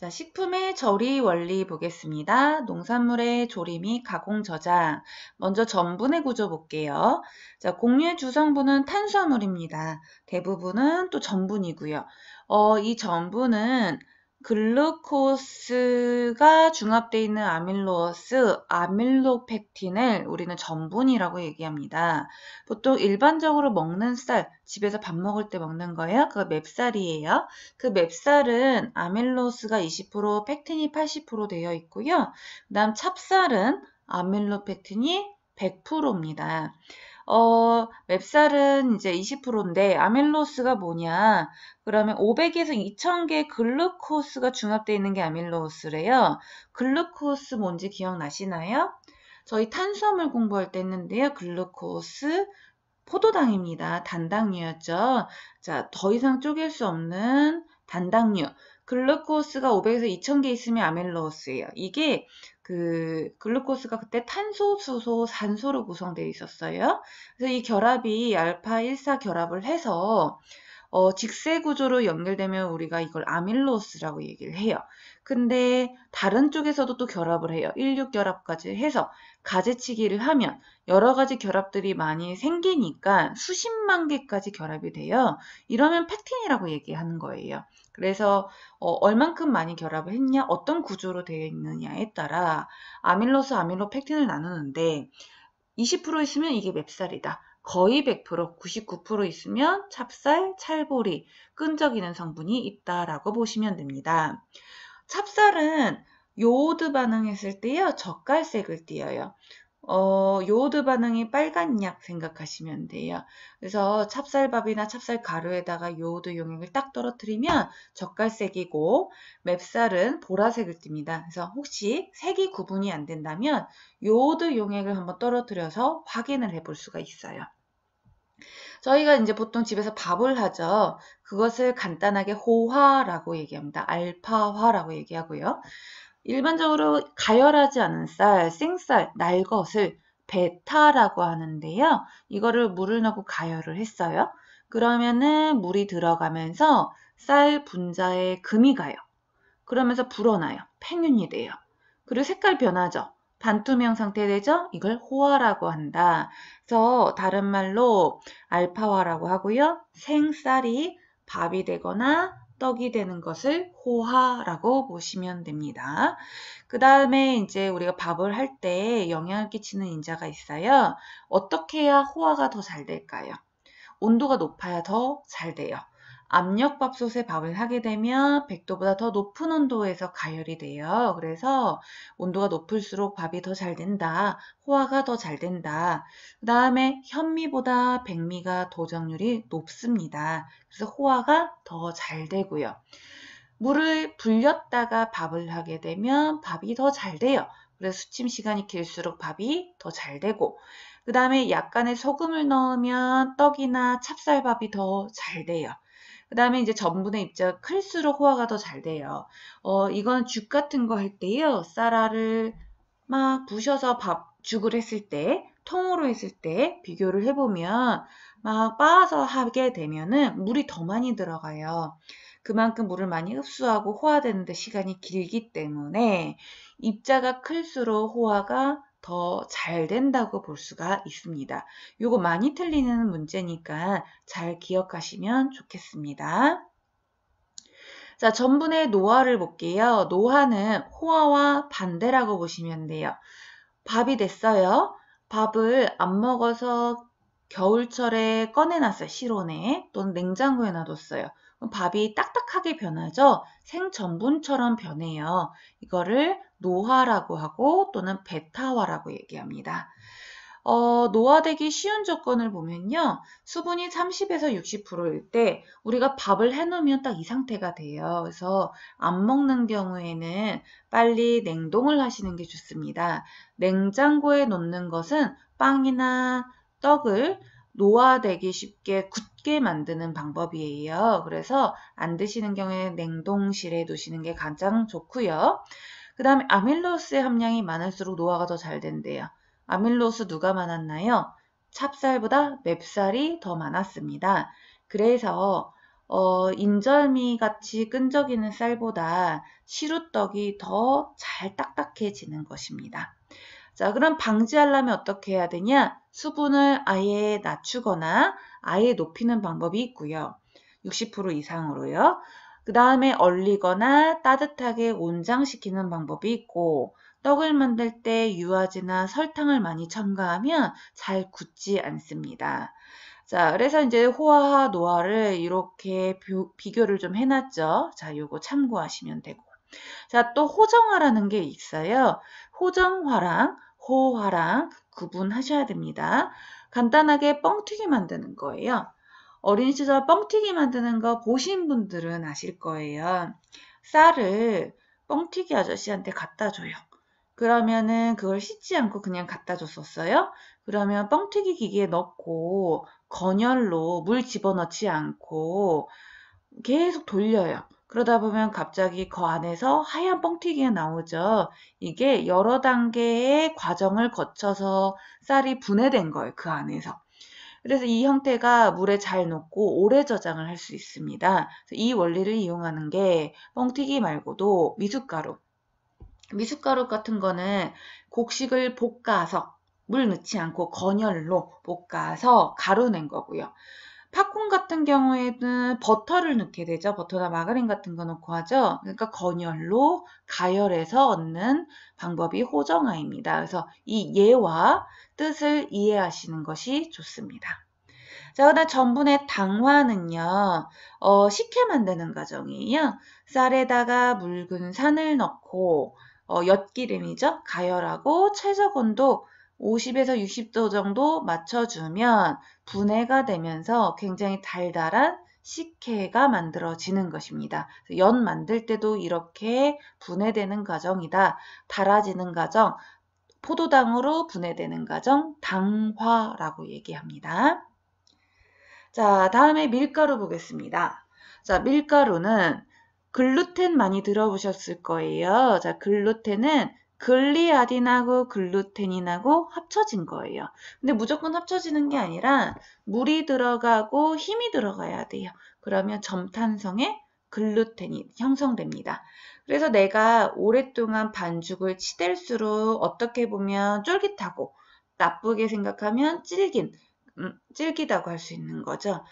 자, 식품의 절이 원리 보겠습니다. 농산물의 조리 및 가공 저장. 먼저 전분의 구조 볼게요. 자, 곡류의 주성분은 탄수화물입니다. 대부분은 또 전분이고요. 어, 이 전분은 글루코스가 중합되어 있는 아밀로어스, 아밀로펙틴을 우리는 전분이라고 얘기합니다. 보통 일반적으로 먹는 쌀, 집에서 밥 먹을 때 먹는 거예요. 그거 맵쌀이에요. 그 맵쌀은 아밀로스가 20%, 펙틴이 80% 되어 있고요. 그 다음 찹쌀은 아밀로펙틴이 100%입니다. 어, 맵살은 이제 20%인데 아밀로스가 뭐냐? 그러면 500에서 2000개의 글루코스가 중합되어 있는 게 아밀로스래요. 글루코스 뭔지 기억나시나요? 저희 탄수화물 공부할 때 했는데요. 글루코스 포도당입니다. 단당류였죠. 자, 더 이상 쪼갤 수 없는 단당류. 글루코스가 500에서 2000개 있으면 아멜로스예요 이게 그 글루코스가 그때 탄소, 수소, 산소로 구성되어 있었어요. 그래서 이 결합이 알파 1 4 결합을 해서 어, 직세 구조로 연결되면 우리가 이걸 아밀로스라고 얘기를 해요. 근데 다른 쪽에서도 또 결합을 해요. 16 결합까지 해서 가지치기를 하면 여러 가지 결합들이 많이 생기니까 수십만 개까지 결합이 돼요. 이러면 팩틴이라고 얘기하는 거예요. 그래서 어, 얼만큼 많이 결합을 했냐, 어떤 구조로 되어 있느냐에 따라 아밀로스 아밀로 팩틴을 나누는데 20% 있으면 이게 맵살이다. 거의 100%, 99% 있으면 찹쌀, 찰보리, 끈적이는 성분이 있다라고 보시면 됩니다. 찹쌀은 요오드 반응했을 때요. 적갈색을 띄어요. 어, 요오드 반응이 빨간 약 생각하시면 돼요. 그래서 찹쌀밥이나 찹쌀 가루에다가 요오드 용액을 딱 떨어뜨리면 적갈색이고 맵쌀은 보라색을 띱니다. 그래서 혹시 색이 구분이 안 된다면 요오드 용액을 한번 떨어뜨려서 확인을 해볼 수가 있어요. 저희가 이제 보통 집에서 밥을 하죠. 그것을 간단하게 호화라고 얘기합니다. 알파화라고 얘기하고요. 일반적으로 가열하지 않은 쌀, 생쌀, 날것을 베타라고 하는데요. 이거를 물을 넣고 가열을 했어요. 그러면은 물이 들어가면서 쌀 분자에 금이 가요. 그러면서 불어나요. 팽윤이 돼요. 그리고 색깔 변하죠. 반투명 상태 되죠? 이걸 호화라고 한다. 그래서 다른 말로 알파화라고 하고요. 생쌀이 밥이 되거나 떡이 되는 것을 호화라고 보시면 됩니다. 그 다음에 이제 우리가 밥을 할 때 영향을 끼치는 인자가 있어요. 어떻게 해야 호화가 더 잘 될까요? 온도가 높아야 더 잘 돼요. 압력밥솥에 밥을 하게 되면 100도보다 더 높은 온도에서 가열이 돼요. 그래서 온도가 높을수록 밥이 더 잘 된다. 호화가 더 잘 된다. 그 다음에 현미보다 백미가 도정률이 높습니다. 그래서 호화가 더 잘 되고요. 물을 불렸다가 밥을 하게 되면 밥이 더 잘 돼요. 그래서 수침 시간이 길수록 밥이 더 잘 되고 그 다음에 약간의 소금을 넣으면 떡이나 찹쌀밥이 더 잘 돼요. 그 다음에 이제 전분의 입자가 클수록 호화가 더 잘 돼요. 어, 이거는 죽 같은 거 할 때요. 쌀알을 막 부셔서 밥, 죽을 했을 때, 통으로 했을 때 비교를 해보면 막 빻아서 하게 되면은 물이 더 많이 들어가요. 그만큼 물을 많이 흡수하고 호화되는데 시간이 길기 때문에 입자가 클수록 호화가 더잘 된다고 볼 수가 있습니다. 이거 많이 틀리는 문제니까 잘 기억하시면 좋겠습니다. 자, 전분의 노화를 볼게요. 노화는 호화와 반대라고 보시면 돼요. 밥이 됐어요. 밥을 안 먹어서 겨울철에 꺼내놨어요. 실온에 또는 냉장고에 놔뒀어요. 밥이 딱딱하게 변하죠. 생전분처럼 변해요. 이거를 노화라고 하고 또는 베타화라고 얘기합니다. 어, 노화되기 쉬운 조건을 보면요. 수분이 30에서 60%일 때 우리가 밥을 해놓으면 딱 이 상태가 돼요. 그래서 안 먹는 경우에는 빨리 냉동을 하시는 게 좋습니다. 냉장고에 놓는 것은 빵이나 떡을 노화되기 쉽게 굳게 만드는 방법이에요. 그래서 안 드시는 경우에 냉동실에 두시는 게 가장 좋고요. 그 다음에 아밀로스의 함량이 많을수록 노화가 더 잘 된대요. 아밀로스 누가 많았나요? 찹쌀보다 맵쌀이 더 많았습니다. 그래서 어, 인절미 같이 끈적이는 쌀보다 시루떡이 더 잘 딱딱해지는 것입니다. 자, 그럼 방지하려면 어떻게 해야 되냐? 수분을 아예 낮추거나 아예 높이는 방법이 있고요. 60% 이상으로요. 그 다음에 얼리거나 따뜻하게 온장시키는 방법이 있고 떡을 만들 때 유화제나 설탕을 많이 첨가하면 잘 굳지 않습니다. 자, 그래서 이제 호화와 노화를 이렇게 비교를 좀 해놨죠. 자, 요거 참고하시면 되고. 자, 또 호정화라는 게 있어요. 호정화랑 호화랑 구분하셔야 됩니다. 간단하게 뻥튀기 만드는 거예요. 어린 시절 뻥튀기 만드는 거 보신 분들은 아실 거예요. 쌀을 뻥튀기 아저씨한테 갖다 줘요. 그러면은 그걸 씻지 않고 그냥 갖다 줬었어요. 그러면 뻥튀기 기계에 넣고 건열로 물 집어넣지 않고 계속 돌려요. 그러다 보면 갑자기 거 안에서 하얀 뻥튀기가 나오죠. 이게 여러 단계의 과정을 거쳐서 쌀이 분해된 거예요. 그 안에서. 그래서 이 형태가 물에 잘 녹고 오래 저장을 할 수 있습니다. 이 원리를 이용하는 게 뻥튀기 말고도 미숫가루. 미숫가루 같은 거는 곡식을 볶아서 물 넣지 않고 건열로 볶아서 가루 낸 거고요. 팝콘 같은 경우에는 버터를 넣게 되죠. 버터나 마가린 같은 거 넣고 하죠. 그러니까 건열로 가열해서 얻는 방법이 호정아입니다. 그래서 이 예와 뜻을 이해하시는 것이 좋습니다. 자, 그다음 전분의 당화는요. 어, 식혜 만드는 과정이에요. 쌀에다가 묽은 산을 넣고 어, 엿기름이죠. 가열하고 최저온도 50에서 60도 정도 맞춰주면 분해가 되면서 굉장히 달달한 식혜가 만들어지는 것입니다. 연 만들 때도 이렇게 분해되는 과정이다. 달아지는 과정, 포도당으로 분해되는 과정, 당화라고 얘기합니다. 자, 다음에 밀가루 보겠습니다. 자, 밀가루는 글루텐 많이 들어보셨을 거예요. 자, 글루텐은 글리아딘하고 글루텐인하고 합쳐진 거예요. 근데 무조건 합쳐지는 게 아니라 물이 들어가고 힘이 들어가야 돼요. 그러면 점탄성의 글루텐이 형성됩니다. 그래서 내가 오랫동안 반죽을 치댈수록 어떻게 보면 쫄깃하고 나쁘게 생각하면 질긴, 음, 질기다고 할 수 있는 거죠.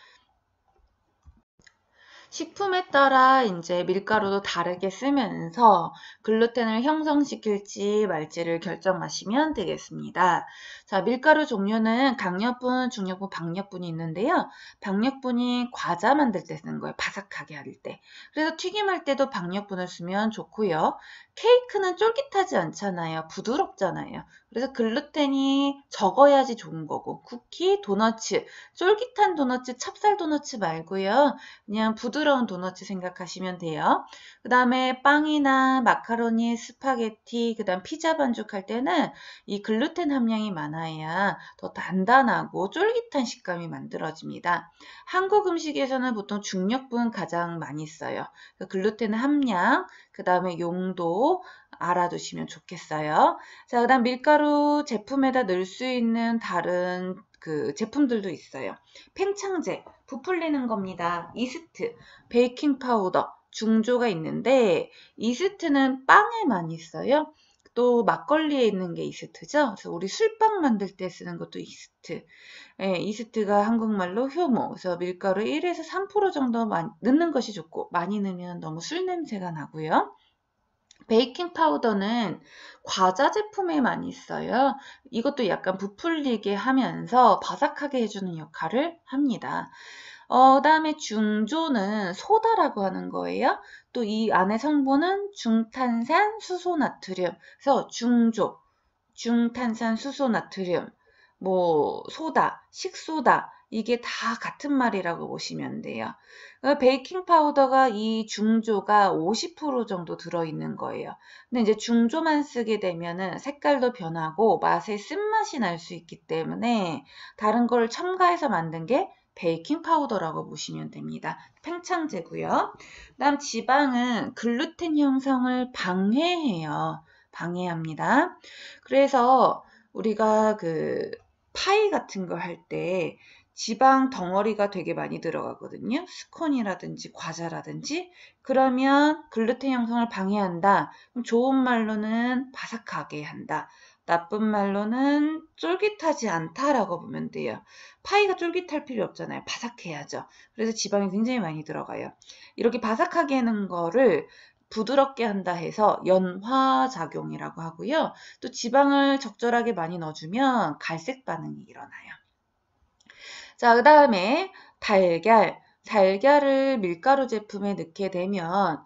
식품에 따라 이제 밀가루도 다르게 쓰면서 글루텐을 형성시킬지 말지를 결정하시면 되겠습니다. 자, 밀가루 종류는 강력분, 중력분, 박력분이 있는데요. 박력분이 과자 만들 때 쓰는 거예요. 바삭하게 할 때. 그래서 튀김할 때도 박력분을 쓰면 좋고요. 케이크는 쫄깃하지 않잖아요. 부드럽잖아요. 그래서 글루텐이 적어야지 좋은 거고 쿠키, 도넛츠 쫄깃한 도넛츠 찹쌀 도넛츠 말고요. 그냥 부드러운 부드러운 도넛 생각하시면 돼요. 그 다음에 빵이나 마카로니, 스파게티, 그 다음 피자 반죽할 때는 이 글루텐 함량이 많아야 더 단단하고 쫄깃한 식감이 만들어집니다. 한국 음식에서는 보통 중력분 가장 많이 써요. 그 글루텐 함량, 그 다음에 용도, 알아두시면 좋겠어요. 자, 그 다음 밀가루 제품에다 넣을 수 있는 다른 그 제품들도 있어요. 팽창제, 부풀리는 겁니다. 이스트, 베이킹 파우더, 중조가 있는데 이스트는 빵에 많이 써요. 또 막걸리에 있는 게 이스트죠. 그래서 우리 술빵 만들 때 쓰는 것도 이스트. 예, 이스트가 한국말로 효모. 그래서 밀가루 1에서 3% 정도 넣는 것이 좋고 많이 넣으면 너무 술 냄새가 나고요. 베이킹 파우더는 과자 제품에 많이 있어요 이것도 약간 부풀리게 하면서 바삭하게 해주는 역할을 합니다. 어, 다음에 중조는 소다라고 하는 거예요. 또 이 안에 성분은 중탄산 수소 나트륨. 그래서 중조, 중탄산 수소 나트륨, 뭐 소다, 식소다 이게 다 같은 말이라고 보시면 돼요. 어, 베이킹 파우더가 이 중조가 50% 정도 들어있는 거예요. 근데 이제 중조만 쓰게 되면은 색깔도 변하고 맛의 쓴맛이 날 수 있기 때문에 다른 걸 첨가해서 만든 게 베이킹 파우더라고 보시면 됩니다. 팽창제고요. 그 다음 지방은 글루텐 형성을 방해해요. 방해합니다. 그래서 우리가 그 파이 같은 거할때 지방 덩어리가 되게 많이 들어가거든요. 스콘이라든지 과자라든지 그러면 글루텐 형성을 방해한다. 좋은 말로는 바삭하게 한다. 나쁜 말로는 쫄깃하지 않다라고 보면 돼요. 파이가 쫄깃할 필요 없잖아요. 바삭해야죠. 그래서 지방이 굉장히 많이 들어가요. 이렇게 바삭하게 하는 거를 부드럽게 한다 해서 연화작용이라고 하고요. 또 지방을 적절하게 많이 넣어주면 갈색 반응이 일어나요. 자, 그 다음에 달걀. 달걀을 밀가루 제품에 넣게 되면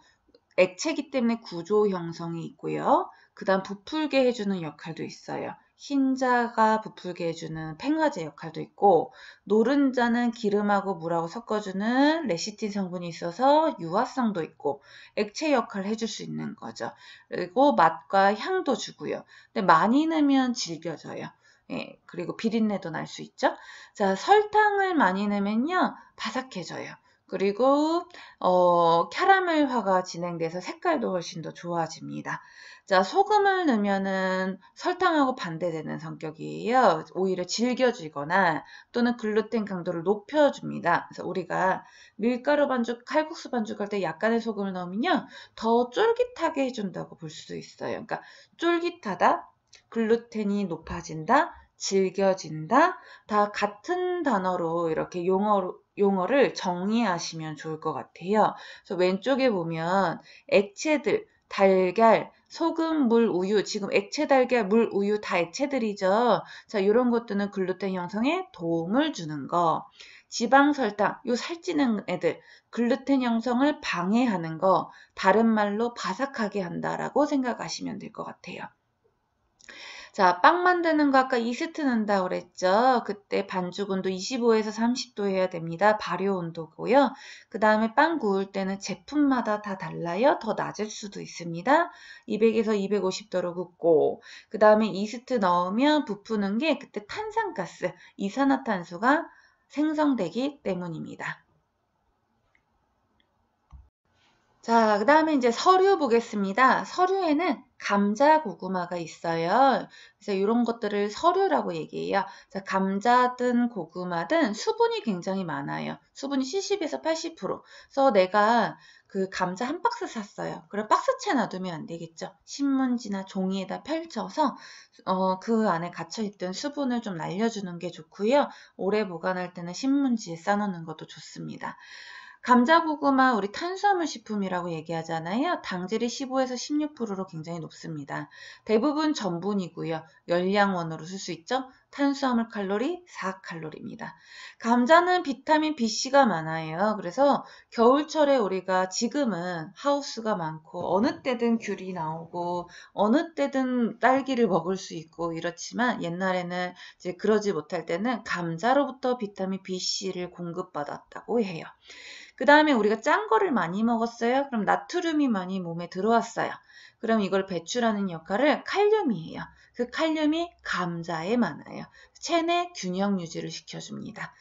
액체기 때문에 구조 형성이 있고요. 그 다음 부풀게 해주는 역할도 있어요. 흰자가 부풀게 해주는 팽화제 역할도 있고 노른자는 기름하고 물하고 섞어주는 레시틴 성분이 있어서 유화성도 있고 액체 역할을 해줄 수 있는 거죠. 그리고 맛과 향도 주고요. 근데 많이 넣으면 질겨져요. 예, 그리고 비린내도 날 수 있죠. 자, 설탕을 많이 넣으면요, 바삭해져요. 그리고 어, 캐러멜화가 진행돼서 색깔도 훨씬 더 좋아집니다. 자, 소금을 넣으면은 설탕하고 반대되는 성격이에요. 오히려 질겨지거나 또는 글루텐 강도를 높여줍니다. 그래서 우리가 밀가루 반죽, 칼국수 반죽할 때 약간의 소금을 넣으면요, 더 쫄깃하게 해준다고 볼수도 있어요. 그러니까 쫄깃하다, 글루텐이 높아진다, 즐겨진다 다 같은 단어로 이렇게 용어 용어를 정의하시면 좋을 것 같아요. 그래서 왼쪽에 보면 액체들 달걀, 소금, 물, 우유, 지금 액체 달걀, 물, 우유 다 액체들이죠. 자, 이런 것들은 글루텐 형성에 도움을 주는 거. 지방 설탕, 요 살찌는 애들, 글루텐 형성을 방해하는 거, 다른 말로 바삭하게 한다라고 생각하시면 될 것 같아요. 자, 빵 만드는 거 아까 이스트 넣는다 그랬죠? 그때 반죽 온도 25에서 30도 해야 됩니다. 발효 온도고요. 그 다음에 빵 구울 때는 제품마다 다 달라요. 더 낮을 수도 있습니다. 200에서 250도로 굽고 그 다음에 이스트 넣으면 부푸는 게 그때 탄산가스, 이산화탄소가 생성되기 때문입니다. 자, 그 다음에 이제 서류 보겠습니다. 서류에는 감자 고구마가 있어요. 그래서 이런 것들을 서류라고 얘기해요. 자, 감자든 고구마든 수분이 굉장히 많아요. 수분이 70에서 80%. 그래서 내가 그 감자 한 박스 샀어요. 그럼 박스채 놔두면 안 되겠죠. 신문지나 종이에다 펼쳐서 어, 그 안에 갇혀있던 수분을 좀 날려주는 게 좋고요. 오래 보관할 때는 신문지에 싸놓는 것도 좋습니다. 감자고구마 우리 탄수화물 식품이라고 얘기하잖아요. 당질이 15에서 16%로 굉장히 높습니다. 대부분 전분이고요. 열량원으로 쓸 수 있죠. 탄수화물 칼로리 4칼로리입니다. 감자는 비타민 b 씨가 많아요. 그래서 겨울철에 우리가 지금은 하우스가 많고 어느 때든 귤이 나오고 어느 때든 딸기를 먹을 수 있고 이렇지만 옛날에는 이제 그러지 못할 때는 감자로부터 비타민 b 씨를 공급받았다고 해요. 그 다음에 우리가 짠 거를 많이 먹었어요. 그럼 나트륨이 많이 몸에 들어왔어요. 그럼 이걸 배출하는 역할을 칼륨이 에요그 칼륨이 감자에 많아요. 체내 균형 유지를 시켜줍니다.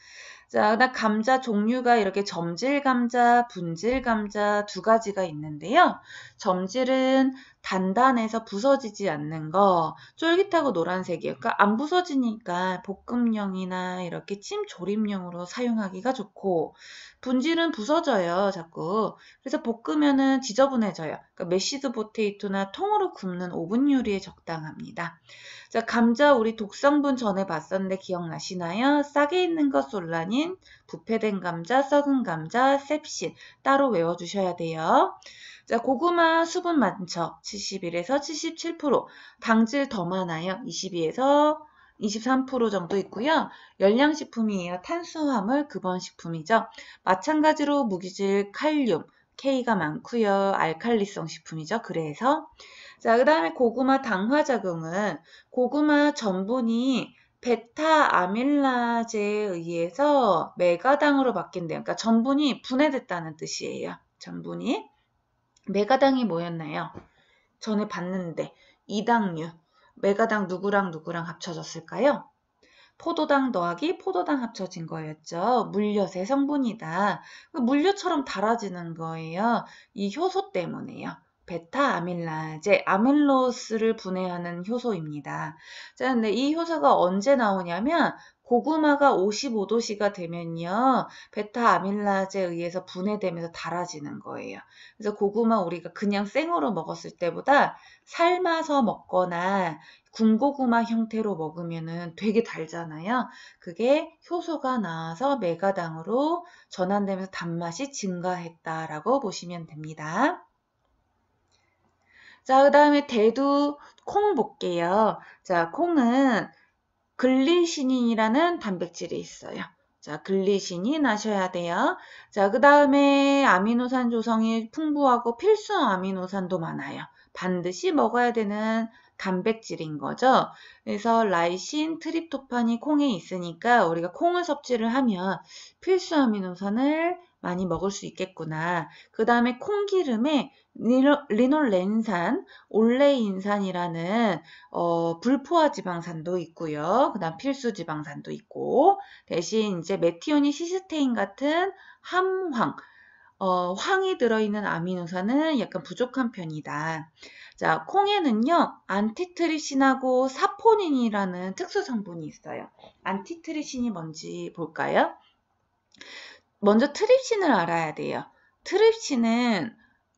자, 나 감자 종류가 이렇게 점질 감자, 분질 감자 두 가지가 있는데요. 점질은 단단해서 부서지지 않는 거, 쫄깃하고 노란색이에요. 그러니까 안 부서지니까 볶음용이나 이렇게 찜 조림용으로 사용하기가 좋고, 분질은 부서져요, 자꾸. 그래서 볶으면은 지저분해져요. 그러니까 메시드 보테이토나 통으로 굽는 오븐 요리에 적당합니다. 자, 감자 우리 독성분 전에 봤었는데 기억나시나요? 싸게 있는 것 솔라닌, 부패된 감자, 썩은 감자, 셉신 따로 외워주셔야 돼요. 자, 고구마 수분 많죠? 71에서 77%, 당질 더 많아요. 22에서 23% 정도 있고요. 열량식품이에요. 탄수화물 급원식품이죠. 마찬가지로 무기질 칼륨, K가 많고요. 알칼리성 식품이죠. 그래서 자, 그 다음에 고구마 당화작용은 고구마 전분이 베타 아밀라제에 의해서 메가당으로 바뀐대요. 그러니까 전분이 분해됐다는 뜻이에요. 전분이. 메가당이 뭐였나요? 전에 봤는데 이당류 메가당 누구랑 누구랑 합쳐졌을까요? 포도당 더하기 포도당 합쳐진 거였죠. 물엿의 성분이다. 그 물엿처럼 달아지는 거예요. 이 효소 때문에요. 베타 아밀라제, 아밀로스를 분해하는 효소입니다. 자, 근데 이 효소가 언제 나오냐면 고구마가 55도씨가 되면요. 베타 아밀라제에 의해서 분해되면서 달아지는 거예요. 그래서 고구마 우리가 그냥 생으로 먹었을 때보다 삶아서 먹거나 군고구마 형태로 먹으면 되게 달잖아요. 그게 효소가 나와서 메가당으로 전환되면서 단맛이 증가했다라고 보시면 됩니다. 자, 그 다음에 대두 콩 볼게요. 자, 콩은 글리시닌이라는 단백질이 있어요. 자, 글리시닌 아셔야 돼요. 자, 그 다음에 아미노산 조성이 풍부하고 필수 아미노산도 많아요. 반드시 먹어야 되는 단백질인 거죠. 그래서 라이신, 트립토판이 콩에 있으니까 우리가 콩을 섭취를 하면 필수 아미노산을 많이 먹을 수 있겠구나. 그 다음에 콩기름에 리놀렌산, 올레인산이라는 어, 불포화 지방산도 있고요. 그 다음 필수 지방산도 있고 대신 이제 메티오니 시스테인 같은 함황, 어, 황이 들어있는 아미노산은 약간 부족한 편이다. 자, 콩에는요, 안티트리신하고 사포닌이라는 특수 성분이 있어요. 안티트리신이 뭔지 볼까요? 먼저 트립신을 알아야 돼요. 트립신은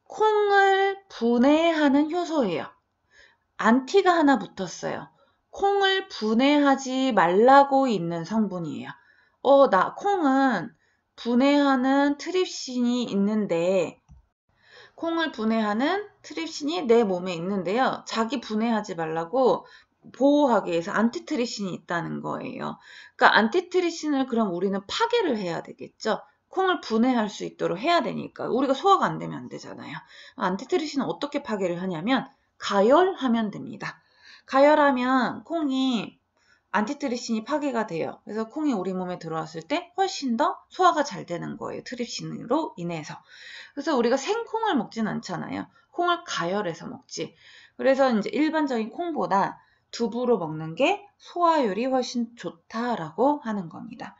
콩을 분해하는 효소예요. 안티가 하나 붙었어요. 콩을 분해하지 말라고 있는 성분이에요. 어, 나 콩은 분해하는 트립신이 있는데 콩을 분해하는 트립신이 내 몸에 있는데요. 자기 분해하지 말라고 보호하기 위해서 안티트립신이 있다는 거예요. 그러니까 안티트립신을 그럼 우리는 파괴를 해야 되겠죠. 콩을 분해할 수 있도록 해야 되니까 우리가 소화가 안 되면 안 되잖아요. 안티트리신은 어떻게 파괴를 하냐면 가열하면 됩니다. 가열하면 콩이 안티트리신이 파괴가 돼요. 그래서 콩이 우리 몸에 들어왔을 때 훨씬 더 소화가 잘 되는 거예요. 트립신으로 인해서. 그래서 우리가 생콩을 먹진 않잖아요. 콩을 가열해서 먹지. 그래서 이제 일반적인 콩보다 두부로 먹는 게 소화율이 훨씬 좋다라고 하는 겁니다.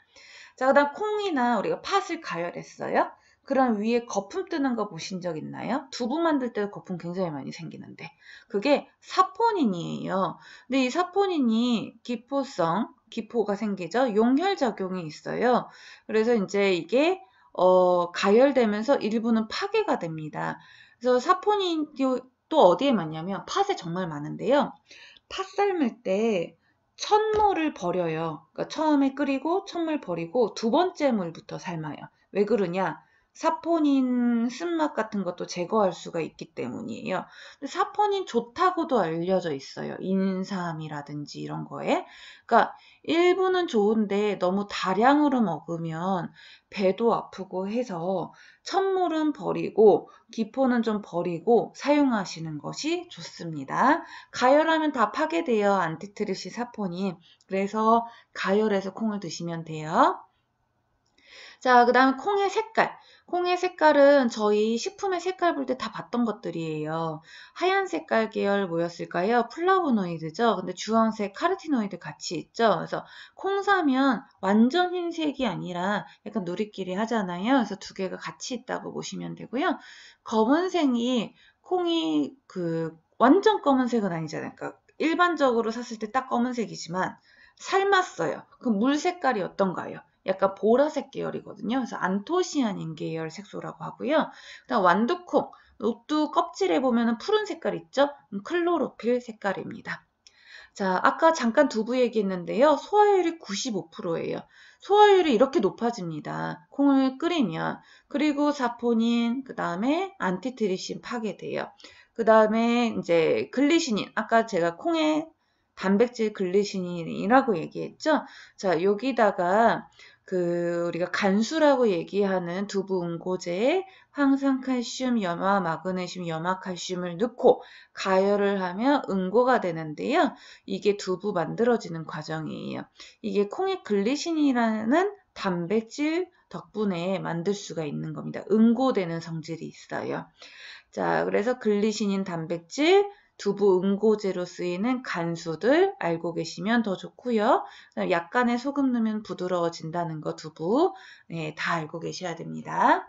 자, 그 다음 콩이나 우리가 팥을 가열했어요. 그럼 위에 거품 뜨는 거 보신 적 있나요? 두부 만들 때도 거품 굉장히 많이 생기는데 그게 사포닌이에요. 근데 이 사포닌이 기포성, 기포가 생기죠. 용혈 작용이 있어요. 그래서 이제 이게 어, 가열되면서 일부는 파괴가 됩니다. 그래서 사포닌이 또 어디에 많냐면 팥에 정말 많은데요. 팥 삶을 때 천물을 버려요. 그러니까 처음에 끓이고 천물 버리고 두 번째 물부터 삶아요. 왜 그러냐? 사포닌 쓴맛 같은 것도 제거할 수가 있기 때문이에요. 사포닌 좋다고도 알려져 있어요. 인삼이라든지 이런 거에. 그러니까 일부는 좋은데 너무 다량으로 먹으면 배도 아프고 해서 첫물은 버리고 기포는 좀 버리고 사용하시는 것이 좋습니다. 가열하면 다 파괴돼요. 안티트립시사포닌. 그래서 가열해서 콩을 드시면 돼요. 자, 그 다음 콩의 색깔. 콩의 색깔은 저희 식품의 색깔 볼 때 다 봤던 것들이에요. 하얀 색깔 계열 뭐였을까요? 플라보노이드죠. 근데 주황색 카르티노이드 같이 있죠. 그래서 콩 사면 완전 흰색이 아니라 약간 누리끼리 하잖아요. 그래서 두 개가 같이 있다고 보시면 되고요. 검은색이 콩이 그 완전 검은색은 아니잖아요. 그러니까 일반적으로 샀을 때 딱 검은색이지만 삶았어요. 그럼 물 색깔이 어떤가요? 약간 보라색 계열이거든요. 그래서 안토시아닌 계열 색소라고 하고요. 그다음 완두콩, 녹두 껍질에 보면 푸른 색깔 있죠? 음, 클로로필 색깔입니다. 자, 아까 잠깐 두부 얘기했는데요. 소화율이 95%예요. 소화율이 이렇게 높아집니다. 콩을 끓이면. 그리고 사포닌, 그 다음에 안티트리신 파괴돼요. 그 다음에 이제 글리신인 아까 제가 콩에 단백질 글리신닌이라고 얘기했죠. 자, 여기다가 그 우리가 간수라고 얘기하는 두부 응고제에 황산칼슘, 염화, 마그네슘, 염화 칼슘을 넣고 가열을 하면 응고가 되는데요. 이게 두부 만들어지는 과정이에요. 이게 콩의 글리신이라는 단백질 덕분에 만들 수가 있는 겁니다. 응고되는 성질이 있어요. 자, 그래서 글리신인 단백질, 두부 응고제로 쓰이는 간수들 알고 계시면 더 좋고요. 약간의 소금 넣으면 부드러워진다는 거 두부 네, 다 알고 계셔야 됩니다.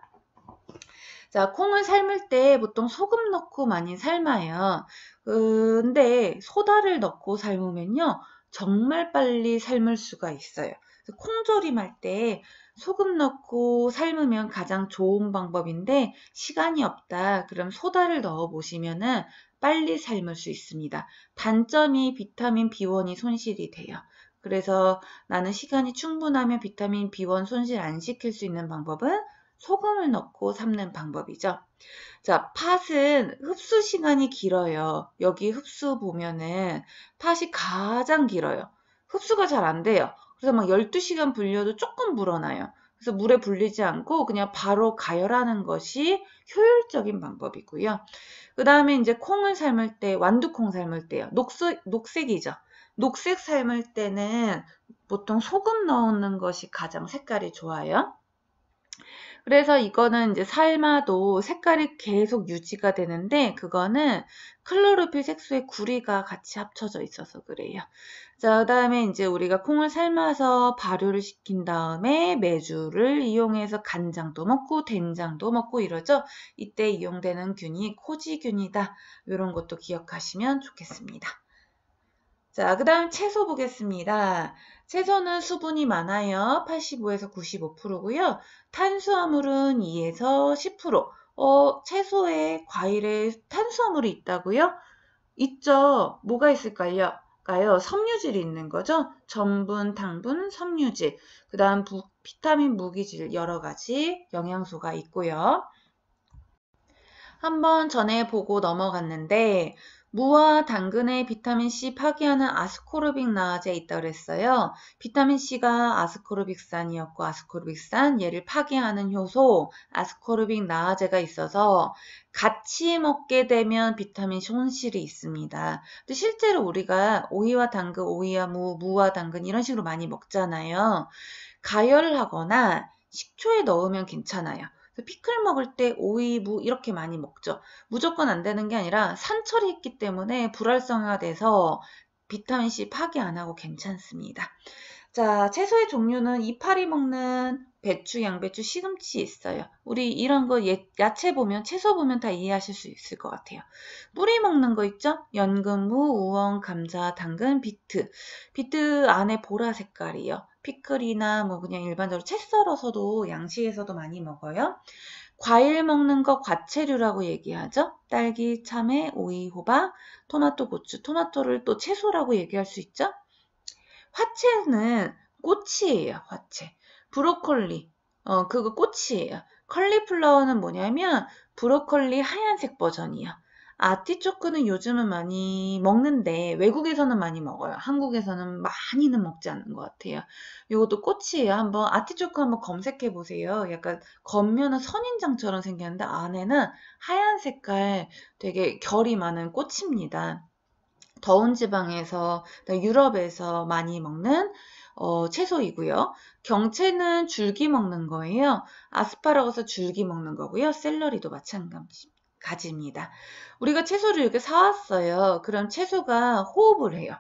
자, 콩을 삶을 때 보통 소금 넣고 많이 삶아요. 근데 소다를 넣고 삶으면요. 정말 빨리 삶을 수가 있어요. 콩조림할 때 소금 넣고 삶으면 가장 좋은 방법인데 시간이 없다. 그럼 소다를 넣어 보시면은 빨리 삶을 수 있습니다. 단점이 비타민 B1이 손실이 돼요. 그래서 나는 시간이 충분하면 비타민 B1 손실 안 시킬 수 있는 방법은 소금을 넣고 삶는 방법이죠. 자, 팥은 흡수 시간이 길어요. 여기 흡수 보면은 팥이 가장 길어요. 흡수가 잘 안 돼요. 그래서 막 12시간 불려도 조금 불어나요. 그래서 물에 불리지 않고 그냥 바로 가열하는 것이 효율적인 방법이고요. 그 다음에 이제 콩을 삶을 때, 완두콩 삶을 때요. 녹색, 녹색이죠. 녹색 삶을 때는 보통 소금 넣는 것이 가장 색깔이 좋아요. 그래서 이거는 이제 삶아도 색깔이 계속 유지가 되는데 그거는 클로로필 색소의 구리가 같이 합쳐져 있어서 그래요. 자, 그 다음에 이제 우리가 콩을 삶아서 발효를 시킨 다음에 메주를 이용해서 간장도 먹고 된장도 먹고 이러죠. 이때 이용되는 균이 코지균이다. 이런 것도 기억하시면 좋겠습니다. 자, 그 다음 채소 보겠습니다. 채소는 수분이 많아요. 85에서 95%고요. 탄수화물은 2에서 10%. 어, 채소에 과일에 탄수화물이 있다고요? 있죠. 뭐가 있을까요? 가요. 섬유질이 있는 거죠. 전분, 당분, 섬유질. 그다음 비타민, 무기질 여러 가지 영양소가 있고요. 한번 전에 보고 넘어갔는데 무와 당근의 비타민C 파괴하는 아스코르빅 나아제 있다 그랬어요. 비타민C가 아스코르빅산이었고 아스코르빅산 얘를 파괴하는 효소 아스코르빅 나아제가 있어서 같이 먹게 되면 비타민 손실이 있습니다. 근데 실제로 우리가 오이와 당근, 오이와 무, 무와 당근 이런 식으로 많이 먹잖아요. 가열하거나 식초에 넣으면 괜찮아요. 피클 먹을 때 오이, 무 이렇게 많이 먹죠. 무조건 안 되는 게 아니라 산처리했기 때문에 불활성화 돼서 비타민C 파괴 안 하고 괜찮습니다. 자, 채소의 종류는 이파리 먹는 배추, 양배추, 시금치 있어요. 우리 이런 거 예, 야채 보면, 채소 보면 다 이해하실 수 있을 것 같아요. 뿌리 먹는 거 있죠? 연근무, 우엉, 감자, 당근, 비트. 비트 안에 보라 색깔이요. 피클이나 뭐 그냥 일반적으로 채 썰어서도 양식에서도 많이 먹어요. 과일 먹는 거 과채류라고 얘기하죠. 딸기, 참외, 오이, 호박, 토마토, 고추, 토마토를 또 채소라고 얘기할 수 있죠. 화채는 꽃이에요. 화채. 브로콜리. 어, 그거 꽃이에요. 컬리플라워는 뭐냐면 브로콜리 하얀색 버전이에요. 아티초크는 요즘은 많이 먹는데 외국에서는 많이 먹어요. 한국에서는 많이는 먹지 않는 것 같아요. 이것도 꽃이에요. 한번 아티초크 한번 검색해 보세요. 약간 겉면은 선인장처럼 생겼는데 안에는 하얀 색깔 되게 결이 많은 꽃입니다. 더운 지방에서 유럽에서 많이 먹는 어, 채소이고요. 경채는 줄기 먹는 거예요. 아스파라거스 줄기 먹는 거고요. 샐러리도 마찬가지. 입니다 가지입니다. 우리가 채소를 이렇게 사왔어요. 그럼 채소가 호흡을 해요.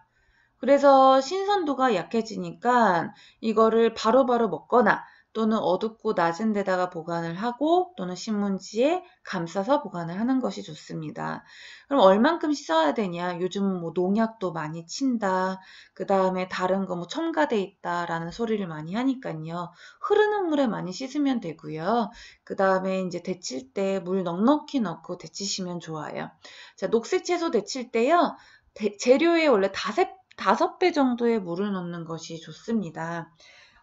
그래서 신선도가 약해지니까 이거를 바로바로 바로 먹거나 또는 어둡고 낮은 데다가 보관을 하고 또는 신문지에 감싸서 보관을 하는 것이 좋습니다. 그럼 얼만큼 씻어야 되냐? 요즘 뭐 농약도 많이 친다. 그 다음에 다른 거 뭐 첨가돼 있다라는 소리를 많이 하니까요. 흐르는 물에 많이 씻으면 되고요. 그 다음에 이제 데칠 때 물 넉넉히 넣고 데치시면 좋아요. 자, 녹색 채소 데칠 때요. 데, 재료에 원래 다섯 다섯 배 정도의 물을 넣는 것이 좋습니다.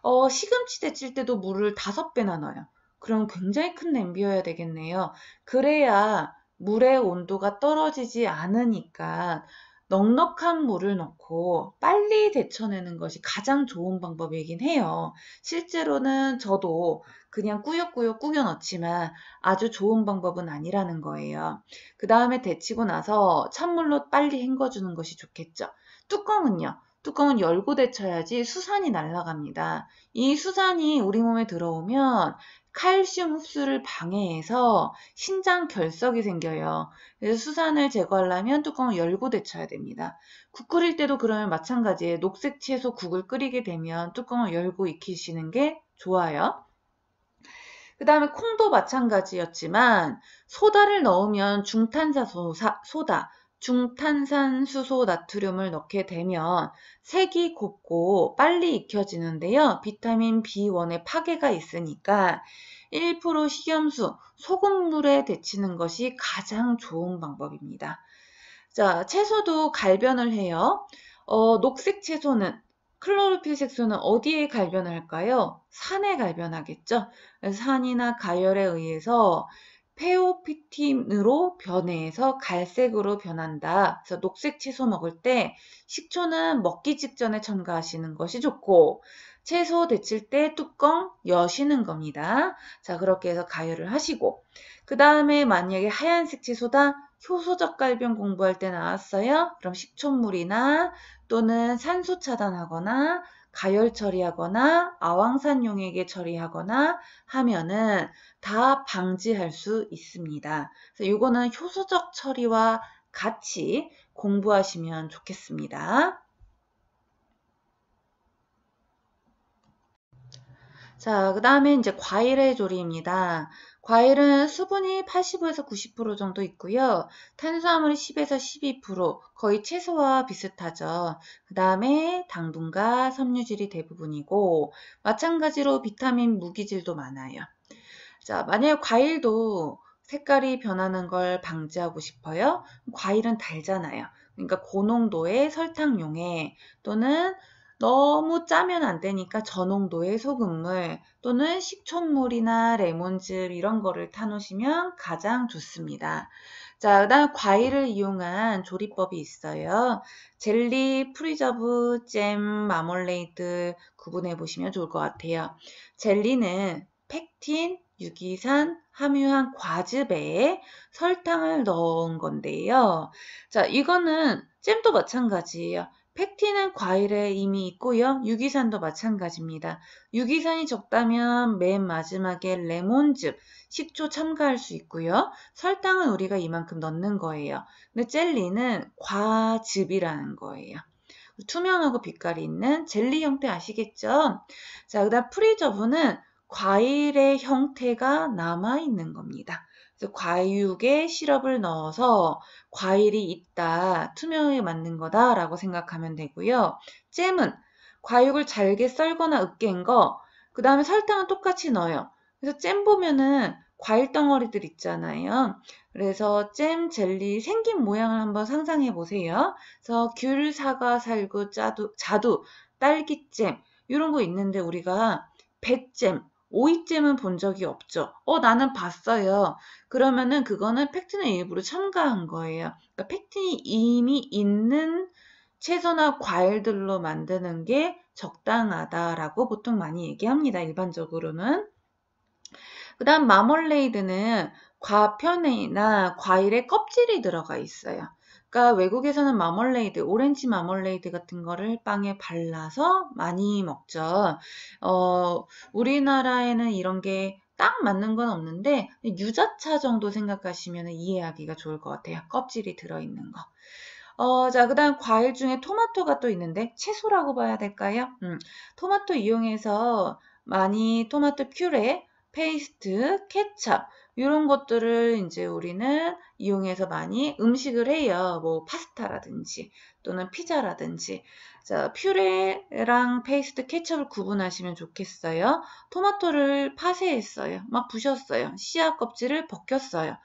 어, 시금치 데칠 때도 물을 다섯 배나 넣어요. 그럼 굉장히 큰 냄비여야 되겠네요. 그래야 물의 온도가 떨어지지 않으니까 넉넉한 물을 넣고 빨리 데쳐내는 것이 가장 좋은 방법이긴 해요. 실제로는 저도 그냥 꾸역꾸역 꾸겨 넣지만 아주 좋은 방법은 아니라는 거예요. 그 다음에 데치고 나서 찬물로 빨리 헹궈주는 것이 좋겠죠. 뚜껑은요. 뚜껑은 열고 데쳐야지 수산이 날아갑니다. 이 수산이 우리 몸에 들어오면 칼슘 흡수를 방해해서 신장 결석이 생겨요. 그래서 수산을 제거하려면 뚜껑을 열고 데쳐야 됩니다. 국 끓일 때도 그러면 마찬가지예요. 녹색 채소 국을 끓이게 되면 뚜껑을 열고 익히시는 게 좋아요. 그 다음에 콩도 마찬가지였지만 소다를 넣으면 중탄사 소다 중탄산수소 나트륨을 넣게 되면 색이 곱고 빨리 익혀지는데요. 비타민 B1의 파괴가 있으니까 1% 식염수, 소금물에 데치는 것이 가장 좋은 방법입니다. 자, 채소도 갈변을 해요. 어, 녹색 채소는 클로로필 색소는 어디에 갈변할까요? 산에 갈변하겠죠. 산이나 가열에 의해서 페오피틴으로 변해서 갈색으로 변한다. 그래서 녹색 채소 먹을 때 식초는 먹기 직전에 첨가하시는 것이 좋고 채소 데칠 때 뚜껑 여시는 겁니다. 자 그렇게 해서 가열을 하시고 그 다음에 만약에 하얀색 채소다 효소적갈변 공부할 때 나왔어요. 그럼 식초물이나 또는 산소 차단하거나 가열 처리하거나 아왕산용액에 처리하거나 하면은 다 방지할 수 있습니다. 그래서 이거는 효소적 처리와 같이 공부하시면 좋겠습니다. 자, 그 다음에 이제 과일의 조리입니다. 과일은 수분이 85에서 90% 정도 있고요. 탄수화물이 10에서 12%, 거의 채소와 비슷하죠. 그 다음에 당분과 섬유질이 대부분이고, 마찬가지로 비타민 무기질도 많아요. 자, 만약 과일도 색깔이 변하는 걸 방지하고 싶어요. 과일은 달잖아요. 그러니까 고농도의 설탕용에 또는 너무 짜면 안 되니까 전농도의 소금물 또는 식초물이나 레몬즙 이런 거를 타놓으시면 가장 좋습니다. 자, 그 다음 과일을 이용한 조리법이 있어요. 젤리, 프리저브, 잼, 마멀레이드 구분해 보시면 좋을 것 같아요. 젤리는 팩틴, 유기산, 함유한 과즙에 설탕을 넣은 건데요. 자, 이거는 잼도 마찬가지예요. 팩틴은 과일에 이미 있고요. 유기산도 마찬가지입니다. 유기산이 적다면 맨 마지막에 레몬즙, 식초 첨가할 수 있고요. 설탕은 우리가 이만큼 넣는 거예요. 근데 젤리는 과즙이라는 거예요. 투명하고 빛깔이 있는 젤리 형태 아시겠죠? 자, 그 다음 프리저브는 과일의 형태가 남아있는 겁니다. 과육에 시럽을 넣어서 과일이 있다, 투명하게 만든 거다 라고 생각하면 되고요. 잼은 과육을 잘게 썰거나 으깬 거, 그 다음에 설탕은 똑같이 넣어요. 그래서 잼 보면은 과일 덩어리들 있잖아요. 그래서 잼, 젤리 생긴 모양을 한번 상상해 보세요. 그래서 귤, 사과, 살구, 자두, 자두 딸기잼 이런 거 있는데 우리가 배잼 오이쯤은 본 적이 없죠. 어, 나는 봤어요. 그러면은 그거는 팩트는 일부러 첨가한 거예요. 그러니까 팩트니 이미 있는 채소나 과일들로 만드는 게 적당하다라고 보통 많이 얘기합니다. 일반적으로는. 그 다음 마멀레이드는 과편이나 과일의 껍질이 들어가 있어요. 그러니까 외국에서는 마멀레이드, 오렌지 마멀레이드 같은 거를 빵에 발라서 많이 먹죠. 어, 우리나라에는 이런 게 딱 맞는 건 없는데 유자차 정도 생각하시면 이해하기가 좋을 것 같아요. 껍질이 들어있는 거. 어, 자, 그 다음 과일 중에 토마토가 또 있는데 채소라고 봐야 될까요? 음, 토마토 이용해서 많이 토마토 퓨레, 페이스트, 케찹, 이런 것들을 이제 우리는 이용해서 많이 음식을 해요. 뭐 파스타라든지 또는 피자라든지. 자, 퓨레랑 페이스트 케첩을 구분하시면 좋겠어요. 토마토를 파쇄했어요. 막 부셨어요. 씨앗 껍질을 벗겼어요.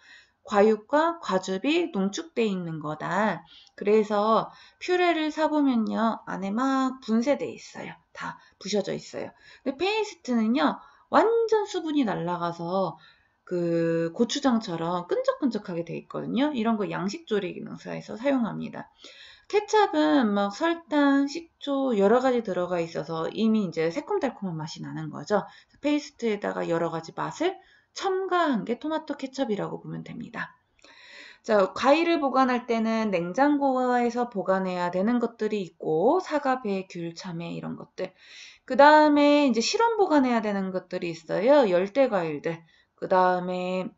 과육과 과즙이 농축되어 있는 거다. 그래서 퓨레를 사보면요. 안에 막분쇄되어 있어요. 다 부셔져 있어요. 근데 페이스트는요. 완전 수분이 날아가서 그 고추장처럼 끈적끈적하게 돼 있거든요. 이런 거 양식조리 기능사에서 사용합니다. 케찹은 막 뭐 설탕, 식초 여러 가지 들어가 있어서 이미 이제 새콤달콤한 맛이 나는 거죠. 페이스트에다가 여러 가지 맛을 첨가한 게 토마토 케찹이라고 보면 됩니다. 자, 과일을 보관할 때는 냉장고에서 보관해야 되는 것들이 있고 사과, 배, 귤, 참외 이런 것들. 그 다음에 이제 실온 보관해야 되는 것들이 있어요. 열대 과일들. 그 다음에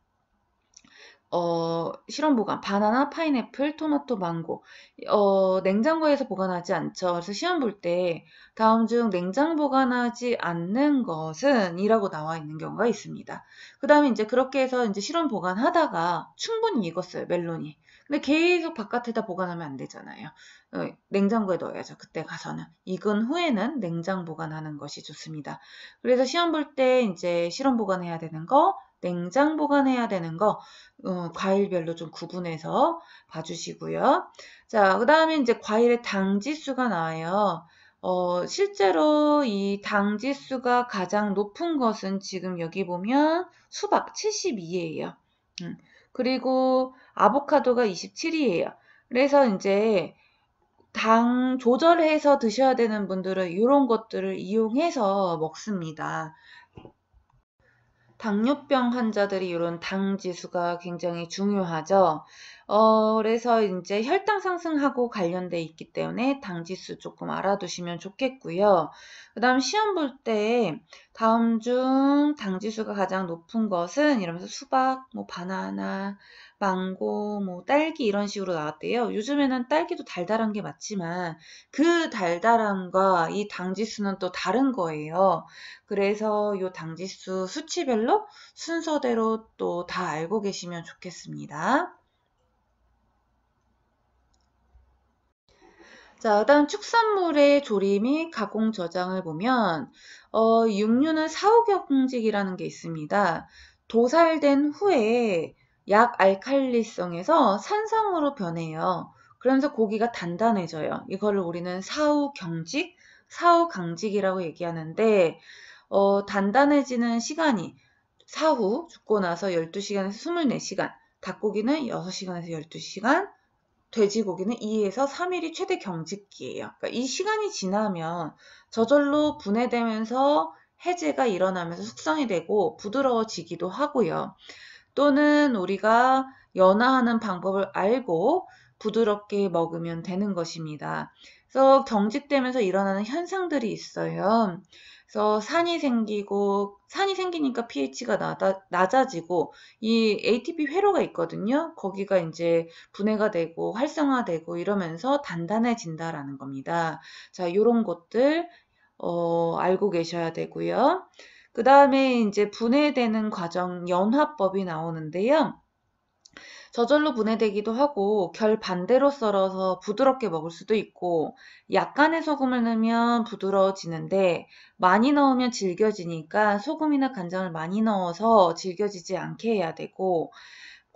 어, 실험 보관, 바나나, 파인애플, 토마토, 망고. 어, 냉장고에서 보관하지 않죠. 그래서 시험 볼 때 다음 중 냉장 보관하지 않는 것은 이라고 나와 있는 경우가 있습니다. 그 다음에 이제 그렇게 해서 이제 실험 보관하다가 충분히 익었어요, 멜론이. 근데 계속 바깥에다 보관하면 안 되잖아요. 어, 냉장고에 넣어야죠. 그때 가서는. 익은 후에는 냉장 보관하는 것이 좋습니다. 그래서 시험 볼 때 이제 실험 보관해야 되는 거, 냉장 보관해야 되는 거 어, 과일별로 좀 구분해서 봐주시고요. 자, 그 다음에 이제 과일의 당지수가 나와요. 어, 실제로 이 당지수가 가장 높은 것은 지금 여기 보면 수박 72예요. 음, 그리고 아보카도가 27이에요. 그래서 이제 당 조절해서 드셔야 되는 분들은 이런 것들을 이용해서 먹습니다. 당뇨병 환자들이 이런 당 지수가 굉장히 중요하죠. 어, 그래서 이제 혈당 상승하고 관련돼 있기 때문에 당 지수 조금 알아두시면 좋겠고요. 그다음 시험 볼 때 다음 중당 지수가 가장 높은 것은 이러면서 수박, 뭐 바나나, 망고, 뭐 딸기 이런 식으로 나왔대요. 요즘에는 딸기도 달달한 게 맞지만 그 달달함과 이 당지수는 또 다른 거예요. 그래서 이 당지수 수치별로 순서대로 또 다 알고 계시면 좋겠습니다. 자, 그 다음 축산물의 조리 및 가공 저장을 보면 어, 육류는 사후경직이라는 게 있습니다. 도살된 후에 약 알칼리성에서 산성으로 변해요. 그러면서 고기가 단단해져요. 이거를 우리는 사후경직, 사후강직이라고 얘기하는데 어, 단단해지는 시간이 사후 죽고 나서 12시간에서 24시간, 닭고기는 6시간에서 12시간, 돼지고기는 2에서 3일이 최대 경직기예요. 그러니까 이 시간이 지나면 저절로 분해되면서 해제가 일어나면서 숙성이 되고 부드러워지기도 하고요. 또는 우리가 연화하는 방법을 알고 부드럽게 먹으면 되는 것입니다. 그래서 경직되면서 일어나는 현상들이 있어요. 그래서 산이 생기고 산이 생기니까 pH가 낮아, 낮아지고 이 ATP 회로가 있거든요. 거기가 이제 분해가 되고 활성화되고 이러면서 단단해진다라는 겁니다. 자, 요런 것들 어, 알고 계셔야 되고요. 그 다음에 이제 분해되는 과정 연화법이 나오는데요. 저절로 분해되기도 하고 결반대로 썰어서 부드럽게 먹을 수도 있고 약간의 소금을 넣으면 부드러워지는데 많이 넣으면 질겨지니까 소금이나 간장을 많이 넣어서 질겨지지 않게 해야 되고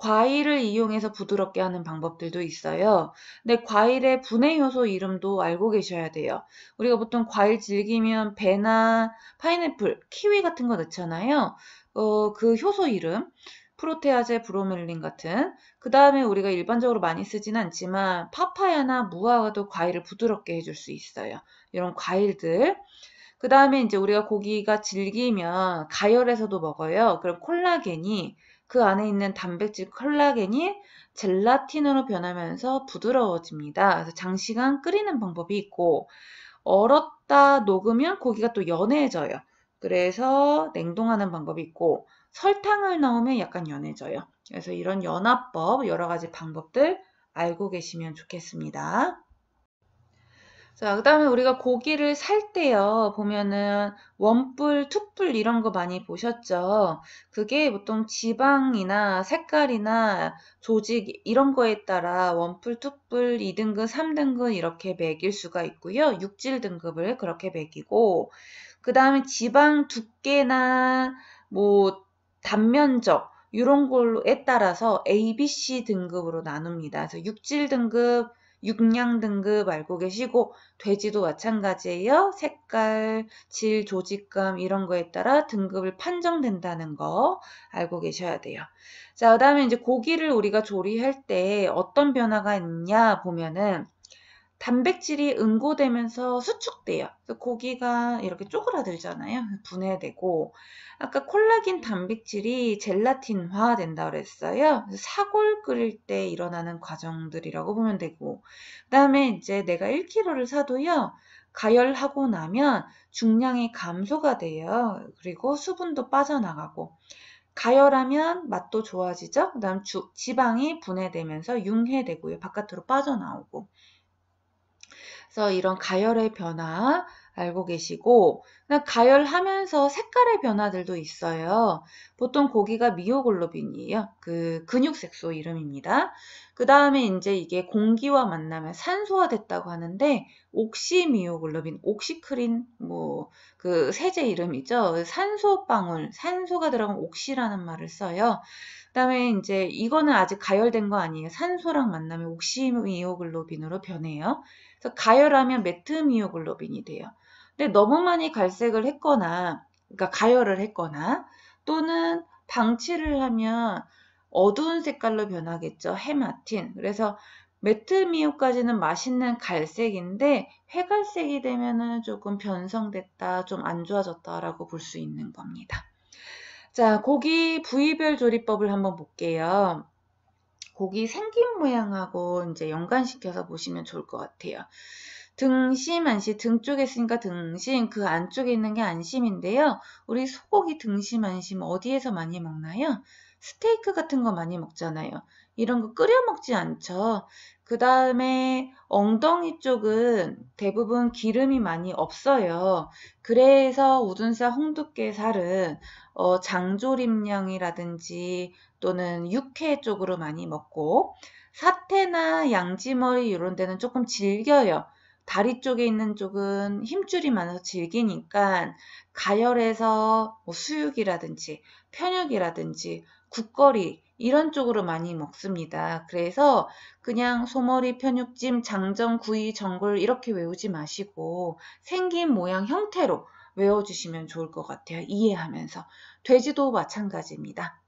과일을 이용해서 부드럽게 하는 방법들도 있어요. 근데 과일의 분해 효소 이름도 알고 계셔야 돼요. 우리가 보통 과일 질기면 배나 파인애플, 키위 같은 거 넣잖아요. 어, 그 효소 이름. 프로테아제, 브로멜린 같은 그 다음에 우리가 일반적으로 많이 쓰진 않지만 파파야나 무화과도 과일을 부드럽게 해줄 수 있어요. 이런 과일들 그 다음에 이제 우리가 고기가 질기면 가열해서도 먹어요. 그럼 콜라겐이 그 안에 있는 단백질 콜라겐이 젤라틴으로 변하면서 부드러워집니다. 그래서 장시간 끓이는 방법이 있고 얼었다 녹으면 고기가 또 연해져요. 그래서 냉동하는 방법이 있고 설탕을 넣으면 약간 연해져요. 그래서 이런 연합법 여러 가지 방법들 알고 계시면 좋겠습니다. 자, 그 다음에 우리가 고기를 살 때요, 보면은 원뿔, 투뿔 이런 거 많이 보셨죠? 그게 보통 지방이나 색깔이나 조직 이런 거에 따라 원뿔, 투뿔, 2등급, 3등급 이렇게 매길 수가 있고요. 육질 등급을 그렇게 매기고, 그 다음에 지방 두께나 뭐 단면적, 이런 걸로에 따라서 A, B, C 등급으로 나눕니다. 그래서 육질 등급, 육량 등급 알고 계시고 돼지도 마찬가지예요. 색깔, 질, 조직감 이런 거에 따라 등급을 판정된다는 거 알고 계셔야 돼요. 자, 그다음에 이제 고기를 우리가 조리할 때 어떤 변화가 있냐 보면은 단백질이 응고되면서 수축돼요. 고기가 이렇게 쪼그라들잖아요. 분해되고 아까 콜라겐 단백질이 젤라틴화 된다 그랬어요. 사골 끓일 때 일어나는 과정들이라고 보면 되고 그다음에 이제 내가 1kg를 사도요. 가열하고 나면 중량이 감소가 돼요. 그리고 수분도 빠져나가고 가열하면 맛도 좋아지죠. 그다음 주, 지방이 분해되면서 융해되고요. 바깥으로 빠져나오고 그래서 이런 가열의 변화 알고 계시고 가열하면서 색깔의 변화들도 있어요. 보통 고기가 미오글로빈이에요. 그 근육색소 이름입니다. 그 다음에 이제 이게 공기와 만나면 산소화 됐다고 하는데 옥시미오글로빈, 옥시크린 뭐 그 세제 이름이죠. 산소 방울, 산소가 들어간 옥시라는 말을 써요. 그 다음에 이제 이거는 아직 가열된 거 아니에요. 산소랑 만나면 옥시미오글로빈으로 변해요. 그래서 가열하면 메트미오글로빈이 돼요. 근데 너무 많이 갈색을 했거나 그러니까 가열을 했거나 또는 방치를 하면 어두운 색깔로 변하겠죠. 헤마틴. 그래서 메트미오까지는 맛있는 갈색인데 회갈색이 되면은 조금 변성됐다, 좀 안 좋아졌다라고 볼 수 있는 겁니다. 자, 고기 부위별 조리법을 한번 볼게요. 고기 생긴 모양하고 이제 연관시켜서 보시면 좋을 것 같아요. 등심, 안심, 등 쪽에 있으니까 등심, 그 안쪽에 있는 게 안심인데요. 우리 소고기 등심, 안심 어디에서 많이 먹나요? 스테이크 같은 거 많이 먹잖아요. 이런 거 끓여 먹지 않죠. 그 다음에 엉덩이 쪽은 대부분 기름이 많이 없어요. 그래서 우둔살 홍두깨살은 어, 장조림량이라든지 또는 육회 쪽으로 많이 먹고 사태나 양지머리 이런 데는 조금 질겨요. 다리 쪽에 있는 쪽은 힘줄이 많아서 질기니까 가열해서 뭐 수육이라든지 편육이라든지 국거리 이런 쪽으로 많이 먹습니다. 그래서 그냥 소머리, 편육찜, 장정, 구이, 전골 이렇게 외우지 마시고 생긴 모양 형태로 외워주시면 좋을 것 같아요. 이해하면서. 돼지도 마찬가지입니다.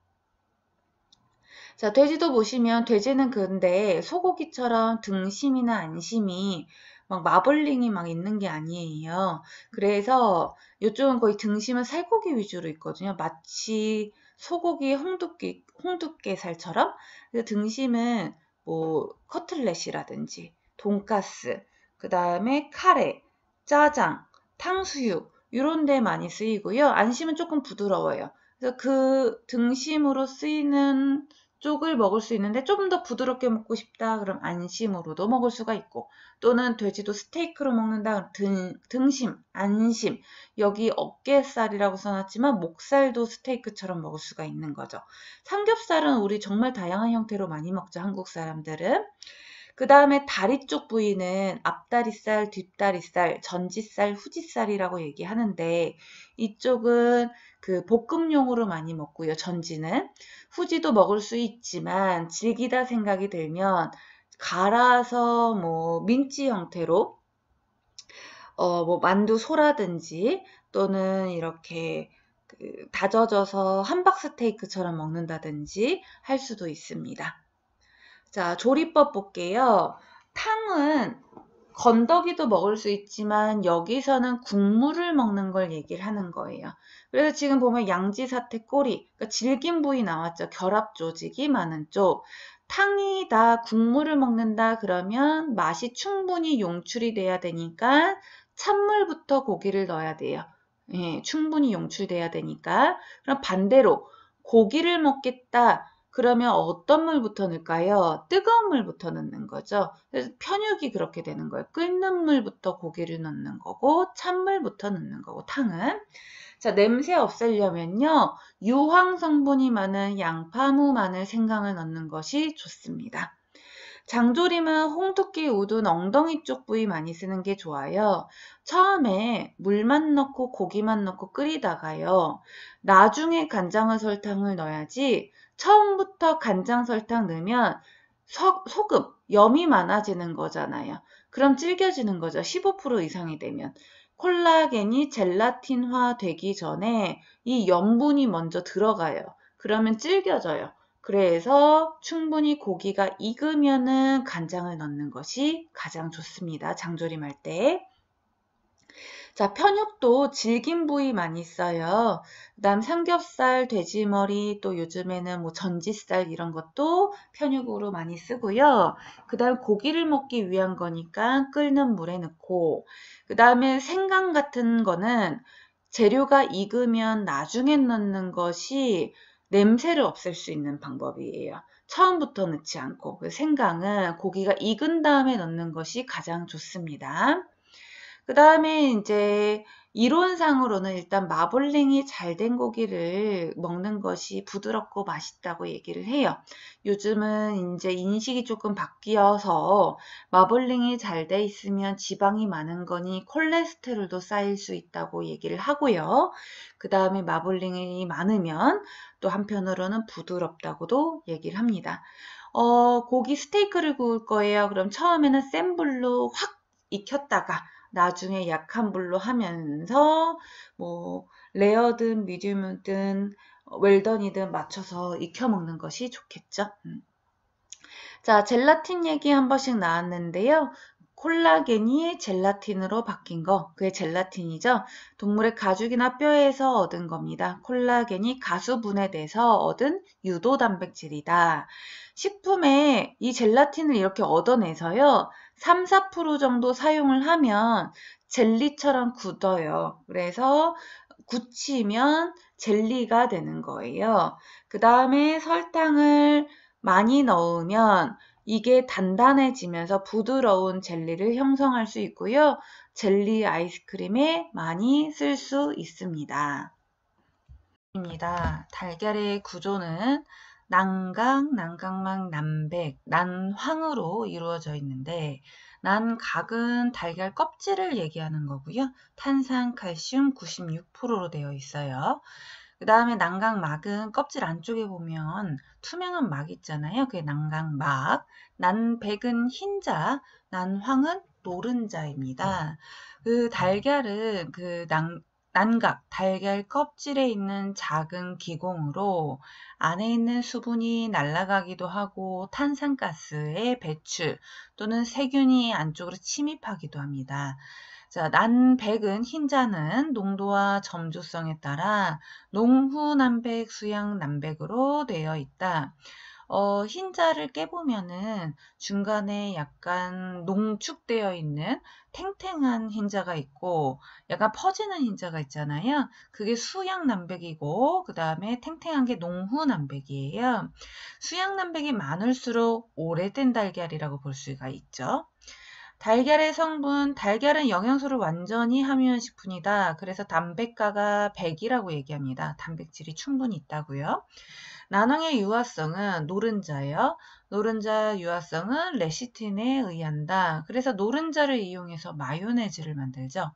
자, 돼지도 보시면 돼지는 근데 소고기처럼 등심이나 안심이 막 마블링이 막 있는 게 아니에요. 그래서 이쪽은 거의 등심은 살코기 위주로 있거든요. 마치 소고기 홍두깨 홍두깨살처럼 등심은 뭐 커틀렛이라든지 돈가스, 그 다음에 카레, 짜장, 탕수육 이런 데 많이 쓰이고요. 안심은 조금 부드러워요. 그래서 그 등심으로 쓰이는 쪽을 먹을 수 있는데 좀더 부드럽게 먹고 싶다 그럼 안심으로도 먹을 수가 있고 또는 돼지도 스테이크로 먹는다 등, 등심, 안심 여기 어깨살이라고 써놨지만 목살도 스테이크처럼 먹을 수가 있는 거죠 삼겹살은 우리 정말 다양한 형태로 많이 먹죠 한국 사람들은 그 다음에 다리 쪽 부위는 앞다리살, 뒷다리살, 전지살, 후지살이라고 얘기하는데 이쪽은 그 볶음용으로 많이 먹고요. 전지는 후지도 먹을 수 있지만 질기다 생각이 들면 갈아서 뭐 민지 형태로 어 뭐 만두 소라든지 또는 이렇게 그 다져져서 함박스테이크처럼 먹는다든지 할 수도 있습니다. 자, 조리법 볼게요. 탕은 건더기도 먹을 수 있지만 여기서는 국물을 먹는 걸 얘기를 하는 거예요. 그래서 지금 보면 양지사태 꼬리, 그러니까 질긴 부위 나왔죠. 결합 조직이 많은 쪽. 탕이 다 국물을 먹는다 그러면 맛이 충분히 용출이 돼야 되니까 찬물부터 고기를 넣어야 돼요. 예, 충분히 용출돼야 되니까. 그럼 반대로 고기를 먹겠다. 그러면 어떤 물부터 넣을까요? 뜨거운 물부터 넣는 거죠. 그래서 편육이 그렇게 되는 거예요. 끓는 물부터 고기를 넣는 거고 찬물부터 넣는 거고 탕은 자 냄새 없애려면요. 유황 성분이 많은 양파무 마늘 생강을 넣는 것이 좋습니다. 장조림은 홍토깨 우둔, 엉덩이 쪽 부위 많이 쓰는 게 좋아요. 처음에 물만 넣고 고기만 넣고 끓이다가요. 나중에 간장을 설탕을 넣어야지 처음부터 간장 설탕 넣으면 소, 소금, 염이 많아지는 거잖아요. 그럼 질겨지는 거죠. 15% 이상이 되면. 콜라겐이 젤라틴화 되기 전에 이 염분이 먼저 들어가요. 그러면 질겨져요. 그래서 충분히 고기가 익으면 간장을 넣는 것이 가장 좋습니다. 장조림할 때. 자, 편육도 질긴 부위 많이 써요 그다음 삼겹살, 돼지머리, 또 요즘에는 뭐 전지살 이런 것도 편육으로 많이 쓰고요. 그다음 고기를 먹기 위한 거니까 끓는 물에 넣고 그다음에 생강 같은 거는 재료가 익으면 나중에 넣는 것이 냄새를 없앨 수 있는 방법이에요. 처음부터 넣지 않고 그 생강은 고기가 익은 다음에 넣는 것이 가장 좋습니다. 그 다음에 이제 이론상으로는 일단 마블링이 잘 된 고기를 먹는 것이 부드럽고 맛있다고 얘기를 해요. 요즘은 이제 인식이 조금 바뀌어서 마블링이 잘 돼 있으면 지방이 많은 거니 콜레스테롤도 쌓일 수 있다고 얘기를 하고요. 그 다음에 마블링이 많으면 또 한편으로는 부드럽다고도 얘기를 합니다. 어, 고기 스테이크를 구울 거예요. 그럼 처음에는 센 불로 확 익혔다가 나중에 약한 불로 하면서 뭐 레어든 미디움든 어, 웰던이든 맞춰서 익혀 먹는 것이 좋겠죠. 음. 자, 젤라틴 얘기 한 번씩 나왔는데요. 콜라겐이 젤라틴으로 바뀐 거, 그게 젤라틴이죠. 동물의 가죽이나 뼈에서 얻은 겁니다. 콜라겐이 가수분해돼서 얻은 유도 단백질이다. 식품에 이 젤라틴을 이렇게 얻어내서요. 3, 4% 정도 사용을 하면 젤리처럼 굳어요. 그래서 굳히면 젤리가 되는 거예요. 그 다음에 설탕을 많이 넣으면 이게 단단해지면서 부드러운 젤리를 형성할 수 있고요. 젤리 아이스크림에 많이 쓸 수 있습니다. 달걀의 구조는 난강, 난강망, 난백, 난황으로 이루어져 있는데 난각은 달걀 껍질을 얘기하는 거고요. 탄산, 칼슘 96%로 되어 있어요. 그 다음에 난강막은 껍질 안쪽에 보면 투명한 막 있잖아요. 그게 난강막 난백은 흰자, 난황은 노른자입니다. 그 달걀은 그 난, 난각, 달걀 껍질에 있는 작은 기공으로 안에 있는 수분이 날아가기도 하고 탄산가스의 배출 또는 세균이 안쪽으로 침입하기도 합니다. 자, 난백은 흰자는 농도와 점조성에 따라 농후 난백, 수양 난백으로 되어 있다. 어, 흰자를 깨보면은 중간에 약간 농축되어 있는 탱탱한 흰자가 있고 약간 퍼지는 흰자가 있잖아요. 그게 수양남백이고그 다음에 탱탱한 게농후남백이에요수양남백이 많을수록 오래된 달걀이라고 볼 수가 있죠. 달걀의 성분, 달걀은 영양소를 완전히 함유한 식품이다. 그래서 단백가가 100이라고 얘기합니다. 단백질이 충분히 있다고요. 나농의 유화성은 노른자예요. 노른자 유화성은 레시틴에 의한다. 그래서 노른자를 이용해서 마요네즈를 만들죠.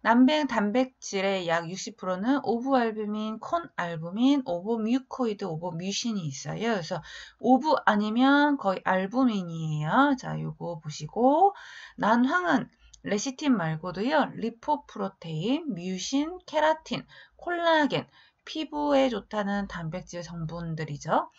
남백 단백질의 약 60%는 오브알부민, 콘알부민, 오브뮤코이드, 오브뮤신이 있어요. 그래서 오브 아니면 거의 알부민이에요. 자, 요거 보시고 난황은 레시틴 말고도요. 리포프로테인, 뮤신, 케라틴, 콜라겐, 피부에 좋다는 단백질 성분들이죠.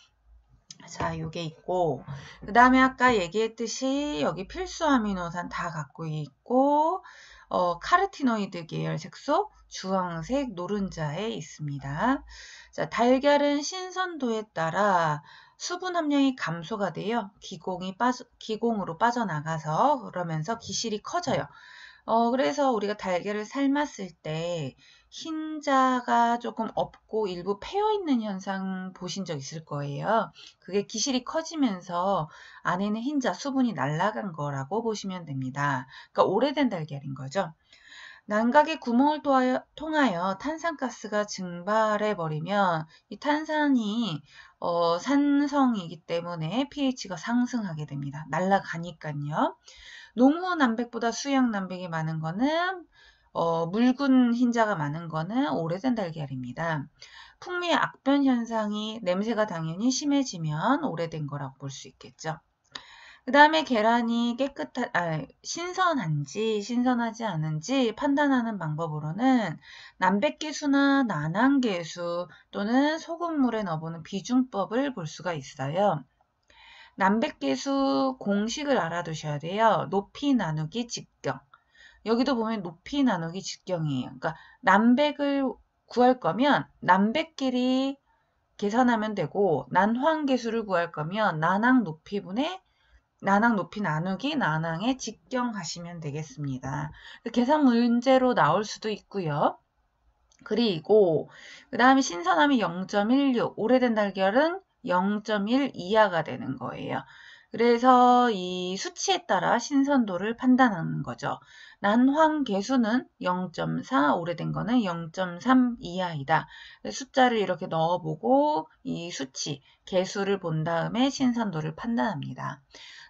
자, 요게 있고 그 다음에 아까 얘기했듯이 여기 필수 아미노산 다 갖고 있고 어, 카르티노이드 계열 색소 주황색 노른자에 있습니다. 자, 달걀은 신선도에 따라 수분 함량이 감소가 되어 기공이 빠져, 기공으로 빠져나가서 그러면서 기실이 커져요. 어, 그래서 우리가 달걀을 삶았을 때 흰자가 조금 없고 일부 패여 있는 현상 보신 적 있을 거예요. 그게 기실이 커지면서 안에 는 흰자 수분이 날아간 거라고 보시면 됩니다. 그러니까 오래된 달걀인 거죠. 난각의 구멍을 통하여, 통하여 탄산가스가 증발해 버리면 이 탄산이 어, 산성이기 때문에 pH가 상승하게 됩니다. 날아가니까요. 농후 난백보다 수양 난백이 많은 거는 어, 묽은 흰자가 많은 거는 오래된 달걀입니다. 풍미의 악변 현상이 냄새가 당연히 심해지면 오래된 거라고 볼 수 있겠죠. 그 다음에 계란이 깨끗한, 아, 신선한지 신선하지 않은지 판단하는 방법으로는 남백계수나 난항계수 또는 소금물에 넣어보는 비중법을 볼 수가 있어요. 남백계수 공식을 알아두셔야 돼요. 높이 나누기 직경. 여기도 보면 높이 나누기 직경이에요. 그러니까 남백을 구할 거면 남백끼리 계산하면 되고 난황계수를 구할 거면 난황 높이분의 난황 높이 나누기 난황의 직경 하시면 되겠습니다. 계산 문제로 나올 수도 있고요. 그리고 그 다음에 신선함이 0.16 오래된 달걀은 0.1 이하가 되는 거예요. 그래서 이 수치에 따라 신선도를 판단하는 거죠. 난황 개수는 0.4, 오래된 거는 0.3 이하이다. 숫자를 이렇게 넣어보고 이 수치, 개수를 본 다음에 신선도를 판단합니다.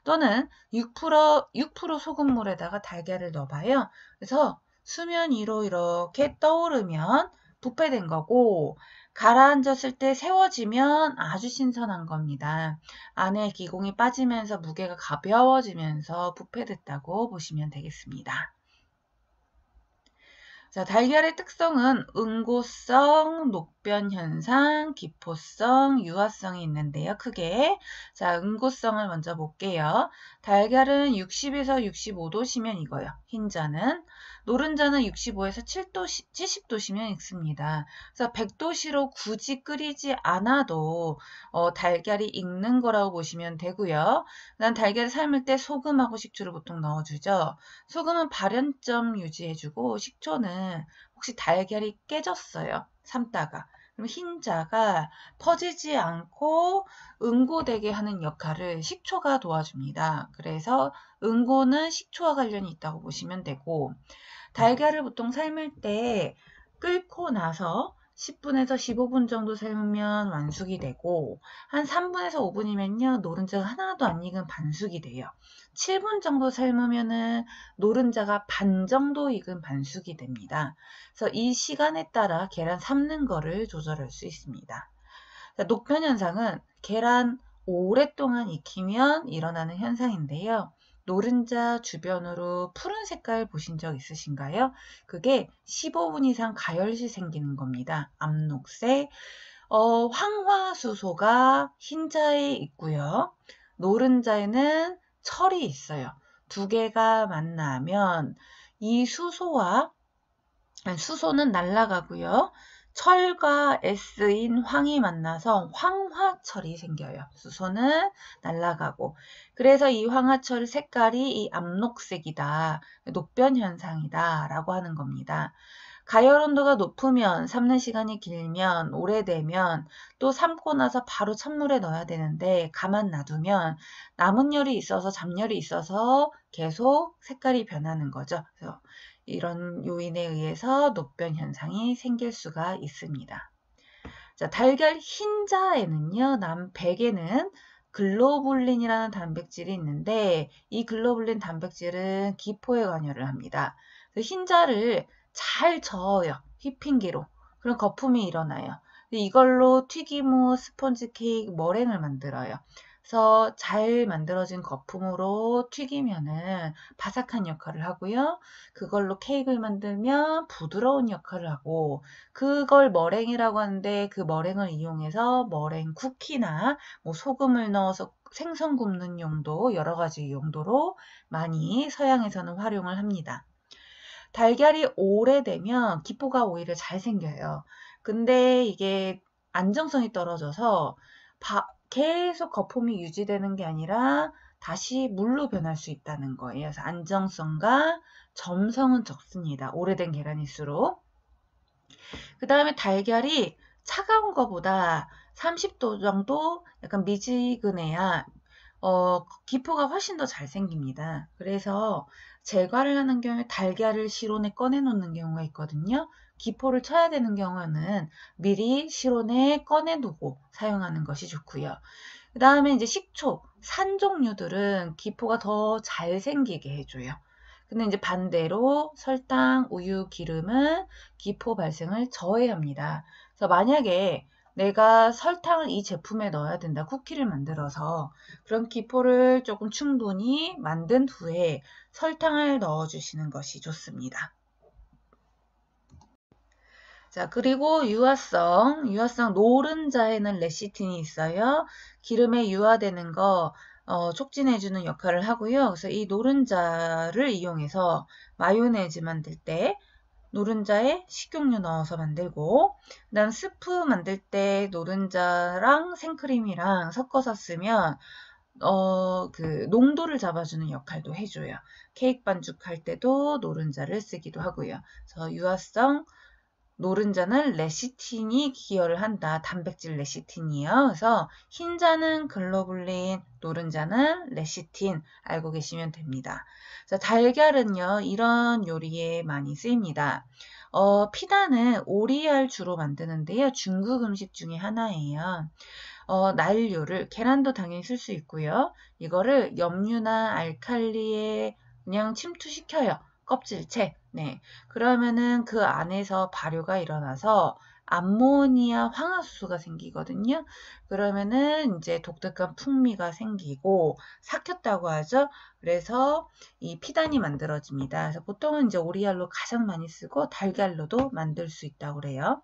또는 6%, 6% 소금물에다가 달걀을 넣어봐요. 그래서 수면 위로 이렇게 떠오르면 부패된 거고 가라앉았을 때 세워지면 아주 신선한 겁니다. 안에 기공이 빠지면서 무게가 가벼워지면서 부패됐다고 보시면 되겠습니다. 자, 달걀의 특성은 응고성, 녹변 현상, 기포성, 유화성이 있는데요. 크게. 자, 응고성을 먼저 볼게요. 달걀은 60에서 65도시면 이거요. 흰자는 노른자는 65에서 7도 70도시면 익습니다. 그래서 100도시로 굳이 끓이지 않아도 어, 달걀이 익는 거라고 보시면 되고요. 난 달걀을 삶을 때 소금하고 식초를 보통 넣어주죠. 소금은 발연점 유지해주고 식초는 혹시 달걀이 깨졌어요. 삶다가 그럼 흰자가 퍼지지 않고 응고되게 하는 역할을 식초가 도와줍니다. 그래서 응고는 식초와 관련이 있다고 보시면 되고 달걀을 보통 삶을 때 끓고 나서 10분에서 15분 정도 삶으면 완숙이 되고 한 3분에서 5분이면요 노른자가 하나도 안 익은 반숙이 돼요. 7분 정도 삶으면은 노른자가 반 정도 익은 반숙이 됩니다. 그래서 이 시간에 따라 계란 삶는 거를 조절할 수 있습니다. 녹편 현상은 계란 오랫동안 익히면 일어나는 현상인데요. 노른자 주변으로 푸른 색깔 보신 적 있으신가요? 그게 15분 이상 가열시 생기는 겁니다. 암녹색 어, 황화수소가 흰자에 있고요. 노른자에는 철이 있어요. 두 개가 만나면 이 수소와 수소는 날아가고요. 철과 S인 황이 만나서 황화철이 생겨요. 수소는 날아가고 그래서 이 황화철 색깔이 이 암록색이다, 녹변 현상이다 라고 하는 겁니다. 가열 온도가 높으면 삶는 시간이 길면 오래되면 또 삶고 나서 바로 찬물에 넣어야 되는데 가만 놔두면 남은 열이 있어서 잡열이 있어서 계속 색깔이 변하는 거죠. 그래서 이런 요인에 의해서 노변 현상이 생길 수가 있습니다. 자, 달걀 흰자에는요, 남백에는 글로불린이라는 단백질이 있는데 이 글로불린 단백질은 기포에 관여를 합니다. 흰자를 잘 저어요. 휘핑기로. 그럼 거품이 일어나요. 이걸로 튀김옷, 스펀지 케이크, 머랭을 만들어요. 그래서 잘 만들어진 거품으로 튀기면은 바삭한 역할을 하고요. 그걸로 케이크를 만들면 부드러운 역할을 하고 그걸 머랭이라고 하는데 그 머랭을 이용해서 머랭 쿠키나 뭐 소금을 넣어서 생선 굽는 용도 여러 가지 용도로 많이 서양에서는 활용을 합니다. 달걀이 오래되면 기포가 오히려 잘 생겨요. 근데 이게 안정성이 떨어져서 바, 계속 거품이 유지되는 게 아니라 다시 물로 변할 수 있다는 거예요. 그래서 안정성과 점성은 적습니다. 오래된 계란일수록. 그 다음에 달걀이 차가운 거보다 30도 정도 약간 미지근해야 어, 기포가 훨씬 더 잘 생깁니다. 그래서 제과를 하는 경우에 달걀을 실온에 꺼내놓는 경우가 있거든요. 기포를 쳐야 되는 경우는 미리 실온에 꺼내두고 사용하는 것이 좋고요. 그 다음에 이제 식초, 산 종류들은 기포가 더 잘 생기게 해줘요. 근데 이제 반대로 설탕, 우유, 기름은 기포 발생을 저해합니다. 그래서 만약에 내가 설탕을 이 제품에 넣어야 된다. 쿠키를 만들어서 그런 기포를 조금 충분히 만든 후에 설탕을 넣어주시는 것이 좋습니다. 자, 그리고 유화성, 유화성 노른자에는 레시틴이 있어요. 기름에 유화되는 거 어, 촉진해주는 역할을 하고요. 그래서 이 노른자를 이용해서 마요네즈 만들 때 노른자에 식용유 넣어서 만들고 그다음 스프 만들 때 노른자랑 생크림이랑 섞어서 쓰면 어 그 농도를 잡아주는 역할도 해줘요. 케이크 반죽할 때도 노른자를 쓰기도 하고요. 그래서 유화성 노른자는 레시틴이 기여를 한다. 단백질 레시틴이에요. 그래서 흰자는 글로블린 노른자는 레시틴 알고 계시면 됩니다. 자, 달걀은요. 이런 요리에 많이 쓰입니다. 어, 피단은 오리알 주로 만드는데요. 중국 음식 중에 하나예요. 어, 날류를 계란도 당연히 쓸 수 있고요. 이거를 염류나 알칼리에 그냥 침투시켜요. 껍질채. 네, 그러면은 그 안에서 발효가 일어나서 암모니아 황화수소가 생기거든요. 그러면은 이제 독특한 풍미가 생기고 삭혔다고 하죠. 그래서 이 피단이 만들어집니다. 그래서 보통은 이제 오리알로 가장 많이 쓰고 달걀로도 만들 수 있다고 그래요.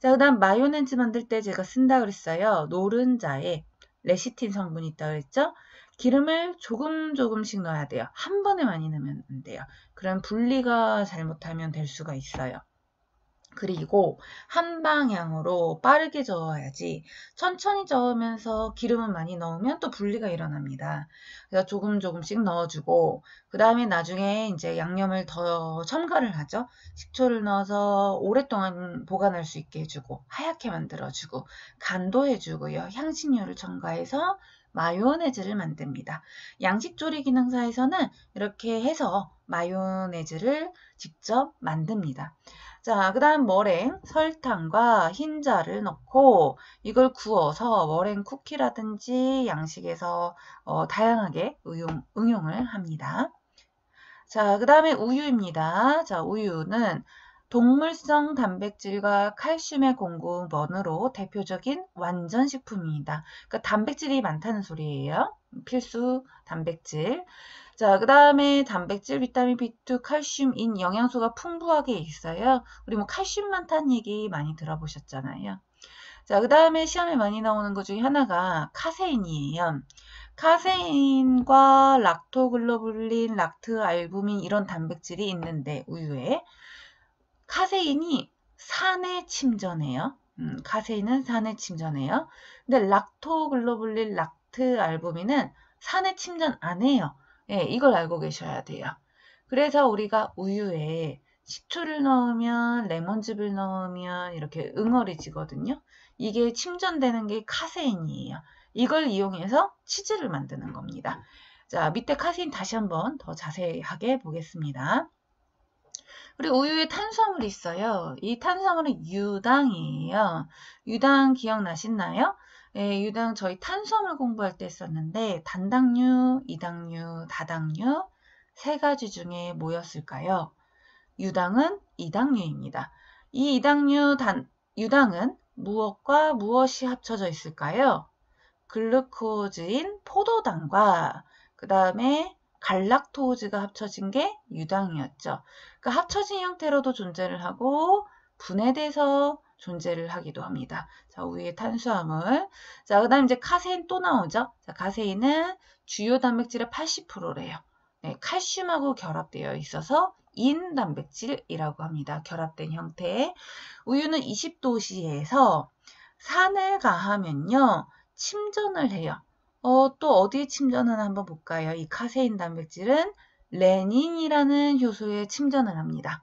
자, 그다음 마요네즈 만들 때 제가 쓴다 그랬어요. 노른자에 레시틴 성분이 있다 그랬죠? 기름을 조금 조금씩 넣어야 돼요. 한 번에 많이 넣으면 안 돼요. 그럼 분리가 잘못하면 될 수가 있어요. 그리고 한 방향으로 빠르게 저어야지 천천히 저으면서 기름을 많이 넣으면 또 분리가 일어납니다. 그래서 조금 조금씩 넣어주고 그 다음에 나중에 이제 양념을 더 첨가를 하죠. 식초를 넣어서 오랫동안 보관할 수 있게 해주고 하얗게 만들어주고 간도 해주고요. 향신료를 첨가해서 마요네즈를 만듭니다. 양식조리 기능사에서는 이렇게 해서 마요네즈를 직접 만듭니다. 자, 그 다음 머랭, 설탕과 흰자를 넣고 이걸 구워서 머랭 쿠키라든지 양식에서 어, 다양하게 응용, 응용을 합니다. 자, 그 다음에 우유입니다. 자, 우유는 동물성 단백질과 칼슘의 공급원으로 대표적인 완전식품입니다. 그러니까 단백질이 많다는 소리예요. 필수 단백질. 자, 그 다음에 단백질, 비타민 B2, 칼슘, 인, 영양소가 풍부하게 있어요. 우리 뭐 칼슘 많다는 얘기 많이 들어보셨잖아요. 자, 그 다음에 시험에 많이 나오는 것 중에 하나가 카세인이에요. 카세인과 락토글로블린 락트알부민 이런 단백질이 있는데 우유에 카세인이 산에 침전해요. 음, 카세인은 산에 침전해요. 근데 락토글로블린 락트 알부민은 산에 침전 안 해요. 예, 이걸 알고 계셔야 돼요. 그래서 우리가 우유에 식초를 넣으면 레몬즙을 넣으면 이렇게 응어리지거든요. 이게 침전되는 게 카세인이에요. 이걸 이용해서 치즈를 만드는 겁니다. 자, 밑에 카세인 다시 한번 더 자세하게 보겠습니다. 그리 우유에 탄수화물이 있어요. 이 탄수화물은 유당이에요. 유당 기억나시나요? 예, 유당 저희 탄수화물 공부할 때 썼는데 단당류, 이당류, 다당류 세 가지 중에 뭐였을까요? 유당은 이당류입니다. 이 이당류 단, 유당은 무엇과 무엇이 합쳐져 있을까요? 글루코즈인 포도당과 그 다음에 갈락토우즈가 합쳐진 게 유당이었죠. 그 합쳐진 형태로도 존재를 하고 분해돼서 존재를 하기도 합니다. 자, 우유 탄수화물. 자, 그 다음 이제 카세인 또 나오죠. 자, 카세인은 주요 단백질의 80%래요. 네, 칼슘하고 결합되어 있어서 인 단백질이라고 합니다. 결합된 형태. 우유는 2 0도시에서 산을 가하면요. 침전을 해요. 어, 또 어디에 침전을 한번 볼까요? 이 카세인 단백질은 레닌이라는 효소에 침전을 합니다.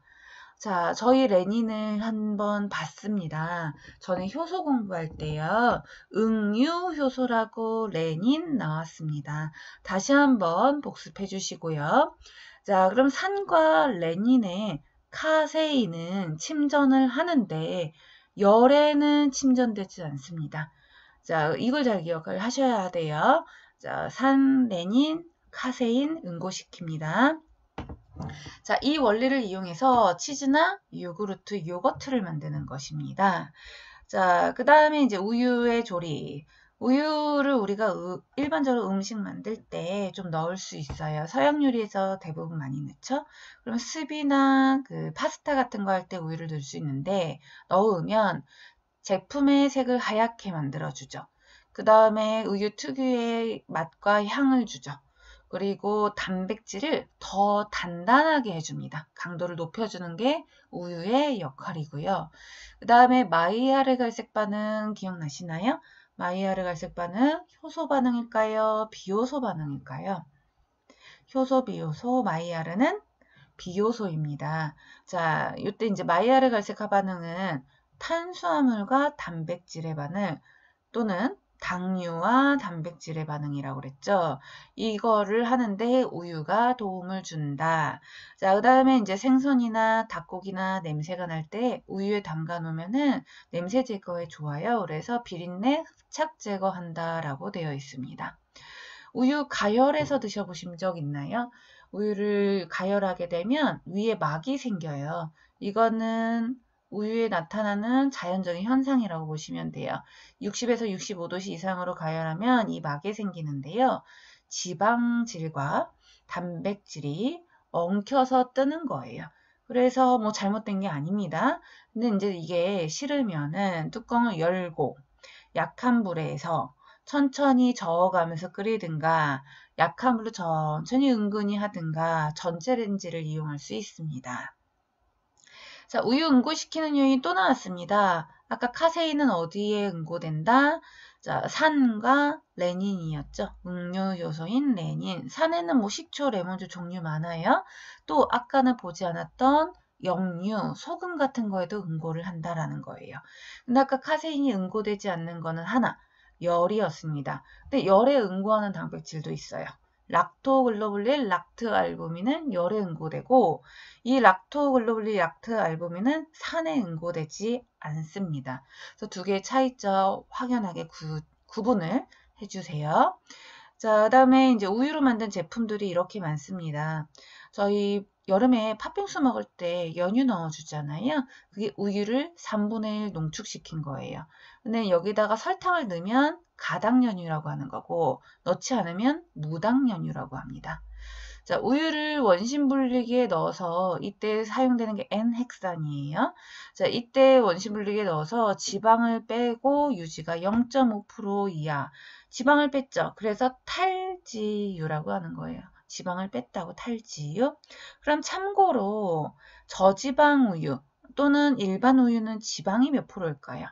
자, 저희 레닌을 한번 봤습니다. 저는 효소 공부할 때요. 응유 효소라고 레닌 나왔습니다. 다시 한번 복습해 주시고요. 자, 그럼 산과 레닌의 카세인은 침전을 하는데 열에는 침전되지 않습니다. 자, 이걸 잘 기억을 하셔야 돼요. 자, 산레닌, 카세인 응고시킵니다. 자, 이 원리를 이용해서 치즈나 요구르트, 요거트를 만드는 것입니다. 자, 그 다음에 이제 우유의 조리. 우유를 우리가 으, 일반적으로 음식 만들 때 좀 넣을 수 있어요. 서양 요리에서 대부분 많이 넣죠. 그럼 습이나그 파스타 같은 거 할 때 우유를 넣을 수 있는데 넣으면 제품의 색을 하얗게 만들어주죠. 그 다음에 우유 특유의 맛과 향을 주죠. 그리고 단백질을 더 단단하게 해줍니다. 강도를 높여주는 게 우유의 역할이고요. 그 다음에 마이야르 갈색 반응 기억나시나요? 마이야르 갈색 반응 효소 반응일까요? 비효소 반응일까요? 효소, 비효소, 마이야르는 비효소입니다. 자, 이때 이제 마이야르 갈색화 반응은 탄수화물과 단백질의 반응 또는 당류와 단백질의 반응이라고 그랬죠. 이거를 하는데 우유가 도움을 준다. 자, 그 다음에 이제 생선이나 닭고기나 냄새가 날 때 우유에 담가 놓으면은 냄새 제거에 좋아요. 그래서 비린내 흡착 제거한다라고 되어 있습니다. 우유 가열해서 드셔보신 적 있나요? 우유를 가열하게 되면 위에 막이 생겨요. 이거는 우유에 나타나는 자연적인 현상이라고 보시면 돼요. 60에서 65도씨 이상으로 가열하면 이 막이 생기는데요. 지방질과 단백질이 엉켜서 뜨는 거예요. 그래서 뭐 잘못된 게 아닙니다. 근데 이제 이게 싫으면은 뚜껑을 열고 약한 불에서 천천히 저어가면서 끓이든가 약한 불로 천천히 은근히 하든가 전체 렌즈를 이용할 수 있습니다. 자, 우유 응고시키는 요인 이또 나왔습니다. 아까 카세인은 어디에 응고된다? 자, 산과 레닌이었죠. 음료 요소인 레닌. 산에는 뭐 식초, 레몬주 종류 많아요. 또 아까는 보지 않았던 영유, 소금 같은 거에도 응고를 한다라는 거예요. 근데 아까 카세인이 응고되지 않는 거는 하나, 열이었습니다. 근데 열에 응고하는 단백질도 있어요. 락토글로블린 락트알부민은 열에 응고되고 이락토글로블린 락트알부민은 산에 응고되지 않습니다. 그래서 두 개의 차이점 확연하게 구, 구분을 해주세요. 자, 그다음에 이제 우유로 만든 제품들이 이렇게 많습니다. 저희 여름에 팥빙수 먹을 때 연유 넣어주잖아요. 그게 우유를 3분의 1 농축시킨 거예요. 근데 여기다가 설탕을 넣으면 가당연유라고 하는 거고 넣지 않으면 무당연유라고 합니다. 자, 우유를 원심분리기에 넣어서 이때 사용되는 게 N핵산이에요. 자, 이때 원심분리기에 넣어서 지방을 빼고 유지가 0.5% 이하. 지방을 뺐죠. 그래서 탈지유라고 하는 거예요. 지방을 뺐다고 탈지유. 그럼 참고로 저지방 우유 또는 일반 우유는 지방이 몇 프로일까요?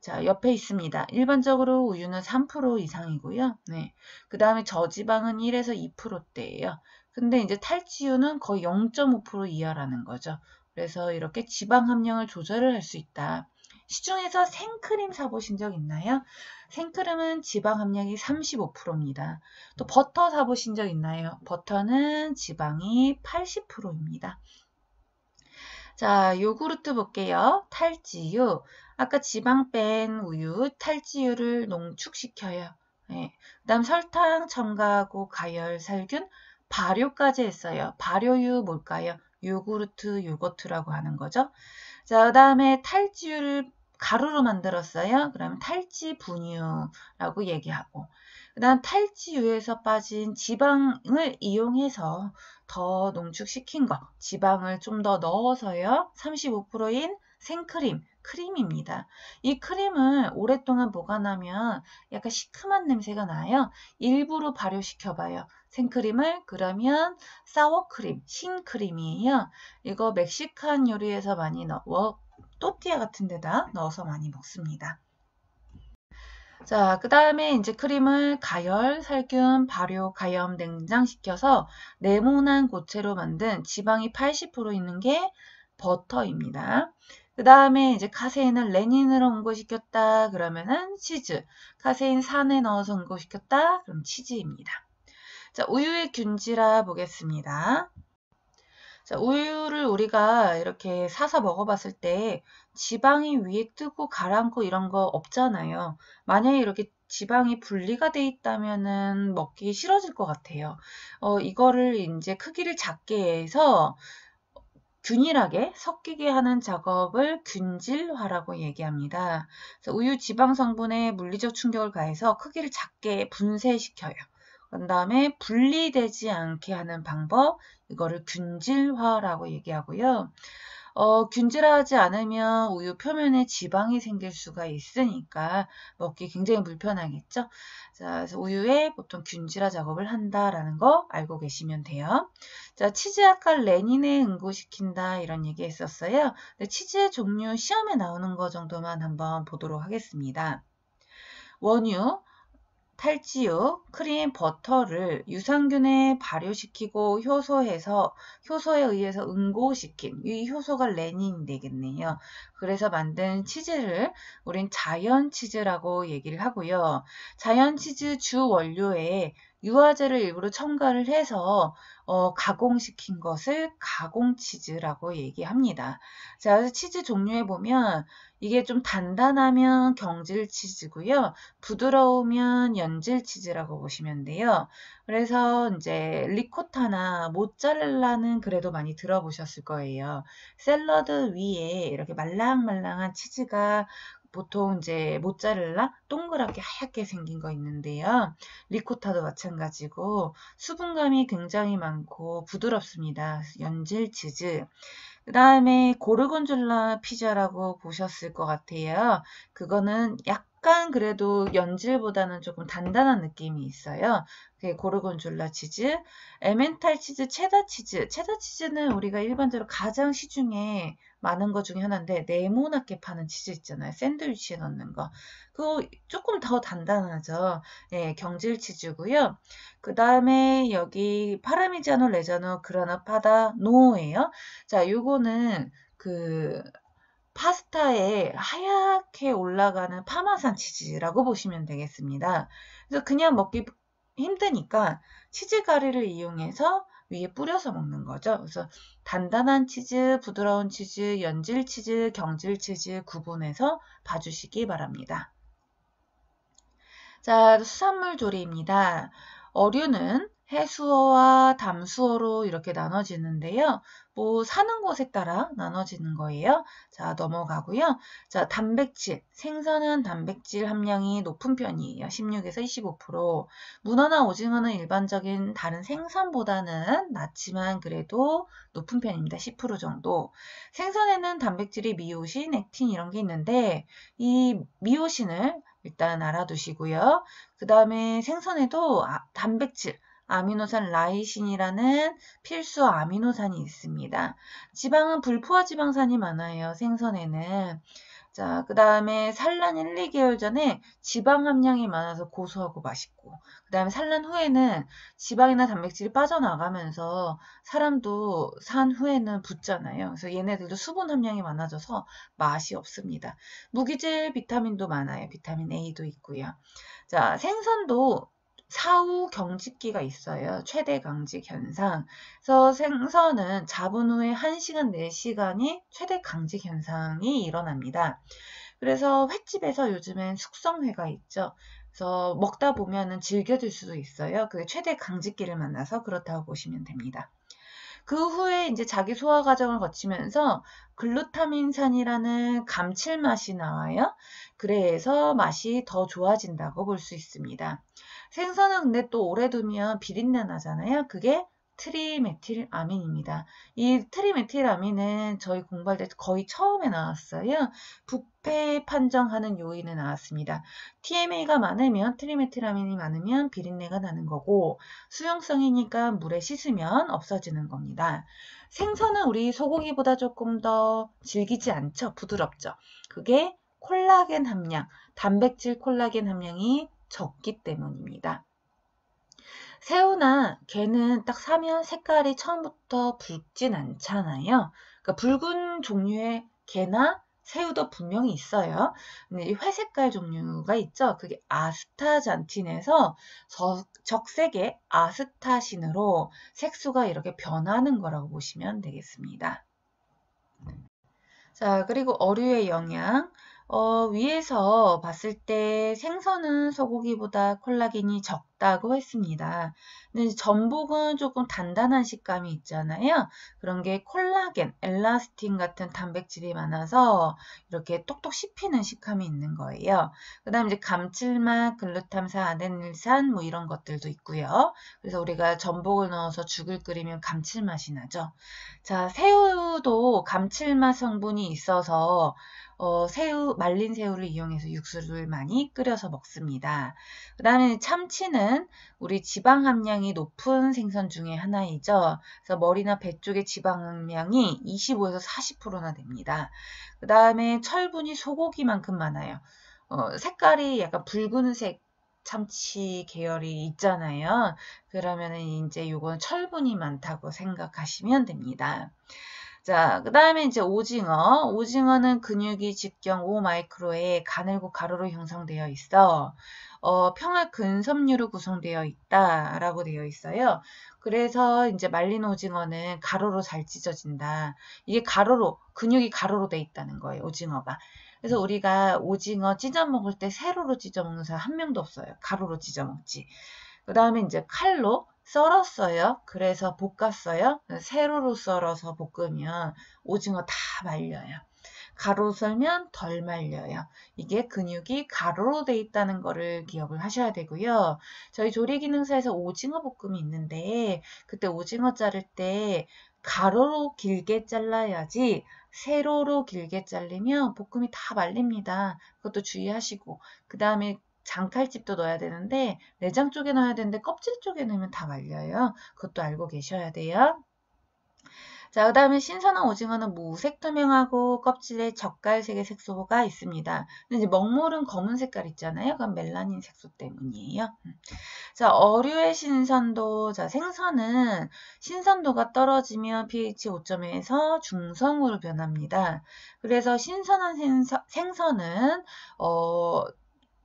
자, 옆에 있습니다. 일반적으로 우유는 3% 이상이고요. 네. 그 다음에 저지방은 1에서 2%대예요. 근데 이제 탈지유는 거의 0.5% 이하라는 거죠. 그래서 이렇게 지방 함량을 조절을 할 수 있다. 시중에서 생크림 사보신 적 있나요? 생크림은 지방 함량이 35%입니다. 또 버터 사보신 적 있나요? 버터는 지방이 80%입니다. 자, 요구르트 볼게요. 탈지유. 아까 지방 뺀 우유 탈지유를 농축시켜요. 예. 그 다음 설탕 첨가하고 가열 살균 발효까지 했어요. 발효유 뭘까요? 요구르트 요거트라고 하는 거죠. 자, 그 다음에 탈지유를 가루로 만들었어요. 그러면 탈지 분유라고 얘기하고 그 다음 탈지유에서 빠진 지방을 이용해서 더 농축시킨 거 지방을 좀 더 넣어서요. 35%인 생크림 크림입니다. 이 크림을 오랫동안 보관하면 약간 시큼한 냄새가 나요. 일부러 발효시켜봐요. 생크림을 그러면 사워크림, 신크림이에요. 이거 멕시칸 요리에서 많이 넣어 또띠아 같은 데다 넣어서 많이 먹습니다. 자, 그 다음에 이제 크림을 가열, 살균, 발효, 가염, 냉장시켜서 네모난 고체로 만든 지방이 80% 있는 게 버터입니다. 그 다음에 이제 카세인을 레닌으로 응고시켰다 그러면은 치즈 카세인 산에 넣어서 응고시켰다 그럼 치즈입니다 자 우유의 균지라 보겠습니다 자, 우유를 우리가 이렇게 사서 먹어봤을 때 지방이 위에 뜨고 가라앉고 이런 거 없잖아요. 만약에 이렇게 지방이 분리가 돼 있다면은 먹기 싫어질 것 같아요. 어, 이거를 이제 크기를 작게 해서 균일하게 섞이게 하는 작업을 균질화라고 얘기합니다. 우유 지방 성분에 물리적 충격을 가해서 크기를 작게 분쇄시켜요. 그런 다음에 분리되지 않게 하는 방법, 이거를 균질화라고 얘기하고요. 어, 균질하지 않으면 우유 표면에 지방이 생길 수가 있으니까 먹기 굉장히 불편하겠죠. 자, 그래서 우유에 보통 균질화 작업을 한다라는 거 알고 계시면 돼요. 자, 치즈 아까 레닌에 응고시킨다 이런 얘기 했었어요. 치즈의 종류 시험에 나오는 거 정도만 한번 보도록 하겠습니다. 원유, 탈지유, 크림, 버터를 유산균에 발효시키고 효소해서 효소에 의해서 응고시킨 이 효소가 레닌 되겠네요. 그래서 만든 치즈를 우린 자연 치즈라고 얘기를 하고요. 자연 치즈 주 원료에 유화제를 일부러 첨가를 해서 어, 가공시킨 것을 가공치즈라고 얘기합니다. 자, 치즈 종류에 보면 이게 좀 단단하면 경질치즈고요. 부드러우면 연질치즈라고 보시면 돼요. 그래서 이제 리코타나 모짜렐라는 그래도 많이 들어보셨을 거예요. 샐러드 위에 이렇게 말랑말랑한 치즈가 보통 이제 모짜렐라 동그랗게 하얗게 생긴 거 있는데요. 리코타도 마찬가지고 수분감이 굉장히 많고 부드럽습니다. 연질 치즈. 그 다음에 고르곤졸라 피자라고 보셨을 것 같아요. 그거는 약간 그래도 연질보다는 조금 단단한 느낌이 있어요. 고르곤졸라 치즈, 에멘탈 치즈, 체다 치즈. 체다 치즈는 우리가 일반적으로 가장 시중에 많은 것 중에 하나인데 네모나게 파는 치즈 있잖아요. 샌드위치에 넣는 거. 그거 조금 더 단단하죠. 예, 경질 치즈고요. 그 다음에 여기 파라미자노 레자노 그라나파다 노예요. 자, 요거는 그 파스타에 하얗게 올라가는 파마산 치즈라고 보시면 되겠습니다. 그래서 그냥 먹기 힘드니까 치즈 가루를 이용해서 위에 뿌려서 먹는 거죠. 그래서 단단한 치즈, 부드러운 치즈, 연질 치즈, 경질 치즈 구분해서 봐주시기 바랍니다. 자, 수산물 조리입니다. 어류는 해수어와 담수어로 이렇게 나눠지는데요. 뭐 사는 곳에 따라 나눠지는 거예요. 자 넘어가고요. 자 단백질, 생선은 단백질 함량이 높은 편이에요. 16에서 25%. 문어나 오징어는 일반적인 다른 생선보다는 낮지만 그래도 높은 편입니다. 10% 정도. 생선에는 단백질이 미오신, 액틴 이런 게 있는데 이 미오신을 일단 알아두시고요. 그 다음에 생선에도 아, 단백질, 아미노산 라이신이라는 필수 아미노산이 있습니다. 지방은 불포화 지방산이 많아요. 생선에는. 자, 그 다음에 산란 1, 2개월 전에 지방 함량이 많아서 고소하고 맛있고, 그 다음에 산란 후에는 지방이나 단백질이 빠져나가면서 사람도 산 후에는 붓잖아요. 그래서 얘네들도 수분 함량이 많아져서 맛이 없습니다. 무기질 비타민도 많아요. 비타민 A도 있고요. 자, 생선도 사후 경직기가 있어요. 최대 강직 현상. 그래서 생선은 잡은 후에 1시간, 4시간이 최대 강직 현상이 일어납니다. 그래서 횟집에서 요즘엔 숙성회가 있죠. 그래서 먹다 보면은 질겨질 수도 있어요. 그게 최대 강직기를 만나서 그렇다고 보시면 됩니다. 그 후에 이제 자기 소화 과정을 거치면서 글루타민산이라는 감칠맛이 나와요. 그래서 맛이 더 좋아진다고 볼 수 있습니다. 생선은 근데 또 오래 두면 비린내 나잖아요. 그게 트리메틸아민입니다. 이 트리메틸아민은 저희 공부할 때 거의 처음에 나왔어요. 부패 판정하는 요인에 나왔습니다. TMA가 많으면 트리메틸아민이 많으면 비린내가 나는 거고 수용성이니까 물에 씻으면 없어지는 겁니다. 생선은 우리 소고기보다 조금 더 질기지 않죠? 부드럽죠? 그게 콜라겐 함량, 단백질 콜라겐 함량이 적기 때문입니다. 새우나 개는딱 사면 색깔이 처음부터 붉진 않잖아요. 그러니까 붉은 종류의 개나 새우도 분명히 있어요. 근데 이 회색깔 종류가 있죠. 그게 아스타잔틴에서 적색의 아스타신으로 색소가 이렇게 변하는 거라고 보시면 되겠습니다. 자, 그리고 어류의 영양. 어, 위에서 봤을 때 생선은 소고기보다 콜라겐이 적 같다고 했습니다. 근데 전복은 조금 단단한 식감이 있잖아요. 그런 게 콜라겐, 엘라스틴 같은 단백질이 많아서 이렇게 똑똑 씹히는 식감이 있는 거예요. 그 다음 이제 감칠맛, 글루탐산, 아데닐산 뭐 이런 것들도 있고요. 그래서 우리가 전복을 넣어서 죽을 끓이면 감칠맛이 나죠. 자, 새우도 감칠맛 성분이 있어서 어, 새우, 말린 새우를 이용해서 육수를 많이 끓여서 먹습니다. 그 다음에 참치는 머리는 우리 지방 함량이 높은 생선 중에 하나이죠. 그래서 머리나 배 쪽의 지방 함량이 25에서 40%나 됩니다. 그 다음에 철분이 소고기만큼 많아요. 어, 색깔이 약간 붉은색 참치 계열이 있잖아요. 그러면은 이제 요건 철분이 많다고 생각하시면 됩니다. 자, 그 다음에 이제 오징어. 오징어는 근육이 직경 5마이크로에 가늘고 가로로 형성되어 있어. 어, 평화 근섬유로 구성되어 있다라고 되어 있어요. 그래서 이제 말린 오징어는 가로로 잘 찢어진다. 이게 가로로 근육이 가로로 되어 있다는 거예요. 오징어가. 그래서 우리가 오징어 찢어 먹을 때 세로로 찢어 먹는 사람 한 명도 없어요. 가로로 찢어 먹지. 그 다음에 이제 칼로 썰었어요. 그래서 볶았어요. 세로로 썰어서 볶으면 오징어 다 말려요. 가로로 썰면 덜 말려요. 이게 근육이 가로로 돼 있다는 거를 기억을 하셔야 되고요. 저희 조리기능사에서 오징어 볶음이 있는데 그때 오징어 자를 때 가로로 길게 잘라야지 세로로 길게 잘리면 볶음이 다 말립니다. 그것도 주의하시고 그 다음에 장칼집도 넣어야 되는데 내장 쪽에 넣어야 되는데 껍질 쪽에 넣으면 다 말려요. 그것도 알고 계셔야 돼요. 자, 그 다음에 신선한 오징어는 무색 투명하고 껍질에 젓갈색의 색소가 있습니다. 근데 이제 먹물은 검은 색깔 있잖아요. 그건 멜라닌 색소 때문이에요. 음. 자, 어류의 신선도. 자, 생선은 신선도가 떨어지면 pH 5.5에서 중성으로 변합니다. 그래서 신선한 생선, 생선은, 어,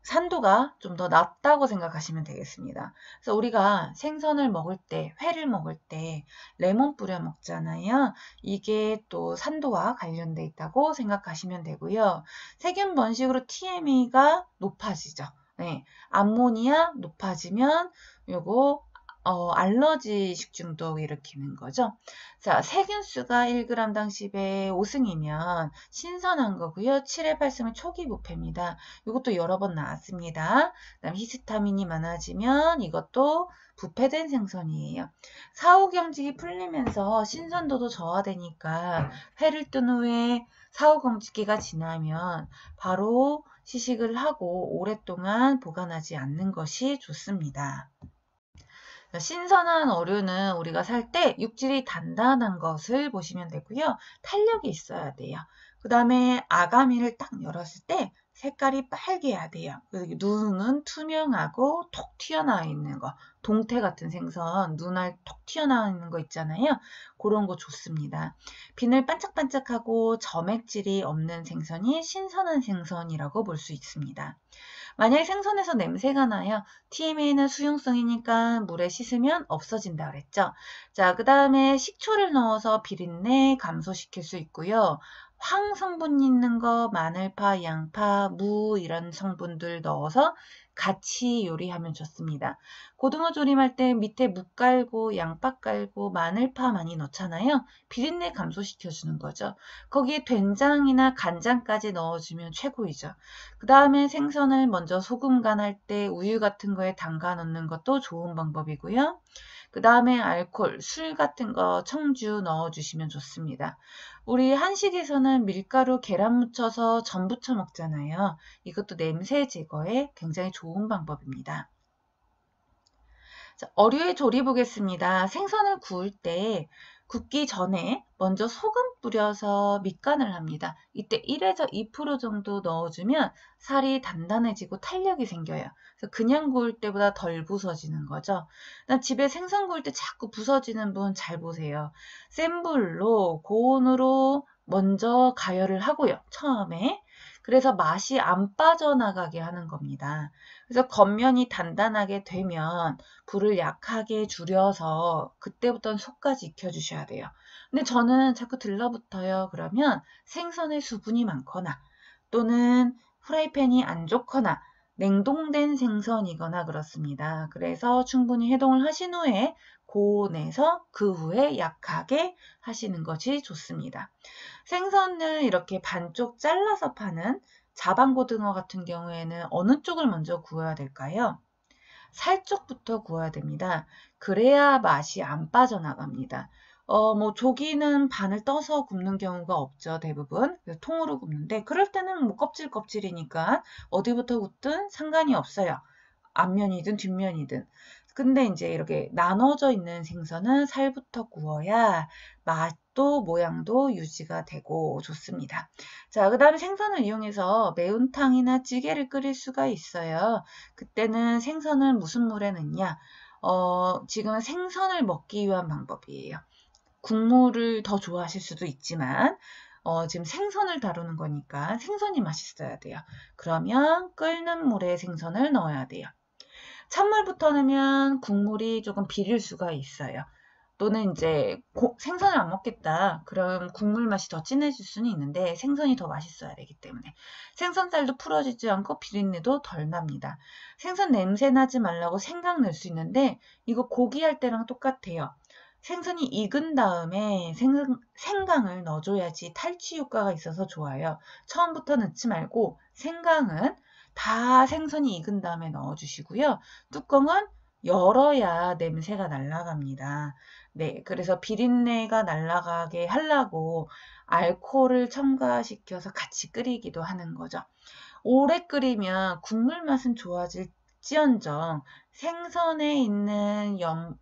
산도가 좀 더 낮다고 생각하시면 되겠습니다. 그래서 우리가 생선을 먹을 때, 회를 먹을 때 레몬 뿌려 먹잖아요. 이게 또 산도와 관련돼 있다고 생각하시면 되고요. 세균 번식으로 t m a 가 높아지죠. 네, 암모니아 높아지면 요거 어, 알러지식 중독 일으키는 거죠. 자, 세균수가 1g당 10에 5승이면 신선한 거고요. 7에 8승은 초기 부패입니다. 이것도 여러 번 나왔습니다. 그다음 히스타민이 많아지면 이것도 부패된 생선이에요. 사후경직이 풀리면서 신선도도 저하되니까 회를 뜬 후에 사후경직기가 지나면 바로 시식을 하고 오랫동안 보관하지 않는 것이 좋습니다. 그러니까 신선한 어류는 우리가 살 때 육질이 단단한 것을 보시면 되고요. 탄력이 있어야 돼요. 그 다음에 아가미를 딱 열었을 때 색깔이 빨개야 돼요. 눈은 투명하고 톡 튀어나와 있는 거. 동태 같은 생선, 눈알 톡 튀어나와 있는 거 있잖아요. 그런 거 좋습니다. 비늘 반짝반짝하고 점액질이 없는 생선이 신선한 생선이라고 볼 수 있습니다. 만약 생선에서 냄새가 나요. TMA는 수용성이니까 물에 씻으면 없어진다 그랬죠. 자, 그 다음에 식초를 넣어서 비린내 감소시킬 수 있고요. 황 성분 있는 거 마늘파, 양파, 무 이런 성분들 넣어서 같이 요리하면 좋습니다. 고등어 조림할 때 밑에 무 깔고 양파 깔고 마늘파 많이 넣잖아요. 비린내 감소시켜 주는 거죠. 거기에 된장이나 간장까지 넣어주면 최고이죠. 그 다음에 생선을 먼저 소금 간할 때 우유 같은 거에 담가 넣는 것도 좋은 방법이고요. 그 다음에 알콜, 술 같은 거 청주 넣어주시면 좋습니다. 우리 한식에서는 밀가루 계란 묻혀서 전 부쳐 먹잖아요. 이것도 냄새 제거에 굉장히 좋은 방법입니다. 자, 어류의 조리 보겠습니다. 생선을 구울 때 굽기 전에 먼저 소금 뿌려서 밑간을 합니다. 이때 1에서 2% 정도 넣어주면 살이 단단해지고 탄력이 생겨요. 그래서 그냥 구울 때보다 덜 부서지는 거죠. 집에 생선 구울 때 자꾸 부서지는 분 잘 보세요. 센 불로 고온으로 먼저 가열을 하고요. 처음에 그래서 맛이 안 빠져나가게 하는 겁니다. 그래서 겉면이 단단하게 되면 불을 약하게 줄여서 그때부터는 속까지 익혀주셔야 돼요. 근데 저는 자꾸 들러붙어요. 그러면 생선에 수분이 많거나 또는 프라이팬이 안 좋거나 냉동된 생선이거나 그렇습니다. 그래서 충분히 해동을 하신 후에 고온에서 그 후에 약하게 하시는 것이 좋습니다. 생선을 이렇게 반쪽 잘라서 파는 자반고등어 같은 경우에는 어느 쪽을 먼저 구워야 될까요? 살쪽부터 구워야 됩니다. 그래야 맛이 안 빠져나갑니다. 어, 뭐, 조기는 반을 떠서 굽는 경우가 없죠, 대부분. 통으로 굽는데, 그럴 때는 뭐, 껍질껍질이니까, 어디부터 굽든 상관이 없어요. 앞면이든 뒷면이든. 근데 이제 이렇게 나눠져 있는 생선은 살부터 구워야 맛도 모양도 유지가 되고 좋습니다. 자, 그 다음에 생선을 이용해서 매운탕이나 찌개를 끓일 수가 있어요. 그때는 생선을 무슨 물에 넣냐? 어, 지금은 생선을 먹기 위한 방법이에요. 국물을 더 좋아하실 수도 있지만 어, 지금 생선을 다루는 거니까 생선이 맛있어야 돼요. 그러면 끓는 물에 생선을 넣어야 돼요. 찬물부터 넣으면 국물이 조금 비릴 수가 있어요. 또는 이제 고, 생선을 안 먹겠다. 그럼 국물 맛이 더 진해질 수는 있는데 생선이 더 맛있어야 되기 때문에 생선살도 풀어지지 않고 비린내도 덜 납니다. 생선 냄새 나지 말라고 생각낼수 있는데 이거 고기 할 때랑 똑같아요. 생선이 익은 다음에 생, 생강을 넣어줘야지 탈취 효과가 있어서 좋아요. 처음부터 넣지 말고 생강은 다 생선이 익은 다음에 넣어주시고요. 뚜껑은 열어야 냄새가 날라갑니다. 네, 그래서 비린내가 날라가게 하려고 알코올을 첨가시켜서 같이 끓이기도 하는 거죠. 오래 끓이면 국물 맛은 좋아질지언정 생선에 있는 염,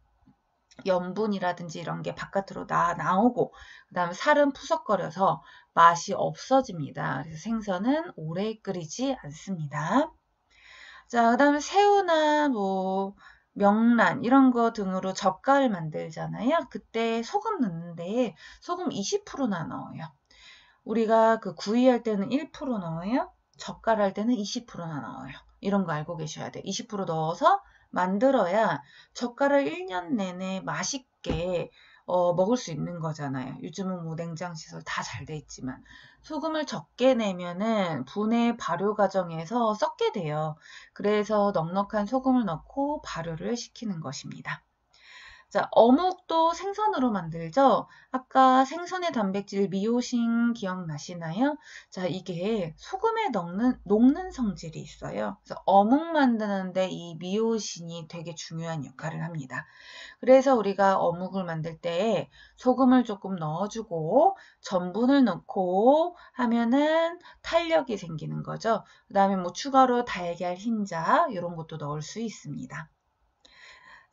염분이라든지 이런 게 바깥으로 나, 나오고 그 다음에 살은 푸석거려서 맛이 없어집니다. 그래서 생선은 오래 끓이지 않습니다. 자, 그 다음에 새우나 뭐 명란 이런 거 등으로 젓갈 만들잖아요. 그때 소금 넣는데 소금 20%나 넣어요. 우리가 그 구이할 때는 1% 넣어요. 젓갈 할 때는 20%나 넣어요. 이런 거 알고 계셔야 돼. 요20% 넣어서 만들어야 젓갈을 1년 내내 맛있게 어, 먹을 수 있는 거잖아요. 요즘은 뭐 냉장 시설 다 잘 돼 있지만 소금을 적게 내면은 분해 발효 과정에서 썩게 돼요. 그래서 넉넉한 소금을 넣고 발효를 시키는 것입니다. 자, 어묵도 생선으로 만들죠? 아까 생선의 단백질 미오신 기억나시나요? 자, 이게 소금에 녹는, 녹는 성질이 있어요. 그래서 어묵 만드는데 이 미오신이 되게 중요한 역할을 합니다. 그래서 우리가 어묵을 만들 때 소금을 조금 넣어주고 전분을 넣고 하면은 탄력이 생기는 거죠. 그 다음에 뭐 추가로 달걀 흰자 이런 것도 넣을 수 있습니다.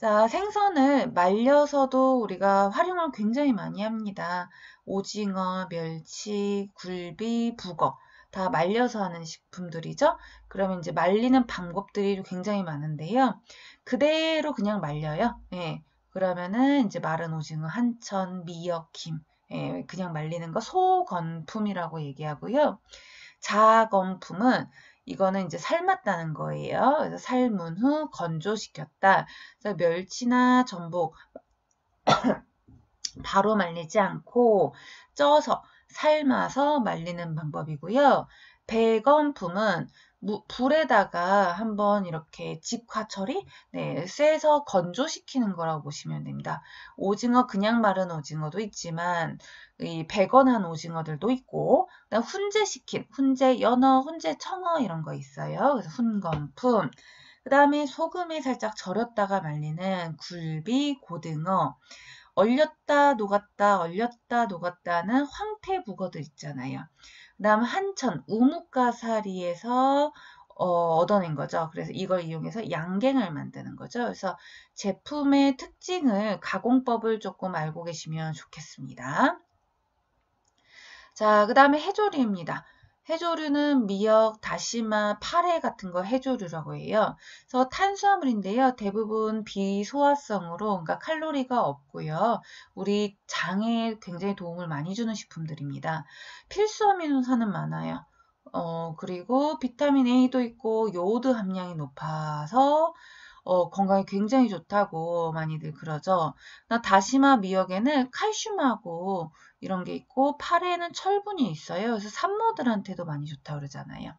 자, 생선을 말려서도 우리가 활용을 굉장히 많이 합니다. 오징어, 멸치, 굴비, 북어 다 말려서 하는 식품들이죠. 그러면 이제 말리는 방법들이 굉장히 많은데요. 그대로 그냥 말려요. 예. 그러면은 이제 마른 오징어, 한천, 미역, 김. 예, 그냥 말리는 거 소건품이라고 얘기하고요. 자건품은 이거는 이제 삶았다는 거예요. 그래서 삶은 후 건조시켰다. 그래서 멸치나 전복 바로 말리지 않고 쪄서 삶아서 말리는 방법이고요. 배건품은 불에다가 한번 이렇게 직화 처리, 네, 쎄서 음. 건조시키는 거라고 보시면 됩니다. 오징어 그냥 마른 오징어도 있지만 이 백원한 오징어들도 있고, 훈제시킨 훈제 연어, 훈제 청어 이런 거 있어요. 그래서 훈건품. 그다음에 소금에 살짝 절였다가 말리는 굴비, 고등어. 얼렸다 녹았다 얼렸다 녹았다는 황태 북어들 있잖아요. 다음 한천 우뭇가사리에서 어, 얻어낸 거죠. 그래서 이걸 이용해서 양갱을 만드는 거죠. 그래서 제품의 특징을 가공법을 조금 알고 계시면 좋겠습니다. 자, 그 다음에 해조리입니다. 해조류는 미역, 다시마, 파래 같은 거 해조류라고 해요. 그래서 탄수화물인데요. 대부분 비소화성으로 그러니까 칼로리가 없고요. 우리 장에 굉장히 도움을 많이 주는 식품들입니다. 필수 아미노산은 많아요. 어, 그리고 비타민 A도 있고 요오드 함량이 높아서 어, 건강에 굉장히 좋다고 많이들 그러죠. 나 다시마 미역에는 칼슘하고 이런 게 있고 파래에는 철분이 있어요. 그래서 산모들한테도 많이 좋다 그러잖아요.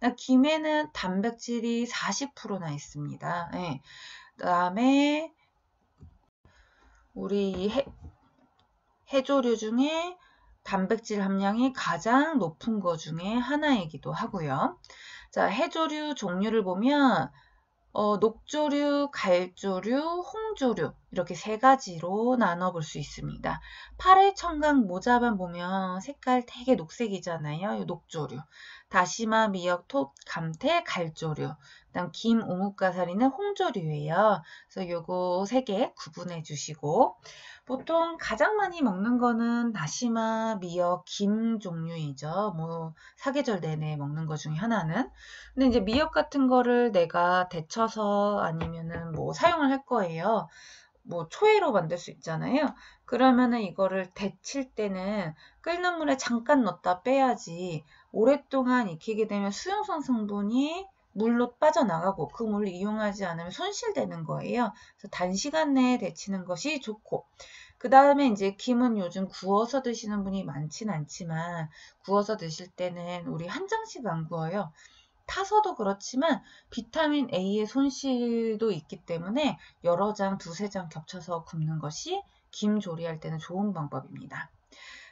나 김에는 단백질이 40%나 있습니다. 예. 그다음에 우리 해, 해조류 중에 단백질 함량이 가장 높은 것 중에 하나이기도 하고요. 자, 해조류 종류를 보면 어, 녹조류, 갈조류, 홍조류 이렇게 세 가지로 나눠볼 수 있습니다. 파래 청각 모자만 보면 색깔 되게 녹색이잖아요. 녹조류, 다시마, 미역, 톳, 감태, 갈조류 그다음 김우묵가사리는 홍조류예요. 그래서 요거 세 개 구분해 주시고 보통 가장 많이 먹는 거는 다시마, 미역, 김 종류이죠. 뭐 사계절 내내 먹는 거 중에 하나는. 근데 이제 미역 같은 거를 내가 데쳐서 아니면은 뭐 사용을 할 거예요. 뭐 초회로 만들 수 있잖아요. 그러면은 이거를 데칠 때는 끓는 물에 잠깐 넣었다 빼야지 오랫동안 익히게 되면 수용성 성분이 물로 빠져나가고 그 물을 이용하지 않으면 손실되는 거예요. 그래서 단시간 내에 데치는 것이 좋고 그 다음에 이제 김은 요즘 구워서 드시는 분이 많진 않지만 구워서 드실 때는 우리 한 장씩 안 구워요. 타서도 그렇지만 비타민 A의 손실도 있기 때문에 여러 장, 두세 장 겹쳐서 굽는 것이 김 조리할 때는 좋은 방법입니다.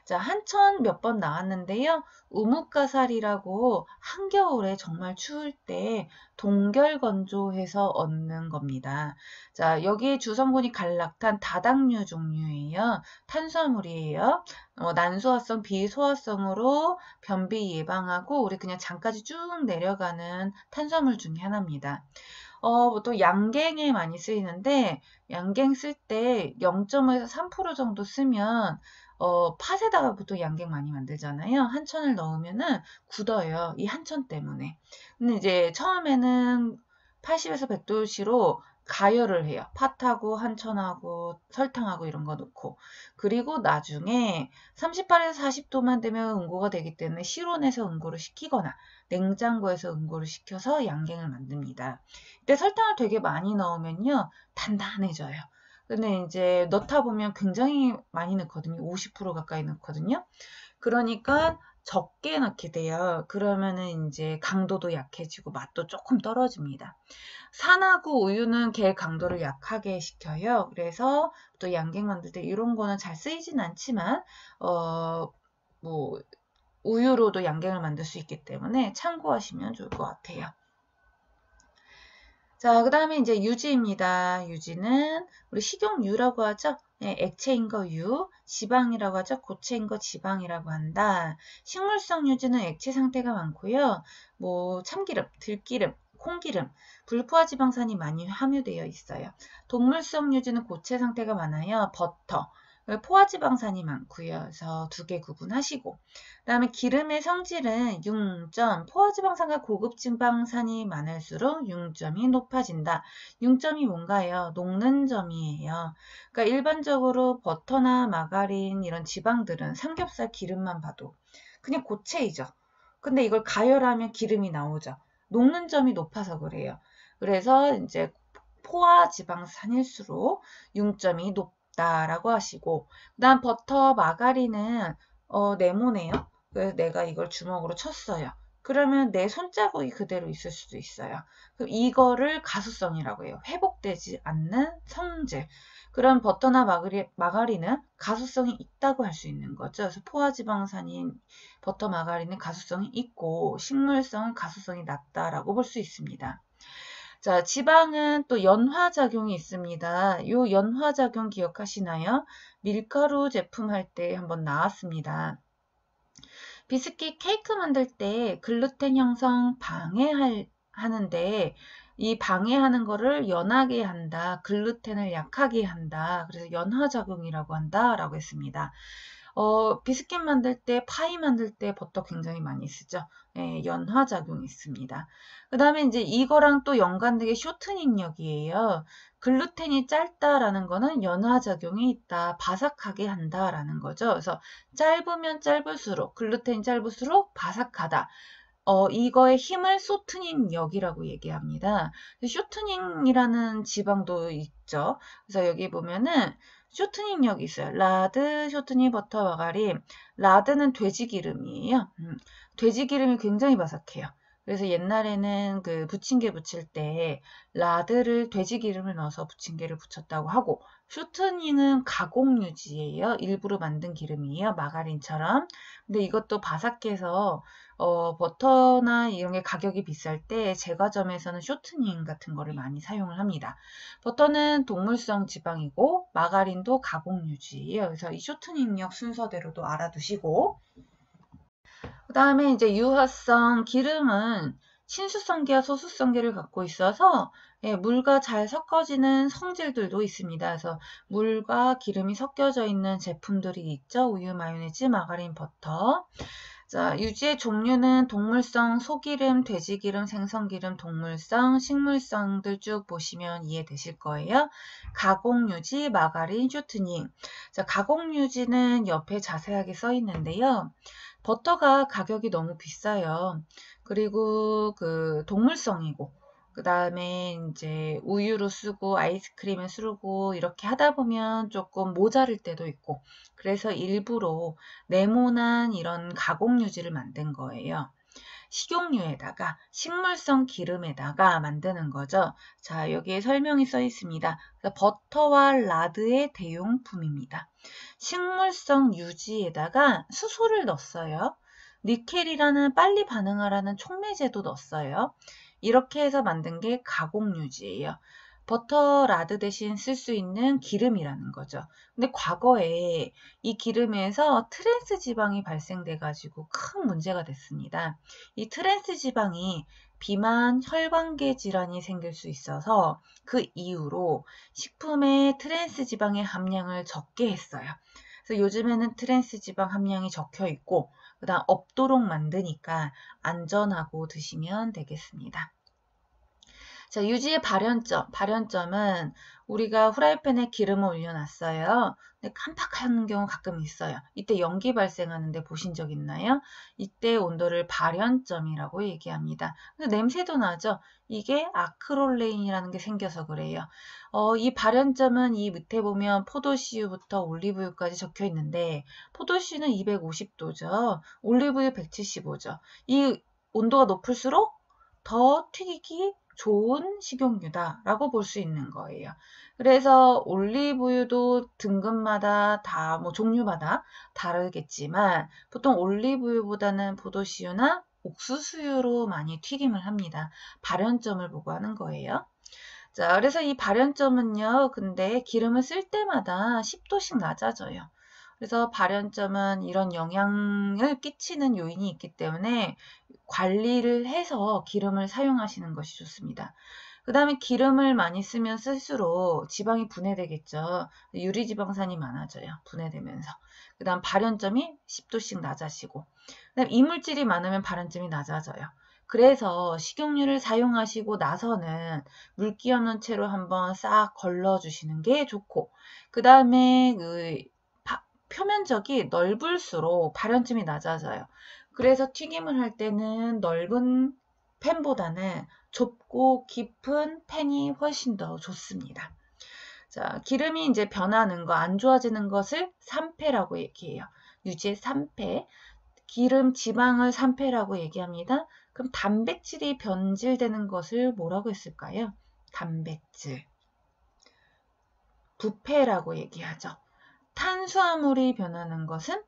자, 한천 몇 번 나왔는데요. 우뭇가살이라고 한겨울에 정말 추울 때 동결건조해서 얻는 겁니다. 자, 여기에 주성분이 갈락탄 다당류 종류예요. 탄수화물이에요. 어, 난소화성, 비소화성으로 변비 예방하고 우리 그냥 장까지 쭉 내려가는 탄수화물 중에 하나입니다. 어, 보통 뭐 양갱에 많이 쓰이는데 양갱 쓸 때 0.5에서 3% 정도 쓰면 어, 팥에다가 보통 양갱 많이 만들잖아요. 한 천을 넣으면은 굳어요. 이한천 때문에. 근데 이제 처음에는 80에서 100도씨로 가열을 해요. 팥하고 한천하고 설탕하고 이런 거 넣고 그리고 나중에 38에서 40도만 되면 응고가 되기 때문에 실온에서 응고를 시키거나 냉장고에서 응고를 시켜서 양갱을 만듭니다. 이때 설탕을 되게 많이 넣으면요 단단해져요. 근데 이제 넣다 보면 굉장히 많이 넣거든요. 50% 가까이 넣거든요. 그러니까 적게 넣게 돼요. 그러면은 이제 강도도 약해지고 맛도 조금 떨어집니다. 산하고 우유는 개 강도를 약하게 시켜요. 그래서 또 양갱 만들 때 이런 거는 잘 쓰이진 않지만 어 뭐 우유로도 양갱을 만들 수 있기 때문에 참고하시면 좋을 것 같아요. 자, 그 다음에 이제 유지입니다. 유지는 우리 식용유라고 하죠. 네, 액체인 거 유, 지방이라고 하죠. 고체인 거 지방이라고 한다. 식물성 유지는 액체 상태가 많고요. 뭐 참기름, 들기름, 콩기름, 불포화 지방산이 많이 함유되어 있어요. 동물성 유지는 고체 상태가 많아요. 버터, 포화지방산이 많고요. 그래서 두 개 구분하시고 그다음에 기름의 성질은 6점 포화지방산과 고급지방산이 많을수록 6점이 높아진다. 6점이 뭔가요? 녹는 점이에요. 그러니까 일반적으로 버터나 마가린 이런 지방들은 삼겹살 기름만 봐도 그냥 고체이죠. 근데 이걸 가열하면 기름이 나오죠. 녹는 점이 높아서 그래요. 그래서 이제 포화 지방산일수록 6점이높 싶다라고 하시고 그다음 버터 마가린은 어, 네모네요. 그래서 내가 이걸 주먹으로 쳤어요. 그러면 내 손자국이 그대로 있을 수도 있어요. 그럼 이거를 가수성이라고 해요. 회복되지 않는 성질. 그럼 버터나 마그리, 마가린은 가수성이 있다고 할 수 있는 거죠. 그래서 포화지방산인 버터 마가린은 가수성이 있고 식물성은 가수성이 낮다라고 볼 수 있습니다. 자, 지방은 또 연화작용이 있습니다. 요 연화작용 기억하시나요? 밀가루 제품 할 때 한번 나왔습니다. 비스킷 케이크 만들 때 글루텐 형성 방해하는데 이 방해하는 거를 연하게 한다. 글루텐을 약하게 한다. 그래서 연화작용이라고 한다. 라고 했습니다. 어, 비스킷 만들 때, 파이 만들 때 버터 굉장히 많이 쓰죠. 예, 연화작용이 있습니다. 그 다음에 이제 이거랑 또 연관되게 쇼트닝력이에요. 글루텐이 짧다라는 거는 연화작용이 있다, 바삭하게 한다라는 거죠. 그래서 짧으면 짧을수록, 글루텐이 짧을수록 바삭하다. 어, 이거의 힘을 쇼트닝역이라고 얘기합니다. 쇼트닝이라는 지방도 있죠. 그래서 여기 보면은 쇼트닝역이 있어요. 라드, 쇼트닝, 버터, 와가리. 라드는 돼지 기름이에요. 음, 돼지 기름이 굉장히 바삭해요. 그래서 옛날에는 그 부침개 부칠 때 라드를 돼지 기름을 넣어서 부침개를 부쳤다고 하고 슈트니는 가공유지예요. 일부러 만든 기름이에요. 마가린처럼. 근데 이것도 바삭해서 어, 버터나 이런 게 가격이 비쌀 때 제과점에서는 쇼트닝 같은 거를 많이 사용을 합니다. 버터는 동물성 지방이고 마가린도 가공유지예요. 그래서 이 쇼트닝력 순서대로도 알아두시고 그 다음에 이제 유화성 기름은 친수성계와 소수성계를 갖고 있어서 예, 물과 잘 섞어지는 성질들도 있습니다. 그래서 물과 기름이 섞여져 있는 제품들이 있죠. 우유, 마요네즈, 마가린, 버터. 자, 유지의 종류는 동물성 소기름, 돼지기름, 생선기름, 동물성, 식물성들 쭉 보시면 이해되실 거예요. 가공유지, 마가린, 쇼트닝. 자, 가공유지는 옆에 자세하게 써 있는데요. 버터가 가격이 너무 비싸요. 그리고 그 동물성이고 그 다음에 이제 우유로 쓰고 아이스크림에 쓰고 이렇게 하다 보면 조금 모자랄 때도 있고 그래서 일부러 네모난 이런 가공유지를 만든 거예요. 식용유에다가 식물성 기름에다가 만드는 거죠. 자, 여기에 설명이 써 있습니다. 버터와 라드의 대용품입니다. 식물성 유지에다가 수소를 넣었어요. 니켈이라는 빨리 반응하라는 촉매제도 넣었어요. 이렇게 해서 만든 게 가공유지예요. 버터 라드 대신 쓸 수 있는 기름이라는 거죠. 근데 과거에 이 기름에서 트랜스 지방이 발생돼 가지고 큰 문제가 됐습니다. 이 트랜스 지방이 비만, 혈관계 질환이 생길 수 있어서 그 이후로 식품에 트랜스 지방의 함량을 적게 했어요. 그래서 요즘에는 트랜스 지방 함량이 적혀 있고 그다음 없도록 만드니까 안전하고 드시면 되겠습니다. 자, 유지의 발현점. 발현점은 우리가 후라이팬에 기름을 올려놨어요. 근데 깜빡하는 경우 가끔 있어요. 이때 연기 발생하는데 보신 적 있나요? 이때 온도를 발현점이라고 얘기합니다. 근데 냄새도 나죠? 이게 아크롤레인이라는 게 생겨서 그래요. 어, 이 발현점은 이 밑에 보면 포도씨유부터 올리브유까지 적혀 있는데 포도씨유는 250도죠. 올리브유 175죠. 이 온도가 높을수록 더 튀기기 좋은 식용유다라고 볼 수 있는 거예요. 그래서 올리브유도 등급마다 다 뭐 종류마다 다르겠지만 보통 올리브유보다는 포도시유나 옥수수유로 많이 튀김을 합니다. 발연점을 보고 하는 거예요. 자, 그래서 이 발연점은요. 근데 기름을 쓸 때마다 10도씩 낮아져요. 그래서 발연점은 이런 영향을 끼치는 요인이 있기 때문에 관리를 해서 기름을 사용하시는 것이 좋습니다. 그 다음에 기름을 많이 쓰면 쓸수록 지방이 분해되겠죠. 유리지방산이 많아져요. 분해되면서. 그 다음 발연점이 10도씩 낮아지고 그 다음 이물질이 많으면 발연점이 낮아져요. 그래서 식용유를 사용하시고 나서는 물기 없는 채로 한번 싹 걸러주시는 게 좋고 그 다음에 그 표면적이 넓을수록 발연점이 낮아져요. 그래서 튀김을 할 때는 넓은 팬보다는 좁고 깊은 팬이 훨씬 더 좋습니다. 자, 기름이 이제 변하는 거, 안 좋아지는 것을 산패라고 얘기해요. 유지의 산패. 기름, 지방을 산패라고 얘기합니다. 그럼 단백질이 변질되는 것을 뭐라고 했을까요? 단백질. 부패라고 얘기하죠. 탄수화물이 변하는 것은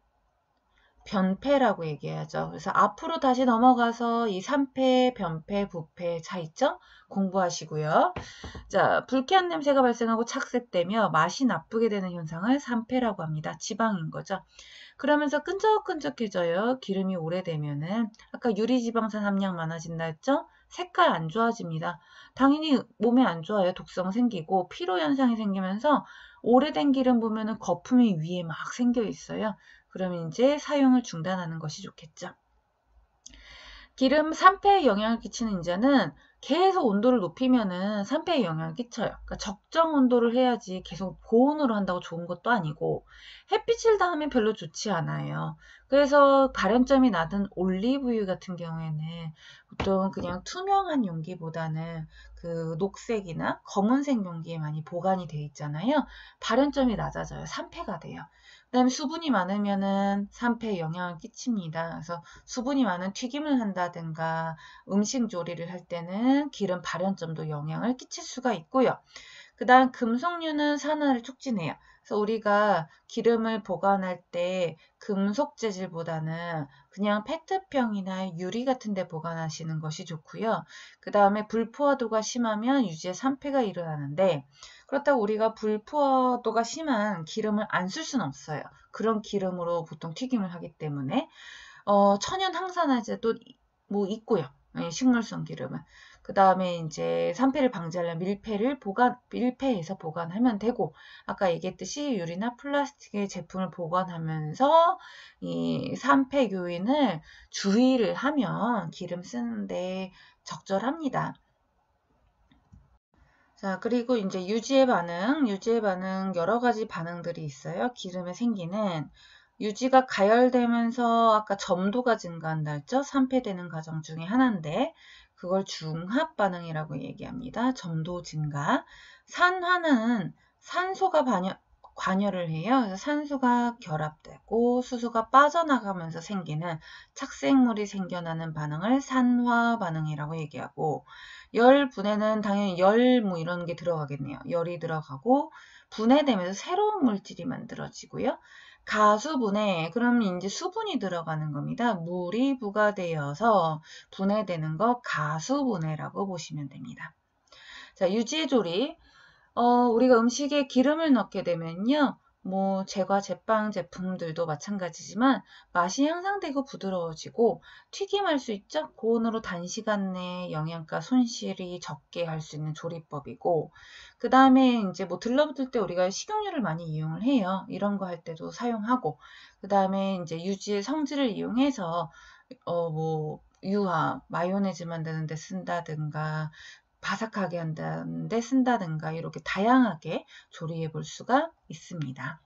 변패라고 얘기하죠. 그래서 앞으로 다시 넘어가서 이 산패, 변패, 부패 차이점 공부하시고요. 자, 불쾌한 냄새가 발생하고 착색되며 맛이 나쁘게 되는 현상을 산패라고 합니다. 지방인 거죠. 그러면서 끈적끈적해져요. 기름이 오래되면은 아까 유리지방산 함량 많아진다 했죠? 색깔 안 좋아집니다. 당연히 몸에 안 좋아요. 독성 생기고 피로 현상이 생기면서 오래된 기름 보면은 거품이 위에 막 생겨 있어요. 그러면 이제 사용을 중단하는 것이 좋겠죠. 기름 산패에 영향을 끼치는 인자는 계속 온도를 높이면은 산패에 영향을 끼쳐요. 그러니까 적정 온도를 해야지 계속 보온으로 한다고 좋은 것도 아니고 햇빛을 닿으면 별로 좋지 않아요. 그래서 발연점이 낮은 올리브유 같은 경우에는 보통 그냥 투명한 용기보다는 그 녹색이나 검은색 용기에 많이 보관이 돼 있잖아요. 발연점이 낮아져요. 산패가 돼요. 그다음에 수분이 많으면은 산패에 영향을 끼칩니다. 그래서 수분이 많은 튀김을 한다든가 음식 조리를 할 때는 기름 발현점도 영향을 끼칠 수가 있고요. 그다음 금속류는 산화를 촉진해요. 그래서 우리가 기름을 보관할 때 금속 재질보다는 그냥 페트병이나 유리 같은 데 보관하시는 것이 좋고요. 그다음에 불포화도가 심하면 유지에 산패가 일어나는데 그렇다고 우리가 불포도가 화 심한 기름을 안 쓸 수는 없어요. 그런 기름으로 보통 튀김을 하기 때문에 어, 천연 항산화제도 뭐 있고요. 예, 식물성 기름은. 그 다음에 이제 산패를 방지하려면 밀폐를 보관, 밀폐해서 보관하면 되고, 아까 얘기했듯이 유리나 플라스틱의 제품을 보관하면서 이 산패 교인을 주의를 하면 기름 쓰는데 적절합니다. 자, 그리고 이제 유지의 반응, 유지의 반응 여러 가지 반응들이 있어요. 기름에 생기는 유지가 가열되면서 아까 점도가 증가한다 했죠? 산패되는 과정 중에 하나인데 그걸 중합 반응이라고 얘기합니다. 점도 증가. 산화는 산소가 반여, 관여를 해요. 그래서 산소가 결합되고 수소가 빠져나가면서 생기는 착색물이 생겨나는 반응을 산화 반응이라고 얘기하고 열 분해는 당연히 열 뭐 이런 게 들어가겠네요. 열이 들어가고 분해되면서 새로운 물질이 만들어지고요. 가수분해, 그럼 이제 수분이 들어가는 겁니다. 물이 부가되어서 분해되는 거 가수분해라고 보시면 됩니다. 자, 유지조리. 어, 우리가 음식에 기름을 넣게 되면요. 뭐 제과 제빵 제품들도 마찬가지지만 맛이 향상되고 부드러워지고 튀김할 수 있죠. 고온으로 단시간 내에 영양가 손실이 적게 할 수 있는 조리법이고 그 다음에 이제 뭐 들러붙을 때 우리가 식용유를 많이 이용을 해요. 이런 거 할 때도 사용하고 그 다음에 이제 유지의 성질을 이용해서 어 뭐 유화, 마요네즈 만드는 데 쓴다든가 바삭하게 한다는데 쓴다든가 이렇게 다양하게 조리해 볼 수가 있습니다.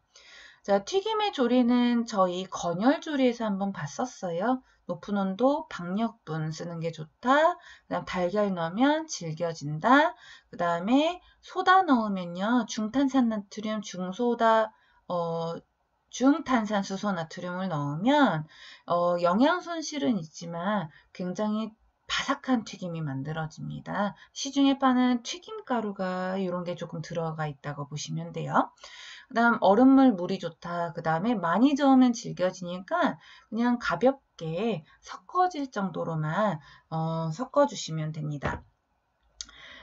자, 튀김의 조리는 저희 건열조리에서 한번 봤었어요. 높은 온도, 박력분 쓰는 게 좋다. 그 다음 달걀 넣으면 질겨진다. 그 다음에 소다 넣으면요. 중탄산 나트륨, 중소다, 어, 중탄산수소 나트륨을 넣으면 어, 영양 손실은 있지만 굉장히 바삭한 튀김이 만들어집니다. 시중에 파는 튀김가루가 이런 게 조금 들어가 있다고 보시면 돼요. 그 다음 얼음물 물이 좋다. 그 다음에 많이 저으면 질겨지니까 그냥 가볍게 섞어질 정도로만 어, 섞어주시면 됩니다.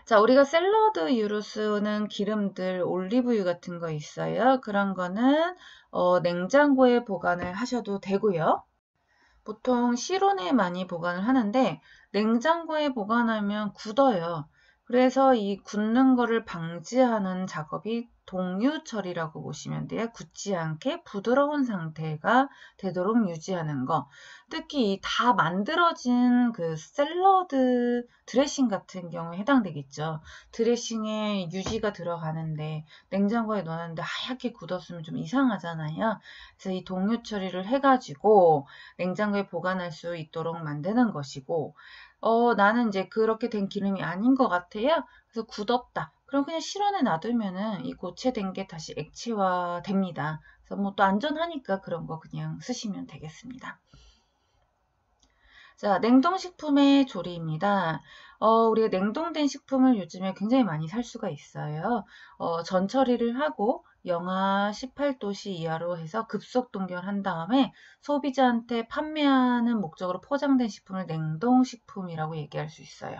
자, 우리가 샐러드 유로 쓰는 기름들, 올리브유 같은 거 있어요. 그런 거는 어, 냉장고에 보관을 하셔도 되고요. 보통 실온에 많이 보관을 하는데 냉장고에 보관하면 굳어요. 그래서 이 굳는 거를 방지하는 작업이 동유철이라고 보시면 돼요. 굳지 않게 부드러운 상태가 되도록 유지하는 거. 특히 다 만들어진 그 샐러드 드레싱 같은 경우에 해당되겠죠. 드레싱에 유지가 들어가는데 냉장고에 넣었는데 하얗게 굳었으면 좀 이상하잖아요. 그래서 이 동유 처리를 해가지고 냉장고에 보관할 수 있도록 만드는 것이고 어, 나는 이제 그렇게 된 기름이 아닌 것 같아요. 그래서 굳었다. 그럼 그냥 실온에 놔두면은 이 고체된 게 다시 액체화 됩니다. 그래서 뭐 또 안전하니까 그런 거 그냥 쓰시면 되겠습니다. 자, 냉동식품의 조리입니다. 어, 우리가 냉동된 식품을 요즘에 굉장히 많이 살 수가 있어요. 어, 전처리를 하고 영하 18도씨 이하로 해서 급속 동결한 다음에 소비자한테 판매하는 목적으로 포장된 식품을 냉동식품이라고 얘기할 수 있어요.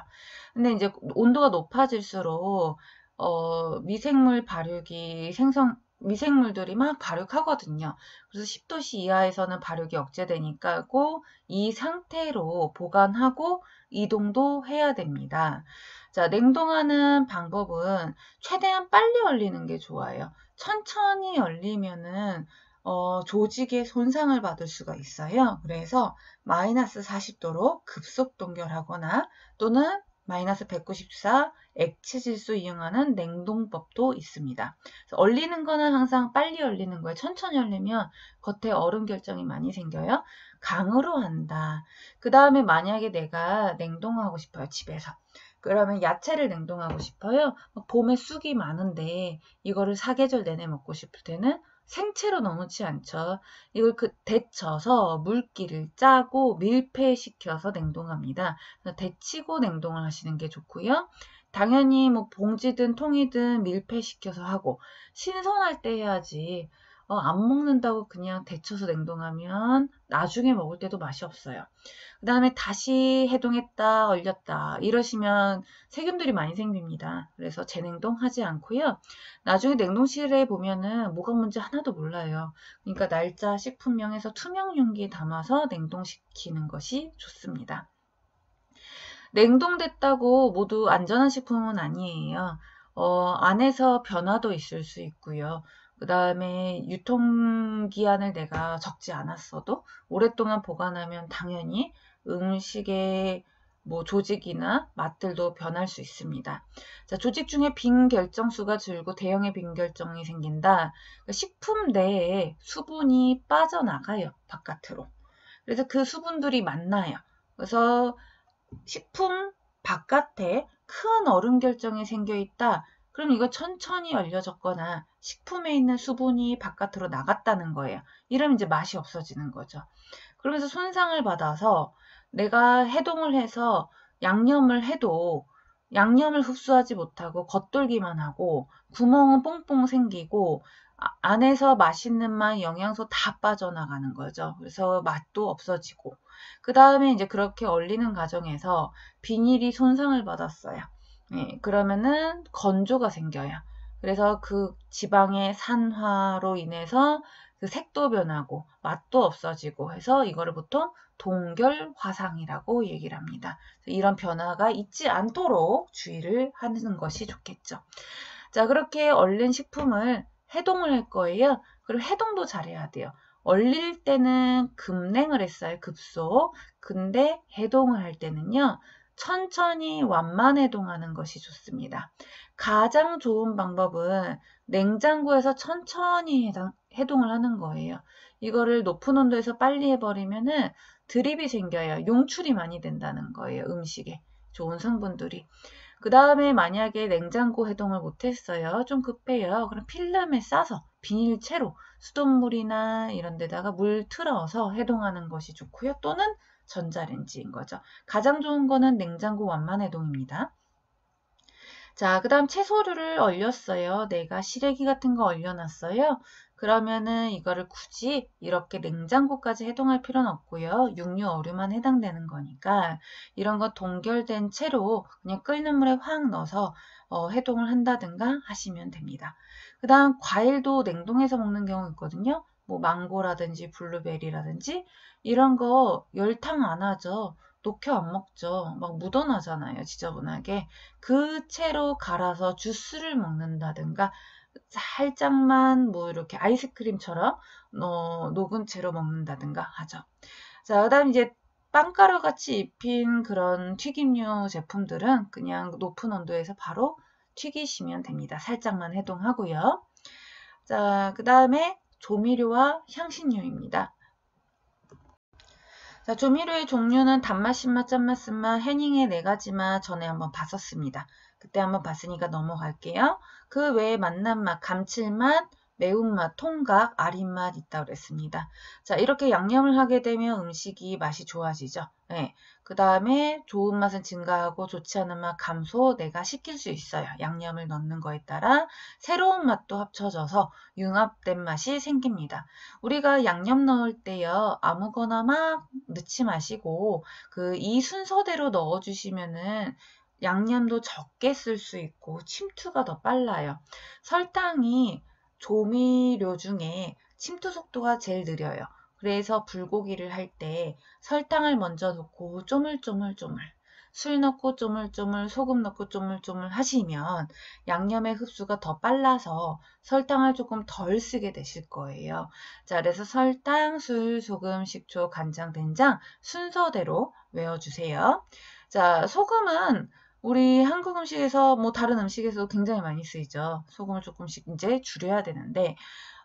근데 이제 온도가 높아질수록 어, 미생물 발육이 생성, 미생물들이 막 발육하거든요. 그래서 10도씨 이하에서는 발육이 억제되니까 고이 상태로 보관하고 이동도 해야 됩니다. 자, 냉동하는 방법은 최대한 빨리 열리는게 좋아요. 천천히 열리면은 어, 조직에 손상을 받을 수가 있어요. 그래서 마이너스 40도로 급속 동결하거나 또는 마이너스 194 액체 질소 이용하는 냉동법도 있습니다. 얼리는 거는 항상 빨리 얼리는 거예요. 천천히 얼리면 겉에 얼음 결정이 많이 생겨요. 강으로 한다. 그 다음에 만약에 내가 냉동하고 싶어요. 집에서. 그러면 야채를 냉동하고 싶어요. 봄에 쑥이 많은데 이거를 사계절 내내 먹고 싶을 때는 생채로 넣지 않죠. 이걸 그 데쳐서 물기를 짜고 밀폐시켜서 냉동합니다. 데치고 냉동을 하시는 게 좋고요. 당연히 뭐 봉지든 통이든 밀폐시켜서 하고 신선할 때 해야지 어, 안 먹는다고 그냥 데쳐서 냉동하면 나중에 먹을 때도 맛이 없어요. 그 다음에 다시 해동했다, 얼렸다 이러시면 세균들이 많이 생깁니다. 그래서 재냉동하지 않고요. 나중에 냉동실에 보면은 뭐가 뭔지 하나도 몰라요. 그러니까 날짜, 식품명에서 투명 용기에 담아서 냉동시키는 것이 좋습니다. 냉동됐다고 모두 안전한 식품은 아니에요. 어, 안에서 변화도 있을 수 있고요. 그 다음에 유통기한을 내가 적지 않았어도 오랫동안 보관하면 당연히 음식의 뭐 조직이나 맛들도 변할 수 있습니다. 자, 조직 중에 빈 결정수가 줄고 대형의 빈 결정이 생긴다. 그러니까 식품 내에 수분이 빠져나가요. 바깥으로. 그래서 그 수분들이 만나요. 그래서 식품 바깥에 큰 얼음 결정이 생겨 있다. 그럼 이거 천천히 얼려졌거나 식품에 있는 수분이 바깥으로 나갔다는 거예요. 이러면 이제 맛이 없어지는 거죠. 그러면서 손상을 받아서 내가 해동을 해서 양념을 해도 양념을 흡수하지 못하고 겉돌기만 하고 구멍은 뽕뽕 생기고 아, 안에서 맛있는 맛, 영양소 다 빠져나가는 거죠. 그래서 맛도 없어지고. 그 다음에 이제 그렇게 얼리는 과정에서 비닐이 손상을 받았어요. 예, 그러면은 건조가 생겨요. 그래서 그 지방의 산화로 인해서 그 색도 변하고 맛도 없어지고 해서 이거를 보통 동결 화상이라고 얘기를 합니다. 이런 변화가 있지 않도록 주의를 하는 것이 좋겠죠. 자, 그렇게 얼른 식품을 해동을 할 거예요. 그리고 해동도 잘해야 돼요. 얼릴 때는 급냉을 했어요. 급소. 근데 해동을 할 때는요. 천천히 완만해동하는 것이 좋습니다. 가장 좋은 방법은 냉장고에서 천천히 해 해동을 하는 거예요. 이거를 높은 온도에서 빨리 해버리면은 드립이 생겨요. 용출이 많이 된다는 거예요. 음식에 좋은 성분들이. 그 다음에 만약에 냉장고 해동을 못했어요. 좀 급해요. 그럼 필름에 싸서 비닐채로 수돗물이나 이런 데다가 물 틀어서 해동하는 것이 좋고요. 또는 전자레인지인 거죠. 가장 좋은 거는 냉장고 완만해동입니다. 자, 그 다음 채소류를 얼렸어요. 내가 시래기 같은 거 얼려놨어요. 그러면은 이거를 굳이 이렇게 냉장고까지 해동할 필요는 없고요. 육류, 어류만 해당되는 거니까 이런 거 동결된 채로 그냥 끓는 물에 확 넣어서 어, 해동을 한다든가 하시면 됩니다. 그 다음 과일도 냉동해서 먹는 경우 있거든요. 뭐 망고라든지 블루베리라든지 이런 거 열탕 안 하죠. 녹혀 안 먹죠. 막 묻어나잖아요. 지저분하게. 그 채로 갈아서 주스를 먹는다든가 살짝만 뭐 이렇게 아이스크림처럼 어, 녹은 채로 먹는다든가 하죠. 자, 그 다음 이제 빵가루 같이 입힌 그런 튀김류 제품들은 그냥 높은 온도에서 바로 튀기시면 됩니다. 살짝만 해동하고요. 자, 그 다음에 조미료와 향신료입니다. 자, 조미료의 종류는 단맛, 신맛, 짠맛, 쓴맛, 해닝의 네 가지만 전에 한번 봤었습니다. 그때 한번 봤으니까 넘어갈게요. 그 외에 맛난 맛, 감칠맛, 매운맛, 통각, 아린맛 있다 그랬습니다. 자, 이렇게 양념을 하게 되면 음식이 맛이 좋아지죠. 네. 예. 그 다음에 좋은 맛은 증가하고 좋지 않은 맛 감소 내가 시킬 수 있어요. 양념을 넣는 거에 따라 새로운 맛도 합쳐져서 융합된 맛이 생깁니다. 우리가 양념 넣을 때요. 아무거나 막 넣지 마시고 그 이 순서대로 넣어주시면은 양념도 적게 쓸 수 있고 침투가 더 빨라요. 설탕이 조미료 중에 침투 속도가 제일 느려요. 그래서 불고기를 할 때 설탕을 먼저 넣고 쪼물쪼물쪼물 술 넣고 쪼물쪼물 소금 넣고 쪼물쪼물 하시면 양념의 흡수가 더 빨라서 설탕을 조금 덜 쓰게 되실 거예요. 자, 그래서 설탕, 술, 소금, 식초, 간장, 된장 순서대로 외워주세요. 자, 소금은 우리 한국 음식에서 뭐 다른 음식에서도 굉장히 많이 쓰이죠. 소금을 조금씩 이제 줄여야 되는데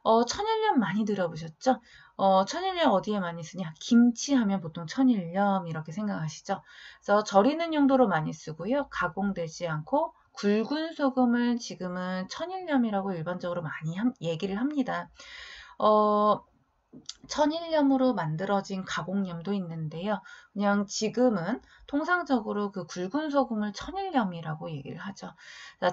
어, 천일염 많이 들어보셨죠? 어, 천일염 어디에 많이 쓰냐? 김치 하면 보통 천일염 이렇게 생각하시죠? 그래서 절이는 용도로 많이 쓰고요. 가공되지 않고 굵은 소금을 지금은 천일염이라고 일반적으로 많이 함, 얘기를 합니다. 어, 천일염으로 만들어진 가공염도 있는데요. 그냥 지금은 통상적으로 그 굵은 소금을 천일염이라고 얘기를 하죠.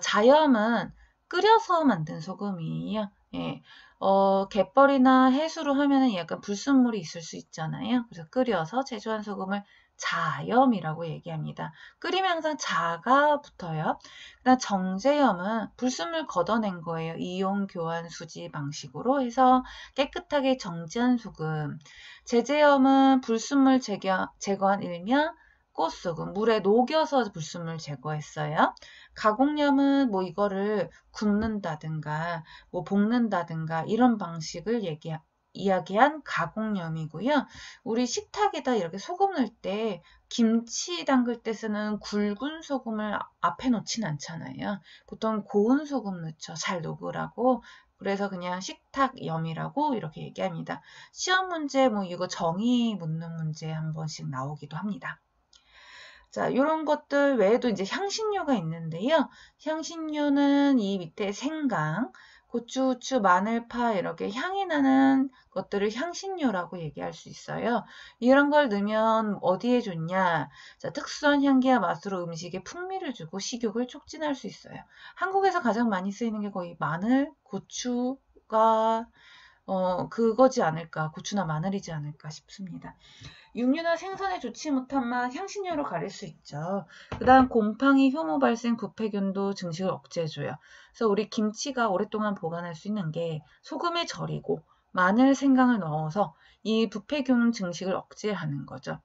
자염은 끓여서 만든 소금이에요. 예. 어, 갯벌이나 해수로 하면은 약간 불순물이 있을 수 있잖아요. 그래서 끓여서 제조한 소금을 자염이라고 얘기합니다. 끓이면 항상 자가 붙어요. 그다음 그러니까 정제염은 불순물 걷어낸 거예요. 이용 교환 수지 방식으로 해서 깨끗하게 정제한 수금. 제제염은 불순물 제거, 제거한 일명 꽃소금 물에 녹여서 불순물 제거했어요. 가공염은 뭐 이거를 굽는다든가 뭐 볶는다든가 이런 방식을 얘기 이야기한 가공염이고요. 우리 식탁에다 이렇게 소금 넣을 때 김치 담글 때 쓰는 굵은 소금을 앞에 놓진 않잖아요. 보통 고운 소금 넣죠. 잘 녹으라고. 그래서 그냥 식탁염이라고 이렇게 얘기합니다. 시험 문제 뭐 이거 정의 묻는 문제 한 번씩 나오기도 합니다. 자, 요런 것들 외에도 이제 향신료가 있는데요. 향신료는 이 밑에 생강, 고추, 우추 마늘, 파 이렇게 향이 나는 것들을 향신료라고 얘기할 수 있어요. 이런 걸 넣으면 어디에 좋냐? 자, 특수한 향기와 맛으로 음식에 풍미를 주고 식욕을 촉진할 수 있어요. 한국에서 가장 많이 쓰이는 게 거의 마늘, 고추가 어, 그거지 않을까, 고추나 마늘이지 않을까 싶습니다. 육류나 생선에 좋지 못한 맛, 향신료로 가릴 수 있죠. 그 다음 곰팡이, 효모 발생, 부패균도 증식을 억제해줘요. 그래서 우리 김치가 오랫동안 보관할 수 있는 게 소금에 절이고 마늘 생강을 넣어서 이 부패균 증식을 억제하는 거죠.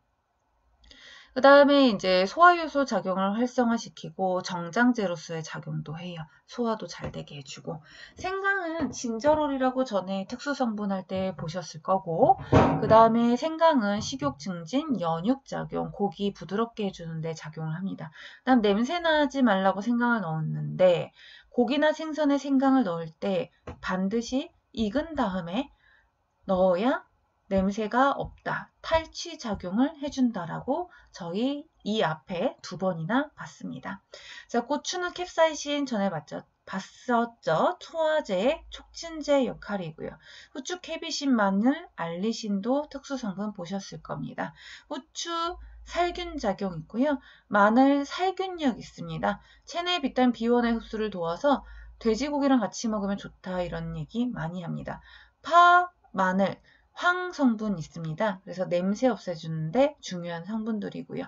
그 다음에 이제 소화효소 작용을 활성화시키고 정장제로서의 작용도 해요. 소화도 잘 되게 해주고 생강은 진저롤이라고 전에 특수성분 할때 보셨을 거고 그 다음에 생강은 식욕 증진, 연육 작용, 고기 부드럽게 해주는데 작용을 합니다. 그 다음 냄새나지 말라고 생강을 넣었는데 고기나 생선에 생강을 넣을 때 반드시 익은 다음에 넣어야 냄새가 없다, 탈취 작용을 해준다라고 저희 이 앞에 두 번이나 봤습니다. 자, 고추는 캡사이신 전에 봤죠. 봤었죠. 소화제의 촉진제 역할이고요. 후추 캐비신 마늘 알리신도 특수성분 보셨을 겁니다. 후추 살균 작용 있고요. 마늘 살균력 있습니다. 체내 비단비 b 의 흡수를 도와서 돼지고기랑 같이 먹으면 좋다 이런 얘기 많이 합니다. 파, 마늘 황 성분 있습니다. 그래서 냄새 없애주는데 중요한 성분들이고요.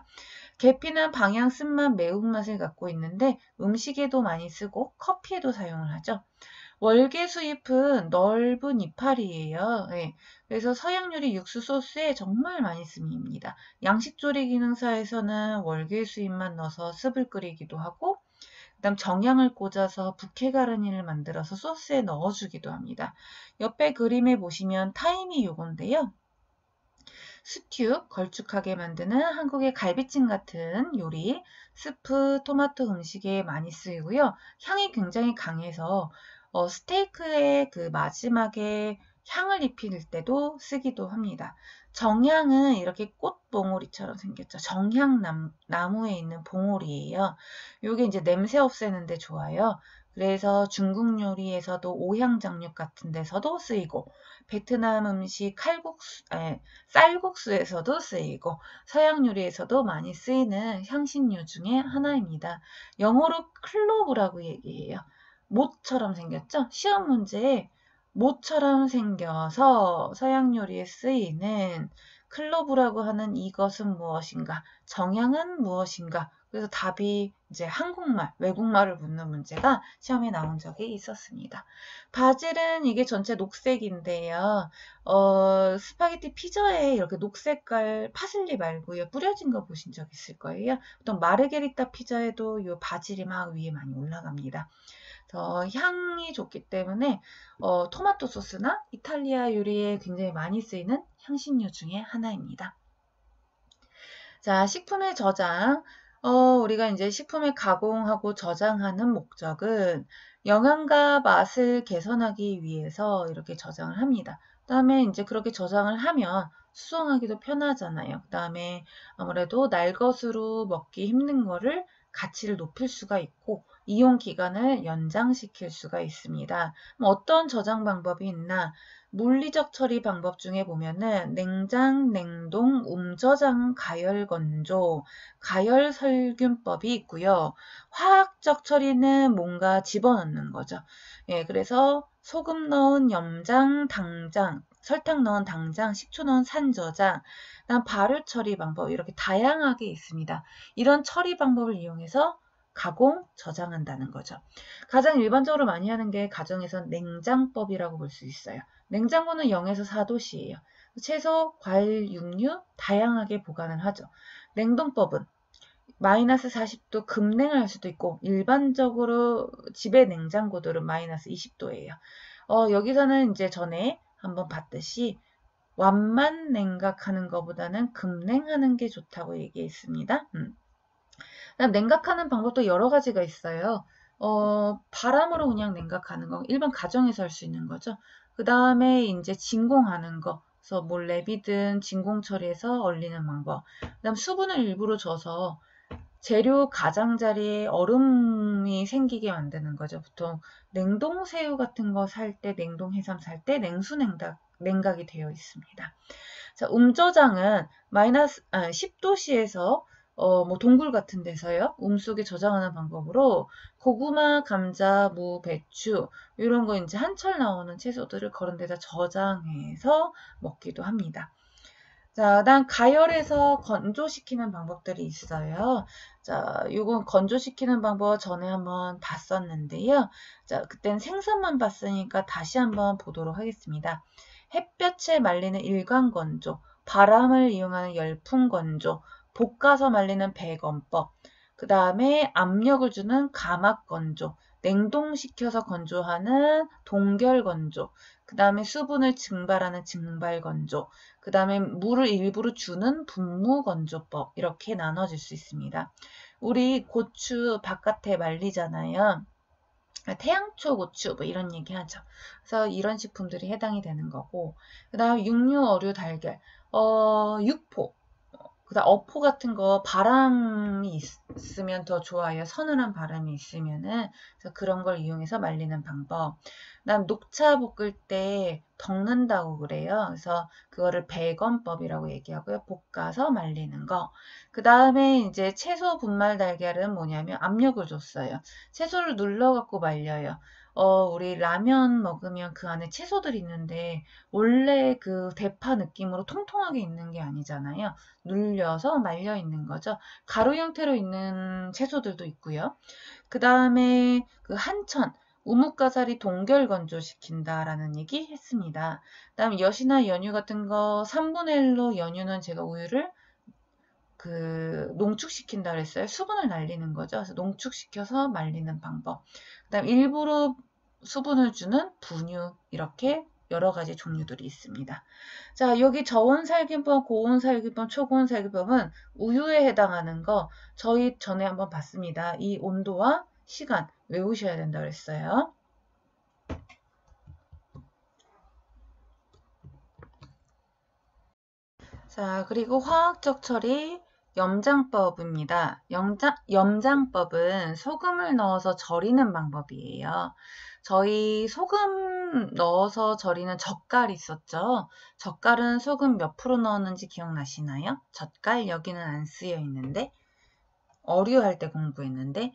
계피는 방향, 쓴맛, 매운맛을 갖고 있는데 음식에도 많이 쓰고 커피에도 사용을 하죠. 월계수잎은 넓은 이파리예요. 네. 그래서 서양 요리 육수 소스에 정말 많이 쓰입니다. 양식조리 기능사에서는 월계수잎만 넣어서 습을 끓이기도 하고 그다음 정향을 꽂아서 부케가르니를 만들어서 소스에 넣어주기도 합니다. 옆에 그림에 보시면 타임이 요건데요. 스튜, 걸쭉하게 만드는 한국의 갈비찜 같은 요리, 스프, 토마토 음식에 많이 쓰이고요. 향이 굉장히 강해서 어, 스테이크의 그 마지막에 향을 입힐 때도 쓰기도 합니다. 정향은 이렇게 꽃봉오리처럼 생겼죠. 정향나무에 있는 봉오리예요. 요게 이제 냄새 없애는데 좋아요. 그래서 중국 요리에서도 오향장육 같은 데서도 쓰이고 베트남 음식 칼국수, 아 쌀국수에서도 쓰이고 서양 요리에서도 많이 쓰이는 향신료 중에 하나입니다. 영어로 클로브라고 얘기해요. 못처럼 생겼죠? 시험 문제에 모처럼 생겨서 서양 요리에 쓰이는 클로브라고 하는 이것은 무엇인가, 정향은 무엇인가. 그래서 답이 이제 한국말, 외국말을 묻는 문제가 시험에 나온 적이 있었습니다. 바질은 이게 전체 녹색인데요. 어, 스파게티 피자에 이렇게 녹색깔 파슬리 말고요. 뿌려진 거 보신 적 있을 거예요. 어떤 마르게리타 피자에도 이 바질이 막 위에 많이 올라갑니다. 더 향이 좋기 때문에 어, 토마토 소스나 이탈리아 요리에 굉장히 많이 쓰이는 향신료 중에 하나입니다. 자, 식품의 저장. 어, 우리가 이제 식품을 가공하고 저장하는 목적은 영양과 맛을 개선하기 위해서 이렇게 저장을 합니다. 그 다음에 이제 그렇게 저장을 하면 수송하기도 편하잖아요. 그 다음에 아무래도 날 것으로 먹기 힘든 거를 가치를 높일 수가 있고 이용 기간을 연장시킬 수가 있습니다. 뭐 어떤 저장 방법이 있나? 물리적 처리 방법 중에 보면은 냉장, 냉동, 움저장, 가열 건조, 가열 설균법이 있고요. 화학적 처리는 뭔가 집어넣는 거죠. 예, 그래서 소금 넣은 염장, 당장, 설탕 넣은 당장, 식초 넣은 산저장, 난 발효 처리 방법 이렇게 다양하게 있습니다. 이런 처리 방법을 이용해서 가공, 저장한다는 거죠. 가장 일반적으로 많이 하는 게 가정에선 냉장법이라고 볼 수 있어요. 냉장고는 0에서 4도씨예요. 채소, 과일, 육류 다양하게 보관을 하죠. 냉동법은 마이너스 40도 급냉을 할 수도 있고 일반적으로 집의 냉장고들은 마이너스 20도예요. 어, 여기서는 이제 전에 한번 봤듯이 완만 냉각하는 것보다는 급냉하는 게 좋다고 얘기했습니다. 음. 냉각하는 방법도 여러 가지가 있어요. 어, 바람으로 그냥 냉각하는 거, 일반 가정에서 할 수 있는 거죠. 그 다음에 이제 진공하는 거, 그래서 몰랩이든 진공 처리해서 얼리는 방법. 그 다음 수분을 일부러 줘서 재료 가장자리에 얼음이 생기게 만드는 거죠. 보통 냉동 새우 같은 거 살 때, 냉동 해삼 살 때 냉수 냉각, 냉각이 되어 있습니다. 자, 음저장은 마이너스 아, 10도씨에서 어, 뭐 동굴 같은 데서요. 음속에 저장하는 방법으로 고구마, 감자, 무, 배추 이런 거 이제 한철 나오는 채소들을 그런 데다 저장해서 먹기도 합니다. 자, 난 가열해서 건조시키는 방법들이 있어요. 자, 요건 건조시키는 방법 전에 한번 봤었는데요. 자, 그땐 생선만 봤으니까 다시 한번 보도록 하겠습니다. 햇볕에 말리는 일광 건조, 바람을 이용하는 열풍 건조, 볶아서 말리는 백원법, 그 다음에 압력을 주는 가막건조, 냉동시켜서 건조하는 동결건조, 그 다음에 수분을 증발하는 증발건조, 그 다음에 물을 일부러 주는 분무건조법 이렇게 나눠질 수 있습니다. 우리 고추 바깥에 말리잖아요. 태양초 고추 뭐 이런 얘기 하죠. 그래서 이런 식품들이 해당이 되는 거고 그 다음 육류, 어류, 달걀, 어, 육포 그다음 어포 같은 거 바람이 있, 으면더 좋아요. 서늘한 바람이 있으면은 그래서 그런 걸 이용해서 말리는 방법. 그다음 녹차 볶을 때덮는다고 그래요. 그래서 그거를 배건법이라고 얘기하고요. 볶아서 말리는 거. 그 다음에 이제 채소 분말 달걀은 뭐냐면 압력을 줬어요. 채소를 눌러갖고 말려요. 어, 우리 라면 먹으면 그 안에 채소들이 있는데 원래 그 대파 느낌으로 통통하게 있는 게 아니잖아요. 눌려서 말려 있는 거죠. 가루 형태로 있는 채소들도 있고요. 그 다음에 그 한천, 우뭇가사리 동결 건조시킨다라는 얘기 했습니다. 그 다음 여시나 연유 같은 거 3분의 1로 연유는 제가 우유를 그 농축시킨다 그랬어요. 수분을 날리는 거죠. 그래서 농축시켜서 말리는 방법. 그다음 일부러 수분을 주는 분유 이렇게 여러 가지 종류들이 있습니다. 자, 여기 저온 살균법, 고온 살균법, 초고온 살균법은 우유에 해당하는 거 저희 전에 한번 봤습니다. 이 온도와 시간 외우셔야 된다 그랬어요. 자, 그리고 화학적 처리 염장법입니다. 염장, 염장법은 소금을 넣어서 절이는 방법이에요. 저희 소금 넣어서 절이는 젓갈 있었죠? 젓갈은 소금 몇 프로 넣었는지 기억나시나요? 젓갈 여기는 안 쓰여 있는데 어류할 때 공부했는데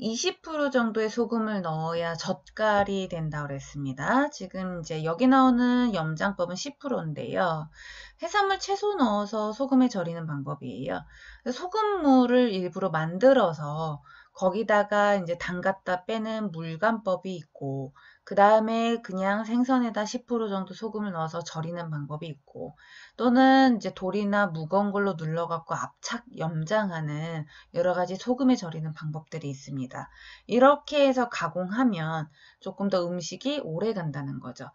20% 정도의 소금을 넣어야 젓갈이 된다고 그랬습니다. 지금 이제 여기 나오는 염장법은 10%인데요. 해산물 채소 넣어서 소금에 절이는 방법이에요. 소금물을 일부러 만들어서 거기다가 이제 담갔다 빼는 물간법이 있고 그 다음에 그냥 생선에다 10% 정도 소금을 넣어서 절이는 방법이 있고 또는 이제 돌이나 무거운 걸로 눌러갖고 압착 염장하는 여러 가지 소금에 절이는 방법들이 있습니다. 이렇게 해서 가공하면 조금 더 음식이 오래 간다는 거죠.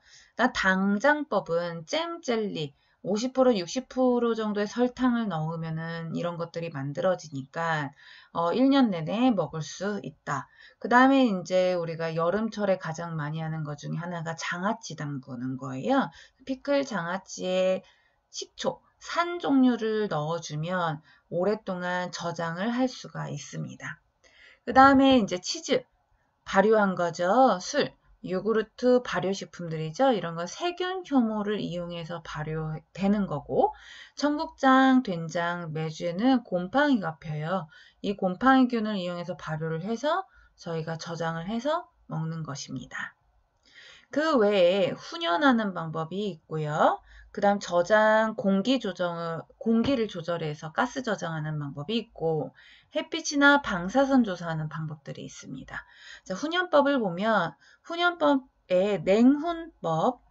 당장법은 잼, 젤리, 50% 60% 정도의 설탕을 넣으면은 이런 것들이 만들어지니까 어 1년 내내 먹을 수 있다. 그 다음에 이제 우리가 여름철에 가장 많이 하는 것 중에 하나가 장아찌 담그는 거예요. 피클 장아찌에 식초, 산 종류를 넣어주면 오랫동안 저장을 할 수가 있습니다. 그 다음에 이제 치즈, 발효한 거죠. 술. 요구르트 발효식품들이죠. 이런 거 세균 효모를 이용해서 발효되는 거고 청국장, 된장, 매주에는 곰팡이가 펴요. 이 곰팡이균을 이용해서 발효를 해서 저희가 저장을 해서 먹는 것입니다. 그 외에 훈연하는 방법이 있고요. 그 다음 저장 공기 조정을, 공기를 조절해서 가스 저장하는 방법이 있고, 햇빛이나 방사선 조사하는 방법들이 있습니다. 자, 훈연법을 보면, 훈연법에 냉훈법,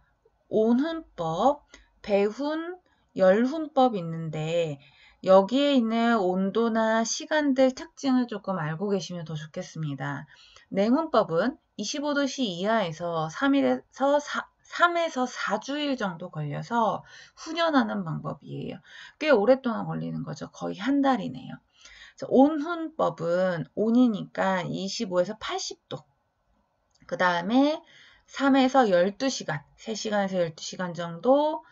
온훈법, 배훈, 열훈법 이 있는데, 여기에 있는 온도나 시간들 특징을 조금 알고 계시면 더 좋겠습니다. 냉훈법은 25도씨 이하에서 3일에서 4, 3에서 4주일 정도 걸려서 훈연하는 방법이에요. 꽤 오랫동안 걸리는 거죠. 거의 한 달이네요. 온훈법은 온이니까 25에서 80도. 그 다음에 3에서 12시간, 3시간에서 12시간 정도,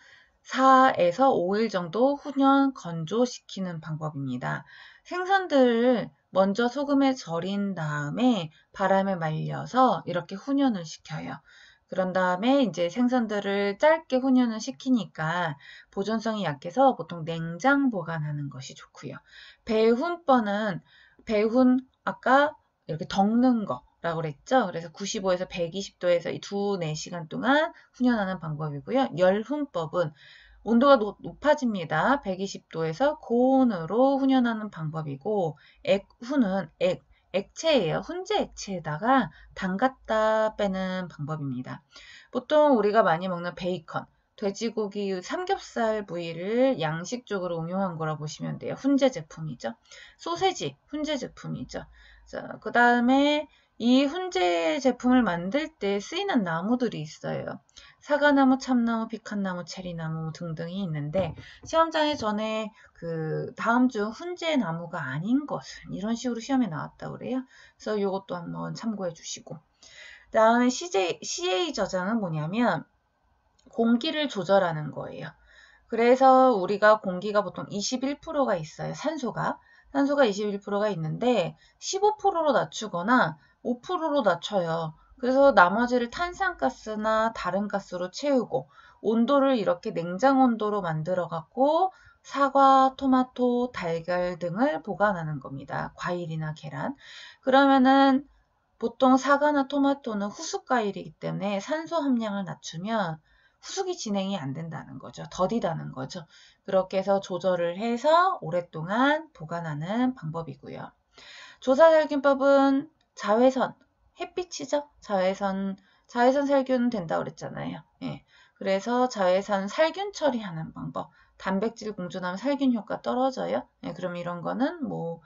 4에서 5일 정도 훈연 건조시키는 방법입니다. 생선들 먼저 소금에 절인 다음에 바람에 말려서 이렇게 훈연을 시켜요. 그런 다음에 이제 생선들을 짧게 훈연을 시키니까 보존성이 약해서 보통 냉장 보관하는 것이 좋고요. 배훈번은 배훈 아까 이렇게 덮는 거 라고 그랬죠. 그래서 95에서 120도에서 이두 4시간 동안 훈연하는 방법이고요. 열훈법은 온도가 높아집니다. 120도에서 고온으로 훈연하는 방법이고 액훈은 액 액체예요. 훈제 액체에다가 담갔다 빼는 방법입니다. 보통 우리가 많이 먹는 베이컨, 돼지고기 삼겹살 부위를 양식 쪽으로 응용한 거라 보시면 돼요. 훈제 제품이죠. 소세지, 훈제 제품이죠. 그 다음에 이 훈제 제품을 만들 때 쓰이는 나무들이 있어요. 사과나무, 참나무, 비칸나무 체리나무 등등이 있는데 시험장에 전에 그 다음 주 훈제 나무가 아닌 것은 이런 식으로 시험에 나왔다 그래요. 그래서 이것도 한번 참고해 주시고 다음에 CJ, CA 저장은 뭐냐면 공기를 조절하는 거예요. 그래서 우리가 공기가 보통 21%가 있어요. 산소가. 산소가 21%가 있는데 15%로 낮추거나 5%로 낮춰요. 그래서 나머지를 탄산가스나 다른 가스로 채우고 온도를 이렇게 냉장 온도로 만들어 갖고 사과, 토마토, 달걀 등을 보관하는 겁니다. 과일이나 계란. 그러면은 보통 사과나 토마토는 후숙과일이기 때문에 산소 함량을 낮추면 후숙이 진행이 안 된다는 거죠. 더디다는 거죠. 그렇게 해서 조절을 해서 오랫동안 보관하는 방법이고요. 조사살균법은 자외선, 햇빛이죠. 자외선 자외선 살균 된다 그랬잖아요. 예. 그래서 자외선 살균 처리하는 방법. 단백질 공존하면 살균 효과 떨어져요. 예, 그럼 이런 거는 뭐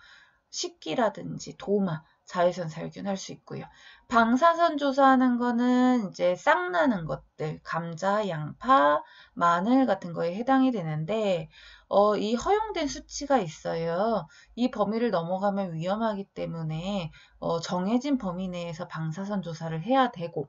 식기라든지 도마 자외선 살균할 수 있고요. 방사선 조사하는 거는 이제 쌍나는 것들, 감자, 양파, 마늘 같은 거에 해당이 되는데 어, 이 허용된 수치가 있어요. 이 범위를 넘어가면 위험하기 때문에 어, 정해진 범위 내에서 방사선 조사를 해야 되고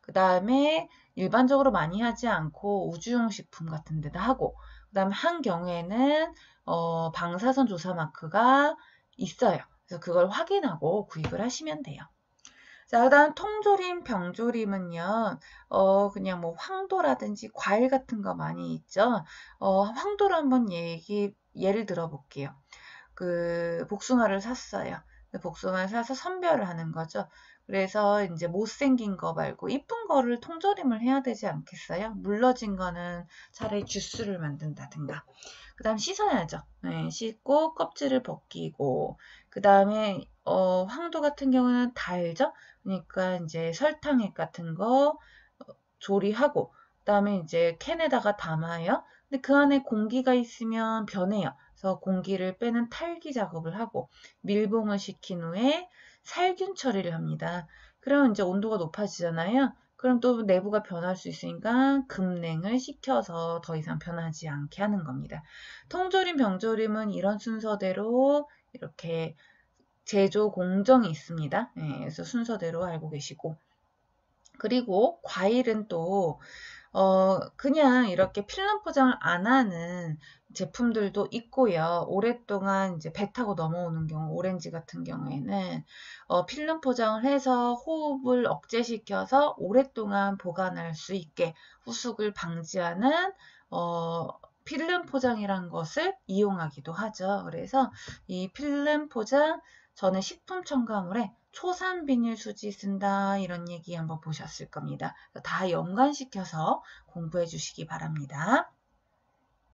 그 다음에 일반적으로 많이 하지 않고 우주용 식품 같은 데도 하고 그 다음에 한 경우에는 어, 방사선 조사 마크가 있어요. 그래서 그걸 확인하고 구입을 하시면 돼요. 자, 그 다음 통조림, 병조림은요, 어, 그냥 뭐 황도라든지 과일 같은 거 많이 있죠. 어, 황도를 한번 얘기, 예를 들어 볼게요. 그, 복숭아를 샀어요. 복숭아를 사서 선별을 하는 거죠. 그래서 이제 못생긴 거 말고 이쁜 거를 통조림을 해야 되지 않겠어요? 물러진 거는 차라리 주스를 만든다든가. 그 다음 씻어야죠. 네, 씻고 껍질을 벗기고 그 다음에 어, 황도 같은 경우는 달죠. 그러니까 이제 설탕액 같은 거 어, 조리하고 그 다음에 이제 캔에다가 담아요. 근데 그 안에 공기가 있으면 변해요. 그래서 공기를 빼는 탈기 작업을 하고 밀봉을 시킨 후에 살균 처리를 합니다. 그러면 이제 온도가 높아지잖아요. 그럼 또 내부가 변할 수 있으니까 급냉을 시켜서 더 이상 변하지 않게 하는 겁니다. 통조림, 병조림은 이런 순서대로 이렇게 제조 공정이 있습니다. 예, 그래서 순서대로 알고 계시고 그리고 과일은 또 어, 그냥 이렇게 필름 포장을 안 하는 제품들도 있고요. 오랫동안 이제 배 타고 넘어오는 경우, 오렌지 같은 경우에는 어, 필름 포장을 해서 호흡을 억제시켜서 오랫동안 보관할 수 있게 후숙을 방지하는 어, 필름 포장이란 것을 이용하기도 하죠. 그래서 이 필름 포장 저는 식품 첨가물에 초산 비닐 수지 쓴다 이런 얘기 한번 보셨을 겁니다. 다 연관시켜서 공부해 주시기 바랍니다.